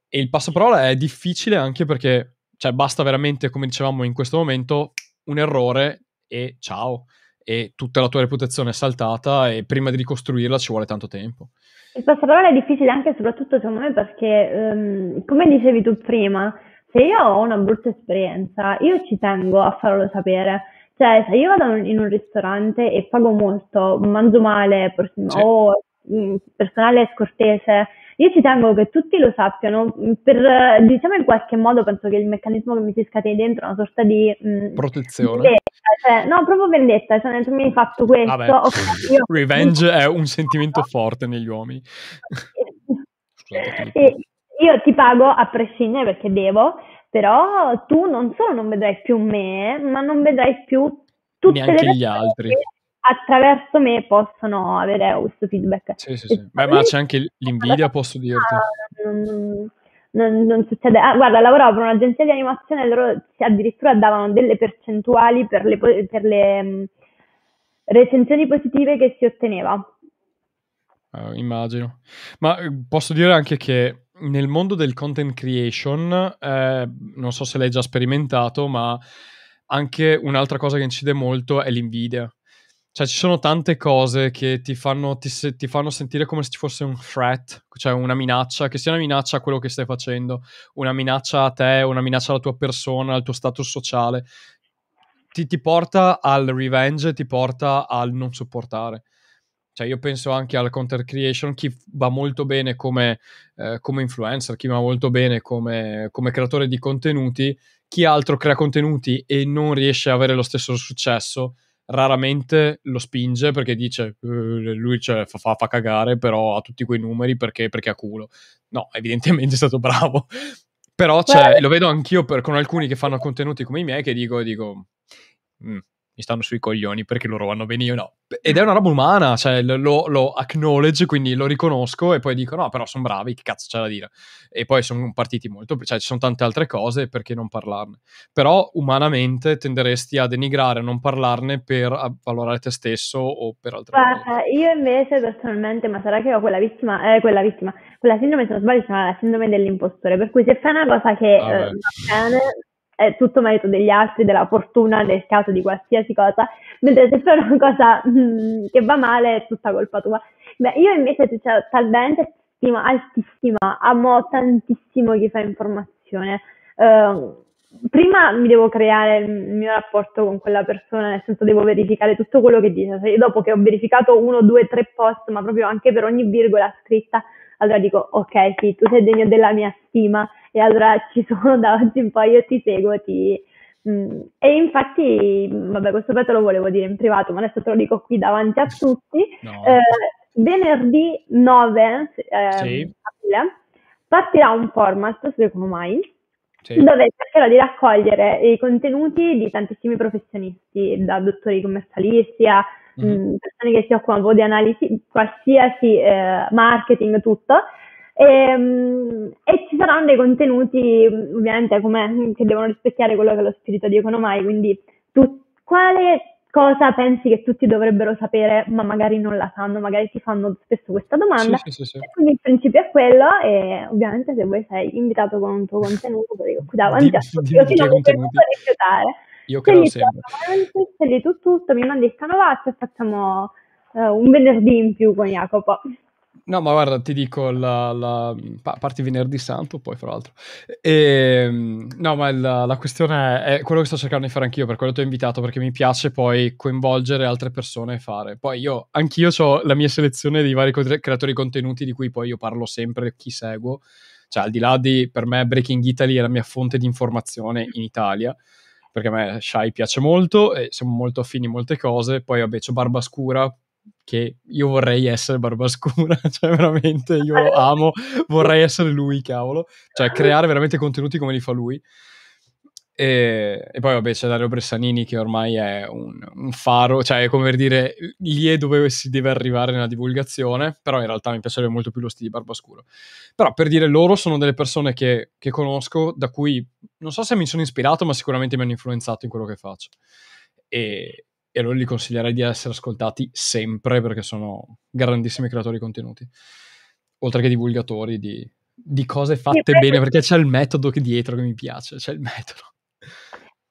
[SPEAKER 1] E il passaparola è difficile anche perché cioè, basta veramente, come dicevamo in questo momento, un errore e ciao e tutta la tua reputazione è saltata e prima di ricostruirla ci vuole tanto tempo.
[SPEAKER 2] Il passaparola è difficile anche e soprattutto secondo me perché, um, come dicevi tu prima, se io ho una brutta esperienza, io ci tengo a farlo sapere. Cioè, se io vado in un ristorante e pago molto, mangio male pers- sì. o mh, mm, personale scortese, io ci tengo che tutti lo sappiano. Per, diciamo in qualche modo, penso che il meccanismo che mi si scateni dentro è una sorta di mh, mm, protezione. Vendetta, cioè, no, proprio vendetta. Cioè, tu mi hai fatto questo. Vabbè, okay, io... *laughs*
[SPEAKER 1] Revenge è un sentimento forte negli uomini. *laughs*
[SPEAKER 2] Scusate, e, io ti pago a prescindere perché devo, però tu non solo non vedrai più me, ma non vedrai più tutti
[SPEAKER 1] gli altri. Che
[SPEAKER 2] attraverso me possono avere questo feedback. Sì, sì, sì. Beh,
[SPEAKER 1] ma c'è anche l'invidia, posso dirti.
[SPEAKER 2] Non, non, non succede. Ah, guarda, lavoravo per un'agenzia di animazione e loro addirittura davano delle percentuali per le, per le mm, recensioni positive che si otteneva.
[SPEAKER 1] Uh, immagino. Ma eh, posso dire anche che nel mondo del content creation, eh, non so se l'hai già sperimentato, ma anche un'altra cosa che incide molto è l'invidia. Cioè, ci sono tante cose che ti fanno, ti, ti fanno, sentire come se ci fosse un threat, cioè una minaccia, che sia una minaccia a quello che stai facendo, una minaccia a te, una minaccia alla tua persona, al tuo status sociale. Ti, ti porta al revenge, ti porta al non sopportare. Cioè, io penso anche al content creation, chi va molto bene come, eh, come influencer, chi va molto bene come, come, creatore di contenuti, chi altro crea contenuti e non riesce ad avere lo stesso successo, raramente lo spinge perché dice eh, lui cioè, fa, fa, fa, cagare, però ha tutti quei numeri perché, perché ha culo. No, *laughs* evidentemente è stato bravo. Però cioè, lo vedo anch'io per, con alcuni che fanno contenuti come i miei che dico, dico mh, mm, mi stanno sui coglioni perché loro vanno bene, io no. Ed è una roba umana, cioè lo, lo acknowledge, quindi lo riconosco e poi dico no, però sono bravi, che cazzo c'è da dire. E poi sono partiti molto, cioè ci sono tante altre cose, perché non parlarne? Però umanamente tenderesti a denigrare, a non parlarne per valorare te stesso o per altre
[SPEAKER 2] Guarda, cose. Io invece personalmente, ma sarà che ho quella vittima, eh, quella vittima, quella sindrome se non sbaglio si chiama la sindrome dell'impostore, per cui se fai una cosa che ah, eh, va bene è tutto merito degli altri, della fortuna, del caso di qualsiasi cosa, mentre se fai una cosa mm, che va male è tutta colpa tua. Beh, io invece ho cioè, talmente stima altissima, amo tantissimo chi fa informazione. Uh, prima mi devo creare il mio rapporto con quella persona, nel senso devo verificare tutto quello che dice. Se cioè, dopo che ho verificato uno, due, tre post, ma proprio anche per ogni virgola scritta, allora dico ok, sì, tu sei degno della mia stima e allora ci sono da oggi in poi, io ti seguo, ti... Mm. E infatti, vabbè, questo poi te lo volevo dire in privato, ma adesso te lo dico qui davanti a tutti. No. Eh, venerdì 9 eh, sì. aprile partirà un format secondo Ecomai sì. dove cercherò di raccogliere i contenuti di tantissimi professionisti, da dottori commercialisti a mhm. mm persone che si occupano di analisi, qualsiasi eh, marketing, tutto, e, ehm, e, ci saranno dei contenuti, ovviamente, come, che devono rispecchiare quello che è lo spirito di Economai, quindi tu, quale cosa pensi che tutti dovrebbero sapere, ma magari non la sanno, magari si fanno spesso questa domanda. Sì, sì, sì, quindi il principio è quello e ovviamente se vuoi sei invitato con un tuo contenuto, te dico qui davanti a tutti, non rifiutare. Io credo sempre. Se tu tutto, mi mandi il canovaccio e facciamo uh, un venerdì in più con Jacopo.
[SPEAKER 1] No, ma guarda, ti dico, la, la, parti venerdì santo poi, fra l'altro. E, ehm, no, ma la, la, questione è, quello che sto cercando di fare anch'io, per quello ti ho invitato, perché mi piace poi coinvolgere altre persone e fare. Poi io, anch'io ho la mia selezione di vari creatori di contenuti di cui poi io parlo sempre, chi seguo. Cioè, al di là di, per me, Breaking Italy è la mia fonte di informazione in Italia perché a me Shai piace molto e siamo molto affini in molte cose. Poi, vabbè, c'ho Scura, che io vorrei essere Barbascura, *laughs* cioè veramente io lo amo, *laughs* vorrei essere lui, cavolo, cioè creare veramente contenuti come li fa lui. E, e poi vabbè c'è Dario Bressanini che ormai è un, un faro, cioè è come per dire lì è dove si deve arrivare nella divulgazione, però in realtà mi piacerebbe molto più lo stile di Barbascuro. Però per dire loro sono delle persone che, che conosco, da cui non so se mi sono ispirato, ma sicuramente mi hanno influenzato in quello che faccio. E, e allora li consiglierei di essere ascoltati sempre perché sono grandissimi creatori di contenuti, oltre che divulgatori di, di cose fatte sì, bene perché c'è il metodo che dietro che mi piace, c'è il metodo.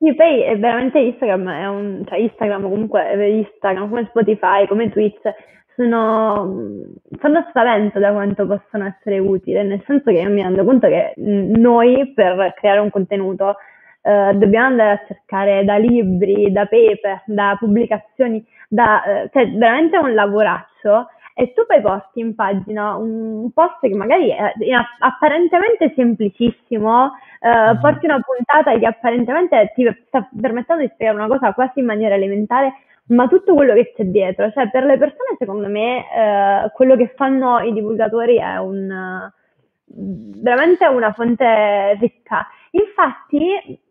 [SPEAKER 2] Sì, poi è eh, veramente Instagram, è un, cioè Instagram comunque, eh, Instagram come Spotify, come Twitch, sono, sono mm, spavento da quanto possono essere utili, nel senso che io mi rendo conto che noi per creare un contenuto eh, dobbiamo andare a cercare da libri, da paper, da pubblicazioni, da, eh, cioè veramente un lavoraccio e tu poi porti in pagina un post che magari è apparentemente semplicissimo, eh, mm-hmm. porti una puntata che apparentemente ti sta permettendo di spiegare una cosa quasi in maniera elementare, ma tutto quello che c'è dietro, cioè per le persone secondo me eh, quello che fanno i divulgatori è un, veramente una fonte ricca Infatti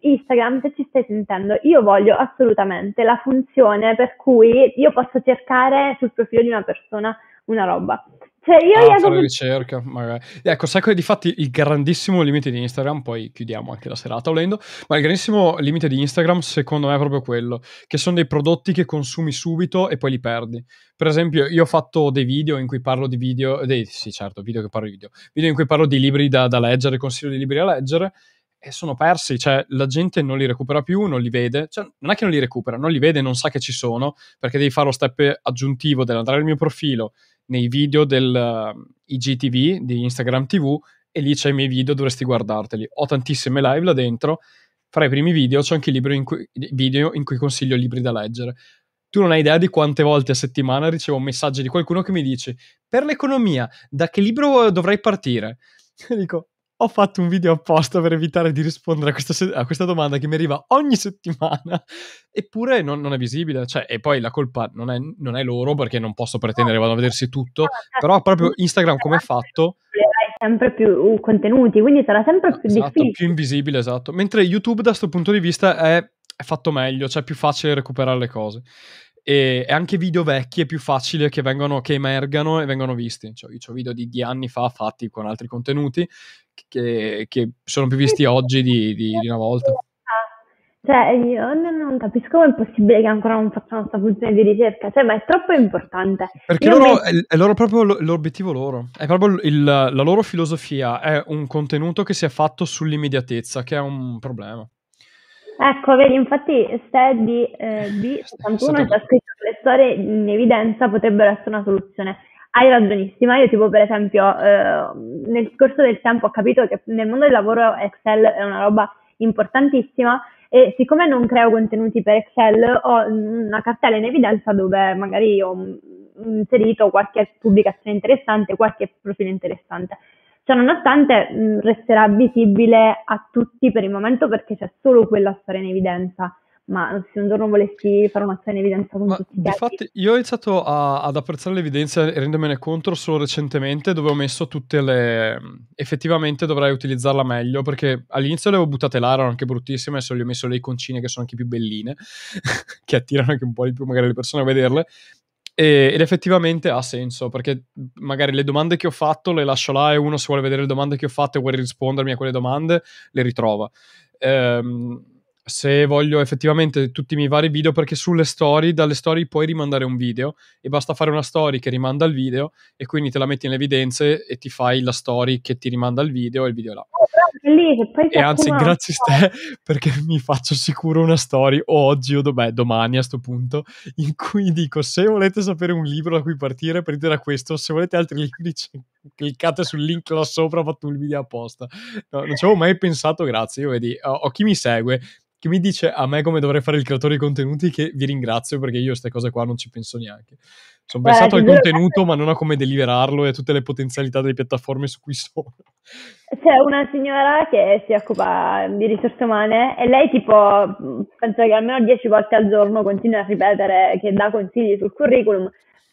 [SPEAKER 2] Instagram, se ci stai sentendo, io voglio assolutamente la funzione per cui io posso cercare sul profilo di una persona una roba. Cioè io ah, Jacopo...
[SPEAKER 1] fare ricerca, magari. Ecco, sai qual è difatti il grandissimo limite di Instagram, poi chiudiamo anche la serata volendo, ma il grandissimo limite di Instagram secondo me è proprio quello, che sono dei prodotti che consumi subito e poi li perdi. Per esempio, io ho fatto dei video in cui parlo di video, dei, sì certo, video che parlo di video, video in cui parlo di libri da, da leggere, consiglio di libri da leggere, e sono persi, cioè la gente non li recupera più, non li vede, cioè, non è che non li recupera, non li vede, non sa che ci sono, perché devi fare lo step aggiuntivo dell'andare al mio profilo nei video del uh, ehm, IGTV di Instagram TV e lì c'è i miei video, dovresti guardarteli. Ho tantissime live là dentro, fra i primi video c'è anche il video in cui consiglio libri da leggere. Tu non hai idea di quante volte a settimana ricevo messaggi di qualcuno che mi dice per l'economia, da che libro dovrei partire? Io *laughs* dico, ho fatto un video apposta per evitare di rispondere a questa, a questa domanda che mi arriva ogni settimana, eppure non, non è visibile. Cioè, e poi la colpa non è, non è loro perché non posso pretendere, vado a vedersi tutto, però proprio certo. Instagram come è esatto. fatto...
[SPEAKER 2] Sempre più uh, contenuti, quindi sarà sempre più esatto, difficile.
[SPEAKER 1] più invisibile, esatto. Mentre YouTube da questo punto di vista è, è fatto meglio, cioè è più facile recuperare le cose e, anche video vecchi è più facile che, vengano, che emergano e vengano visti. Cioè, io ho video di, di, anni fa fatti con altri contenuti che, che sono più visti oggi di, di, di, una volta.
[SPEAKER 2] Cioè, io non capisco come è possibile che ancora non facciano questa funzione di ricerca, cioè, ma è troppo importante. Perché loro,
[SPEAKER 1] me... è, è loro proprio l'obiettivo loro, è proprio il, la loro filosofia, è un contenuto che si è fatto sull'immediatezza, che è un problema.
[SPEAKER 2] Ecco, vedi, infatti STE di eh, B71 stato... già scritto che le storie in evidenza potrebbero essere una soluzione. Hai ragionissima, io tipo per esempio eh, nel corso del tempo ho capito che nel mondo del lavoro Excel è una roba importantissima e siccome non creo contenuti per Excel ho una cartella in evidenza dove magari ho inserito qualche pubblicazione interessante, qualche profilo interessante. Ciononostante mh, mm, resterà visibile a tutti per il momento perché c'è solo quella storia in evidenza ma se un giorno volessi fare una storia in evidenza con ma tutti infatti
[SPEAKER 1] io ho iniziato a, ad apprezzare l'evidenza e rendermene conto solo recentemente dove ho messo tutte le mm, effettivamente dovrei utilizzarla meglio perché all'inizio le avevo buttate là erano anche bruttissime adesso gli ho messo le iconcine che sono anche più belline *laughs* che attirano anche un po' di più magari le persone a vederle e, ed effettivamente ha senso, perché mhmm, magari le domande che ho fatto le lascio là e uno se vuole vedere le domande che ho fatto e vuole rispondermi a quelle domande, le ritrova. Ehm, se voglio effettivamente tutti i miei vari video, perché sulle storie, dalle storie puoi rimandare un video e basta fare una story che rimanda al video e quindi te la metti in evidenze e ti fai la story che ti rimanda al video e il video là. Oh,
[SPEAKER 2] e anzi, grazie a te *laughs* perché
[SPEAKER 1] mi faccio sicuro una story oggi o beh, domani a sto punto in cui dico se volete sapere un libro da cui partire, prendete da questo, se volete altri *laughs* libri c'è cliccate sul link là sopra, ho fatto un video apposta. No, non ci avevo mai pensato, grazie. Io vedi, ho, ho chi mi segue che mi dice a me come dovrei fare il creatore di contenuti che vi ringrazio perché io queste cose qua non ci penso neanche. Sono Guarda, pensato al contenuto ma non a come deliberarlo e a tutte le potenzialità delle piattaforme su cui sono.
[SPEAKER 2] C'è una signora che si occupa di risorse umane e lei tipo, penso che almeno dieci volte al giorno continua a ripetere che dà consigli sul curriculum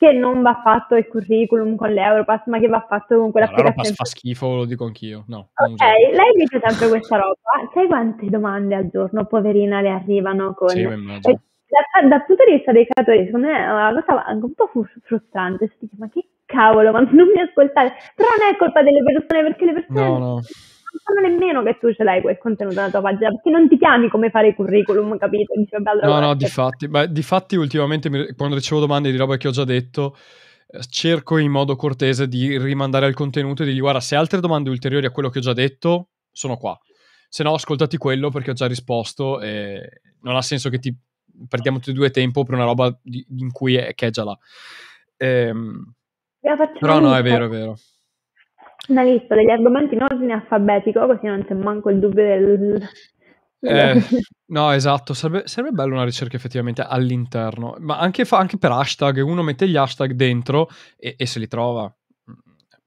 [SPEAKER 2] che non va fatto il curriculum con l'Europass, ma che va fatto con quella no, L'Europass
[SPEAKER 1] fa schifo, lo dico anch'io. No, ok,
[SPEAKER 2] lei dice sempre questa roba. Sai quante domande al giorno, poverina, le arrivano con... Sì, e, eh, da, dal punto di vista dei creatori, secondo me è una cosa anche un po' frustrante. Si dice, ma che cavolo, ma non mi ascoltare. Però non è colpa delle persone, perché le persone... No, no non sanno nemmeno che tu ce l'hai quel contenuto nella tua pagina, perché non ti chiami come fare il curriculum, capito? Dici, vabbè, no, no, di fatti,
[SPEAKER 1] beh, di fatti ultimamente quando ricevo domande di roba che ho già detto, eh, cerco in modo cortese di rimandare al contenuto e di dire, guarda, se altre domande ulteriori a quello che ho già detto, sono qua. Se no, ascoltati quello perché ho già risposto e non ha senso che ti perdiamo tutti e due tempo per una roba di, in cui è, che è già là. Ehm, però no, è vero, è vero.
[SPEAKER 2] Una lista degli argomenti in ordine alfabetico, così non c'è manco il dubbio del... Eh, *laughs*
[SPEAKER 1] no, esatto, sarebbe, sarebbe bello una ricerca effettivamente all'interno, ma anche, fa, anche per hashtag, uno mette gli hashtag dentro e, e se li trova,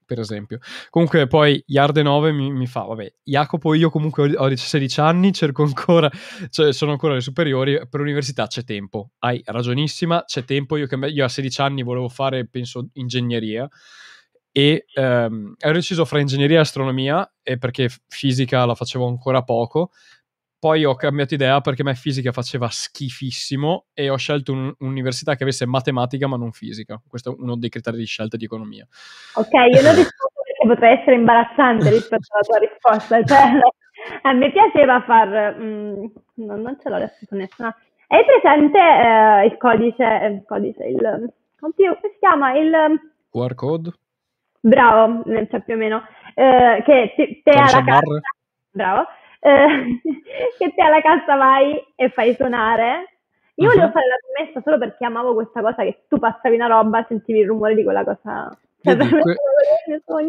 [SPEAKER 1] per esempio. Comunque poi Yarde 9 mi, mi, fa, vabbè, Jacopo io comunque ho 16 anni, cerco ancora, cioè sono ancora alle superiori, per l'università c'è tempo, hai ragionissima, c'è tempo, io, io a 16 anni volevo fare, penso, ingegneria, e ehm, ero deciso fra ingegneria e astronomia e perché fisica la facevo ancora poco poi ho cambiato idea perché a me fisica faceva schifissimo e ho scelto un, un'università che avesse matematica ma non fisica. Questo è uno dei criteri di scelta di economia.
[SPEAKER 2] Ok, io l'ho risposto *laughs* perché potrei essere imbarazzante rispetto alla tua risposta. Cioè, *laughs* a me piaceva far... Mh, mm, non ce l'ho adesso con nessuna. Hai presente eh, il codice... Eh, il codice, il... come si chiama? Il...
[SPEAKER 1] QR code?
[SPEAKER 2] Bravo, cioè più o meno. Eh, che te, te alla cassa, bravo, eh, *laughs* che te alla cassa vai e fai suonare. Io uh-huh. volevo fare la commessa solo perché amavo questa cosa che tu passavi una roba, sentivi il rumore di quella cosa. Cioè, *laughs*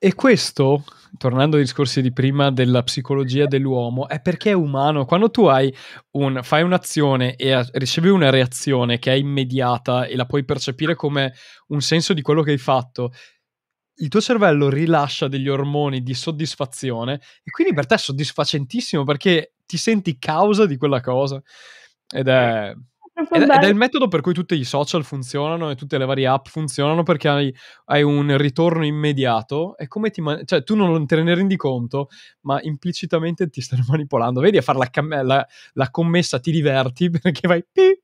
[SPEAKER 1] e questo, tornando ai discorsi di prima della psicologia dell'uomo, è perché è umano. Quando tu un, fai un'azione e a, ricevi una reazione che è immediata e la puoi percepire come un senso di quello che hai fatto, il tuo cervello rilascia degli ormoni di soddisfazione e quindi per te è soddisfacentissimo perché ti senti causa di quella cosa. Ed è, ed, ed è il metodo per cui tutti i social funzionano e tutte le varie app funzionano perché hai, hai un ritorno immediato e come ti man- cioè tu non te ne rendi conto ma implicitamente ti stai *laughs* manipolando vedi a fare la, cam- la, la commessa ti diverti *laughs* perché vai pi,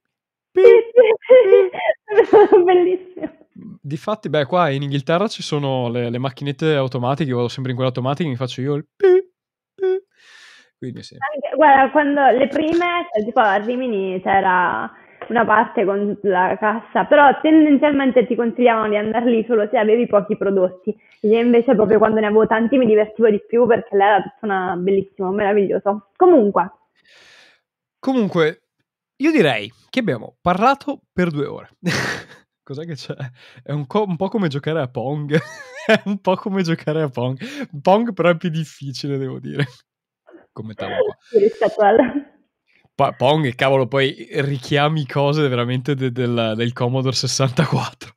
[SPEAKER 2] pi, pi. *laughs* bellissimo
[SPEAKER 1] Difatti, beh, qua in Inghilterra ci sono le, le macchinette automatiche, io vado sempre in quelle automatiche, mi faccio io il pi, pi. Quindi sì.
[SPEAKER 2] Anche, guarda, quando le prime, cioè, tipo a Rimini c'era una parte con la cassa, però tendenzialmente ti consigliavano di andare lì solo se avevi pochi prodotti. Io invece proprio quando ne avevo tanti mi divertivo di più perché lei era tutta una bellissima, meravigliosa. Comunque.
[SPEAKER 1] Comunque, io direi che abbiamo parlato per due ore. *laughs* Cos'è che c'è? È un, co- un po' come giocare a Pong. *laughs* è un po' come giocare a Pong. Pong però è più difficile, devo dire. Come eh,
[SPEAKER 2] tavola. Rispetto al...
[SPEAKER 1] Pa- Pong, cavolo, poi richiami cose veramente de- del-, del, Commodore 64.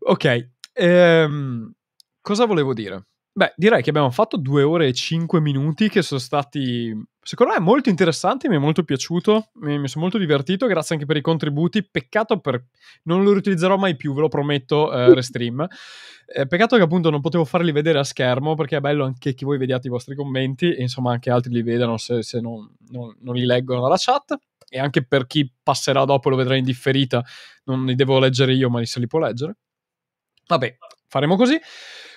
[SPEAKER 1] Ok, ehm, cosa volevo dire? Beh, direi che abbiamo fatto due ore e cinque minuti che sono stati Secondo me è molto interessante, mi è molto piaciuto, mi, mi sono molto divertito, grazie anche per i contributi. Peccato per... non lo riutilizzerò mai più, ve lo prometto, eh, *laughs* Restream. Eh, peccato che appunto non potevo farli vedere a schermo, perché è bello anche che voi vediate i vostri commenti e insomma anche altri li vedano se, se non, non, non li leggono dalla chat. E anche per chi passerà dopo lo vedrà in differita, non li devo leggere io, ma se li può leggere. Vabbè, faremo così.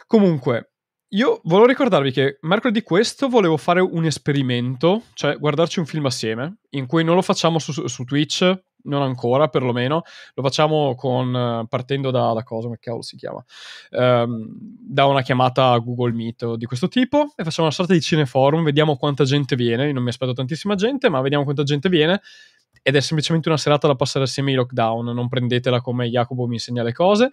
[SPEAKER 1] Comunque, io volevo ricordarvi che mercoledì questo volevo fare un esperimento, cioè guardarci un film assieme, in cui non lo facciamo su, su Twitch, non ancora perlomeno, lo facciamo con, eh, partendo da, da cosa, come cavolo si chiama, ehm, da una chiamata a Google Meet o di questo tipo e facciamo una sorta di cineforum, vediamo quanta gente viene, io non mi aspetto tantissima gente, ma vediamo quanta gente viene ed è semplicemente una serata da passare assieme ai lockdown, non prendetela come Jacopo mi insegna le cose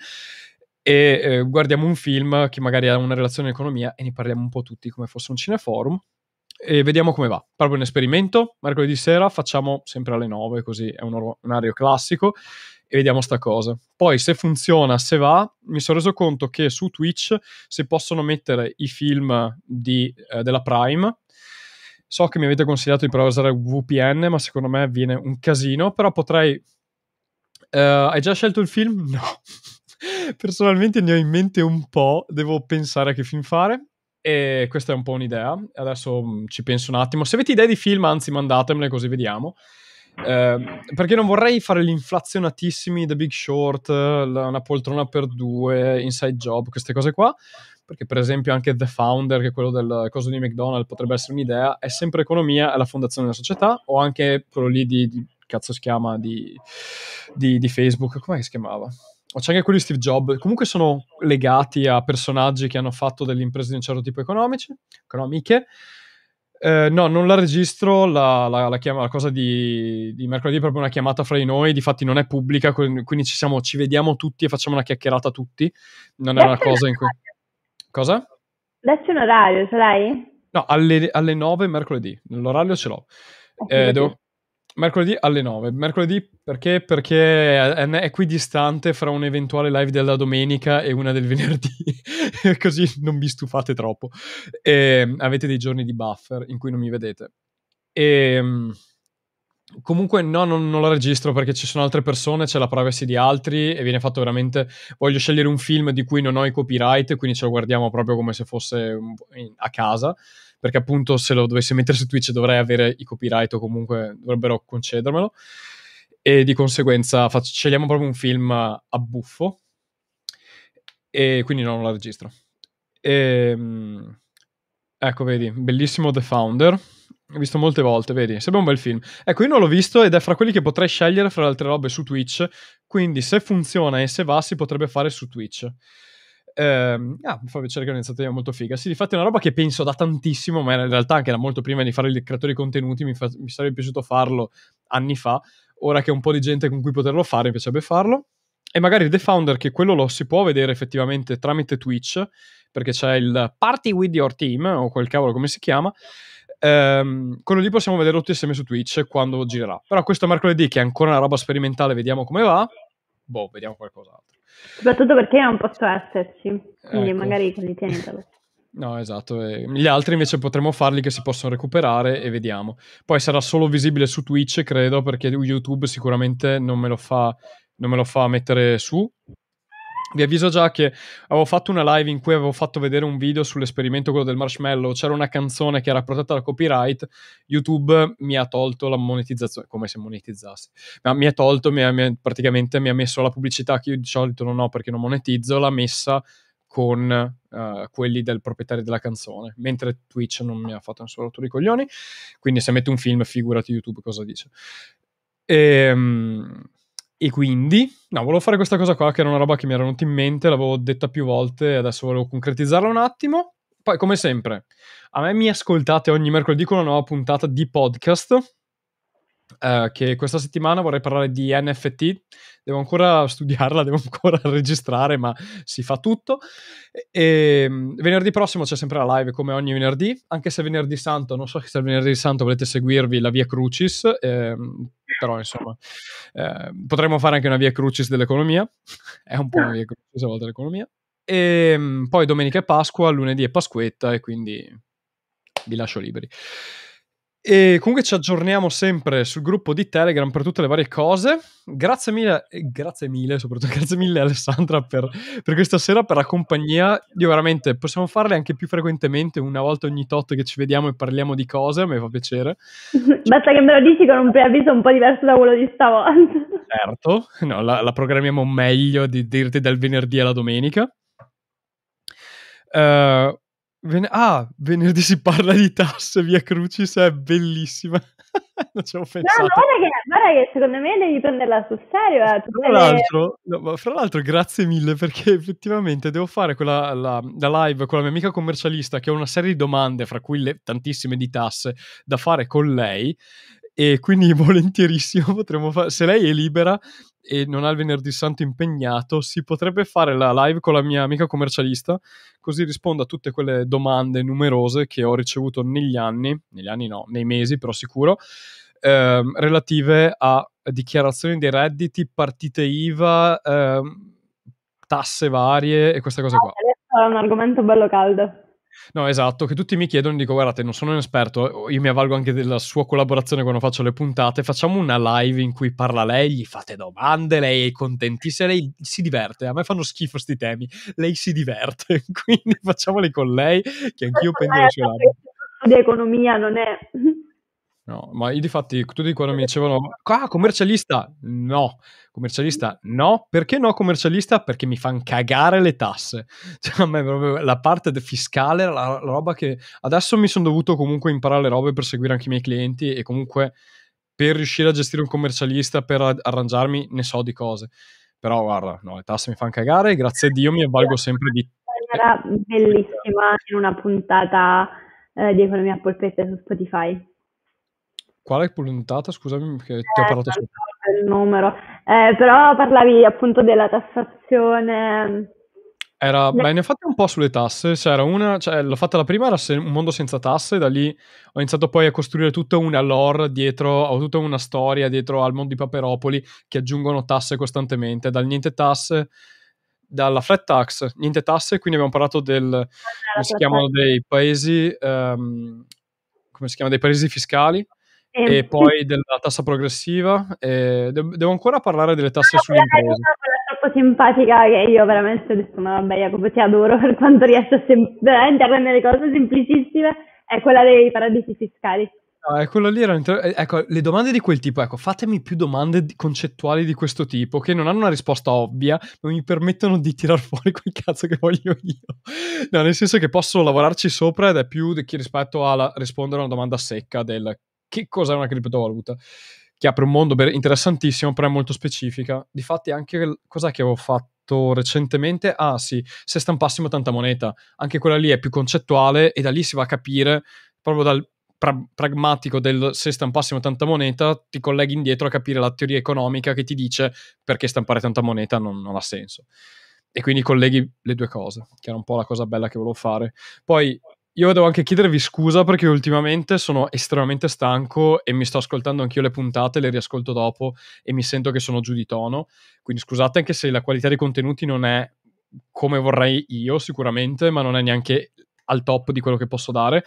[SPEAKER 1] e eh, guardiamo un film che magari ha una relazione con economia e ne parliamo un po' tutti come fosse un cineforum e vediamo come va. Proprio un esperimento, mercoledì sera facciamo sempre alle 9, così è un, or- un orario classico e vediamo sta cosa. Poi se funziona, se va, mi sono reso conto che su Twitch si possono mettere i film di, eh, della Prime. So che mi avete consigliato di provare a usare VPN, ma secondo me viene un casino, però potrei... Eh, hai già scelto il film? *laughs* No. Personalmente ne ho in mente un po', devo pensare a che film fare. E questa è un po' un'idea. Adesso mm, ci penso un attimo. Se avete idee di film, anzi, mandatemele così vediamo. Eh, perché non vorrei fare gli inflazionatissimi The Big Short, la, una poltrona per due, Inside Job, queste cose qua. Perché, per esempio, anche The Founder, che è quello del coso di McDonald's, potrebbe essere un'idea. È sempre economia, è la fondazione della società, o anche quello lì di. di cazzo si chiama? Di, di, di Facebook, come si chiamava? c'è anche quello di Steve Jobs, comunque sono legati a personaggi che hanno fatto delle imprese di un certo tipo economici, economiche. Eh, no, non la registro, la, la, la, chiama, la cosa di, di, mercoledì è proprio una chiamata fra di noi, difatti non è pubblica, quindi ci, siamo, ci vediamo tutti e facciamo una chiacchierata tutti, non è una cosa in cui... Cosa?
[SPEAKER 2] Dacci un orario, ce l'hai?
[SPEAKER 1] No, alle, alle 9 mercoledì, l'orario ce l'ho. Eh, devo, Mercoledì alle 9. Mercoledì perché? Perché è, è qui distante fra un eventuale live della domenica e una del *laughs* venerdì, così non vi stufate troppo. E ehm, avete dei giorni di buffer in cui non mi vedete. E, ehm, comunque no, non, non la registro perché ci sono altre persone, c'è la privacy di altri e viene fatto veramente... Voglio scegliere un film di cui non ho i copyright, quindi ce lo guardiamo proprio come se fosse a casa perché appunto se lo dovessi mettere su Twitch dovrei avere i copyright o comunque dovrebbero concedermelo. E di conseguenza faccio, scegliamo proprio un film a buffo e quindi non la registro. E, ehm, ecco, vedi, bellissimo The Founder. Ho visto molte volte, vedi, sembra un bel film. Ecco, io non l'ho visto ed è fra quelli che potrei scegliere fra le altre robe su Twitch, quindi se funziona e se va si potrebbe fare su Twitch ehm, ah, mi fa piacere che è un'iniziativa molto figa. Sì, infatti è una roba che penso da tantissimo, ma in realtà anche da molto prima di fare il creatore di contenuti, mi, fa, mi sarebbe piaciuto farlo anni fa. Ora che ho un po' di gente con cui poterlo fare, mi piacerebbe farlo e magari The Founder che quello lo si può vedere effettivamente tramite Twitch perché c'è il Party with your team o quel cavolo come si chiama ehm, quello lì possiamo vederlo tutti insieme su Twitch quando girerà però questo mercoledì che è ancora una roba sperimentale vediamo come va boh vediamo qualcos'altro
[SPEAKER 2] Soprattutto perché non posso esserci, quindi ecco. magari quindi tienitelo. *laughs*
[SPEAKER 1] No, esatto. Gli altri invece potremmo farli che si possono recuperare e vediamo. Poi sarà solo visibile su Twitch, credo, perché YouTube sicuramente non me lo fa, me lo fa mettere su vi avviso già che avevo fatto una live in cui avevo fatto vedere un video sull'esperimento quello del marshmallow, c'era una canzone che era protetta da copyright, YouTube mi ha tolto la monetizzazione, come se monetizzassi, ma mi ha tolto, mi ha, mi ha, praticamente mi ha messo la pubblicità che io di solito non ho perché non monetizzo, l'ha messa con uh, quelli del proprietario della canzone, mentre Twitch non mi ha fatto nessun rotto di coglioni, quindi se metto un film figurati YouTube cosa dice. Ehm e quindi, no, volevo fare questa cosa qua che era una roba che mi era venuta in mente, l'avevo detta più volte adesso volevo concretizzarla un attimo. Poi, come sempre, a me mi ascoltate ogni mercoledì con una nuova puntata di podcast. Eh, che questa settimana vorrei parlare di NFT. Devo ancora *laughs* studiarla, devo ancora *laughs* registrare, ma si fa tutto. E, ehm, venerdì prossimo c'è sempre la live come ogni venerdì, anche se venerdì santo, non so se venerdì santo volete seguirvi la Via Crucis. Eh, però insomma eh, potremmo fare anche una via crucis dell'economia, *laughs* è un po' una via crucis a volte l'economia. E ehm, poi domenica è Pasqua, lunedì è Pasquetta e quindi vi lascio liberi. E comunque ci aggiorniamo sempre sul gruppo di Telegram per tutte le varie cose. Grazie mille, grazie mille, soprattutto *laughs* grazie mille Alessandra per, per questa sera, per la compagnia. Io veramente possiamo farle anche più frequentemente, una volta ogni tot che ci vediamo e parliamo di cose, a me fa piacere.
[SPEAKER 2] *laughs* Basta che me lo dici con un preavviso un po' diverso da quello di stavolta. *laughs*
[SPEAKER 1] Certo, no, la, la programmiamo meglio di dirti dal venerdì alla domenica. Uh, Ven- ah, venerdì si parla di tasse, via Crucis è bellissima. *laughs* non ci ho pensato. No, guarda
[SPEAKER 2] che, guarda che secondo me devi prenderla sul serio. Eh. Fra, l'altro,
[SPEAKER 1] no, fra l'altro, grazie mille perché effettivamente devo fare quella, la, la, live con la mia amica commercialista che ho una serie di domande, fra cui le, tantissime di tasse, da fare con lei e quindi *laughs* volentierissimo potremmo fare, se lei è libera e non ha il venerdì santo impegnato, si potrebbe fare la live con la mia amica commercialista, così rispondo a tutte quelle domande numerose che ho ricevuto negli anni, negli anni no, nei mesi però sicuro, ehm, relative a dichiarazioni dei redditi, partite IVA, ehm, tasse varie e queste cose qua. Ah,
[SPEAKER 2] adesso è un argomento bello caldo.
[SPEAKER 1] No, esatto, che tutti mi chiedono, dico guardate, non sono un esperto, io mi avvalgo anche della sua collaborazione quando faccio le puntate, facciamo una live in cui parla lei, gli fate domande, lei è contentissima, lei si diverte, a me fanno schifo questi temi, lei si diverte, *laughs* quindi facciamoli con lei, che anch'io pendo le sue labbra.
[SPEAKER 2] Di economia non è
[SPEAKER 1] No, ma io difatti, tutti quando mi eh, dicevano ah, commercialista, no, commercialista, no, perché no commercialista? Perché mi fanno cagare le tasse. *laughs* Cioè, a me proprio la parte fiscale, la, la roba che adesso mi sono dovuto comunque imparare le robe per seguire anche i miei clienti e comunque per riuscire a gestire un commercialista, per arrangiarmi, ne so di cose. Però guarda, no, le tasse mi fanno cagare, grazie a Dio mi avvalgo sempre di...
[SPEAKER 2] Era bellissima in una puntata eh, di Economia Polpette su Spotify.
[SPEAKER 1] Quale puntata? Scusami che ti ho eh, parlato eh, sopra.
[SPEAKER 2] Il numero. Eh, però parlavi appunto della tassazione.
[SPEAKER 1] Era, beh, ne ho fatte un po' sulle tasse. C'era una, cioè, l'ho fatta la prima, era se, un mondo senza tasse. Da lì ho iniziato poi a costruire tutta una lore dietro, ho tutta una storia dietro al mondo di Paperopoli che aggiungono tasse costantemente. Dal niente tasse, dalla flat tax, niente tasse. Quindi abbiamo parlato del, ehm,
[SPEAKER 2] come si chiamano,
[SPEAKER 1] dei paesi, um, come si chiama, dei paesi fiscali e *laughs* poi della tassa progressiva. De- devo ancora parlare delle tasse no, sulle imprese.
[SPEAKER 2] È troppo simpatica che io veramente ho detto, ma vabbè Jacopo ti adoro *laughs* per quanto riesci a sem- veramente a rendere cose semplicissime, è quella dei paradisi fiscali.
[SPEAKER 1] Ah, è quella lì era inter- eh, ecco, le domande di quel tipo, ecco, fatemi più domande di- concettuali di questo tipo che non hanno una risposta ovvia, ma mi permettono di tirar fuori quel cazzo che voglio io. No, nel senso che posso lavorarci sopra ed è più di- chi rispetto a la- rispondere a una domanda secca del che cos'è una criptovaluta, che apre un mondo interessantissimo, però è molto specifica. Difatti anche cos'è che avevo fatto? recentemente, ah sì, se stampassimo tanta moneta, anche quella lì è più concettuale e da lì si va a capire proprio dal pra- pragmatico del se stampassimo tanta moneta, ti colleghi indietro a capire la teoria economica che ti dice perché stampare tanta moneta non, non ha senso. E quindi colleghi le due cose, che era un po' la cosa bella che volevo fare. Poi io devo anche chiedervi scusa perché ultimamente sono estremamente stanco e mi sto ascoltando anch'io le puntate, le riascolto dopo e mi sento che sono giù di tono. Quindi scusate anche se la qualità dei contenuti non è come vorrei io sicuramente, ma non è neanche al top di quello che posso dare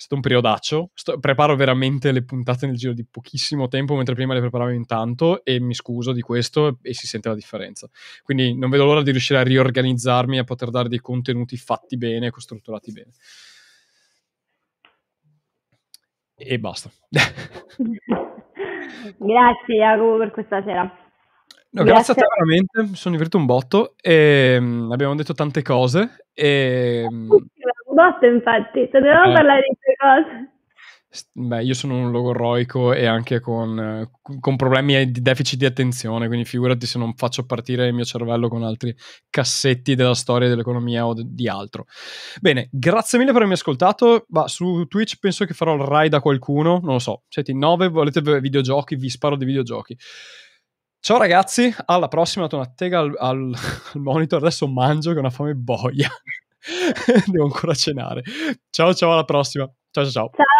[SPEAKER 1] è stato un periodaccio. Sto, preparo veramente le puntate nel giro di pochissimo tempo, mentre prima le preparavo intanto e mi scuso di questo e si sente la differenza. Quindi non vedo l'ora di riuscire a riorganizzarmi e a poter dare dei contenuti fatti bene, strutturati bene. E basta. *laughs*
[SPEAKER 2] Grazie Iago per questa sera. No, grazie. grazie, a te
[SPEAKER 1] veramente, mi sono divertito un botto e um, abbiamo detto tante cose. E, um, un
[SPEAKER 2] botto infatti, se dovevamo eh, parlare di queste cose.
[SPEAKER 1] Beh, io sono un logorroico e anche con, eh, con, problemi di deficit di attenzione, quindi figurati se non faccio partire il mio cervello con altri cassetti della storia dell'economia o di altro. Bene, grazie mille per avermi ascoltato. Ma su Twitch penso che farò il raid a qualcuno, non lo so. Senti, nove, volete videogiochi, vi sparo di videogiochi. Ciao ragazzi, alla prossima tonattega al, al, *laughs* al monitor. Adesso mangio che ho una fame boia. *laughs* Devo ancora cenare. Ciao ciao, alla prossima. ciao ciao. ciao. ciao.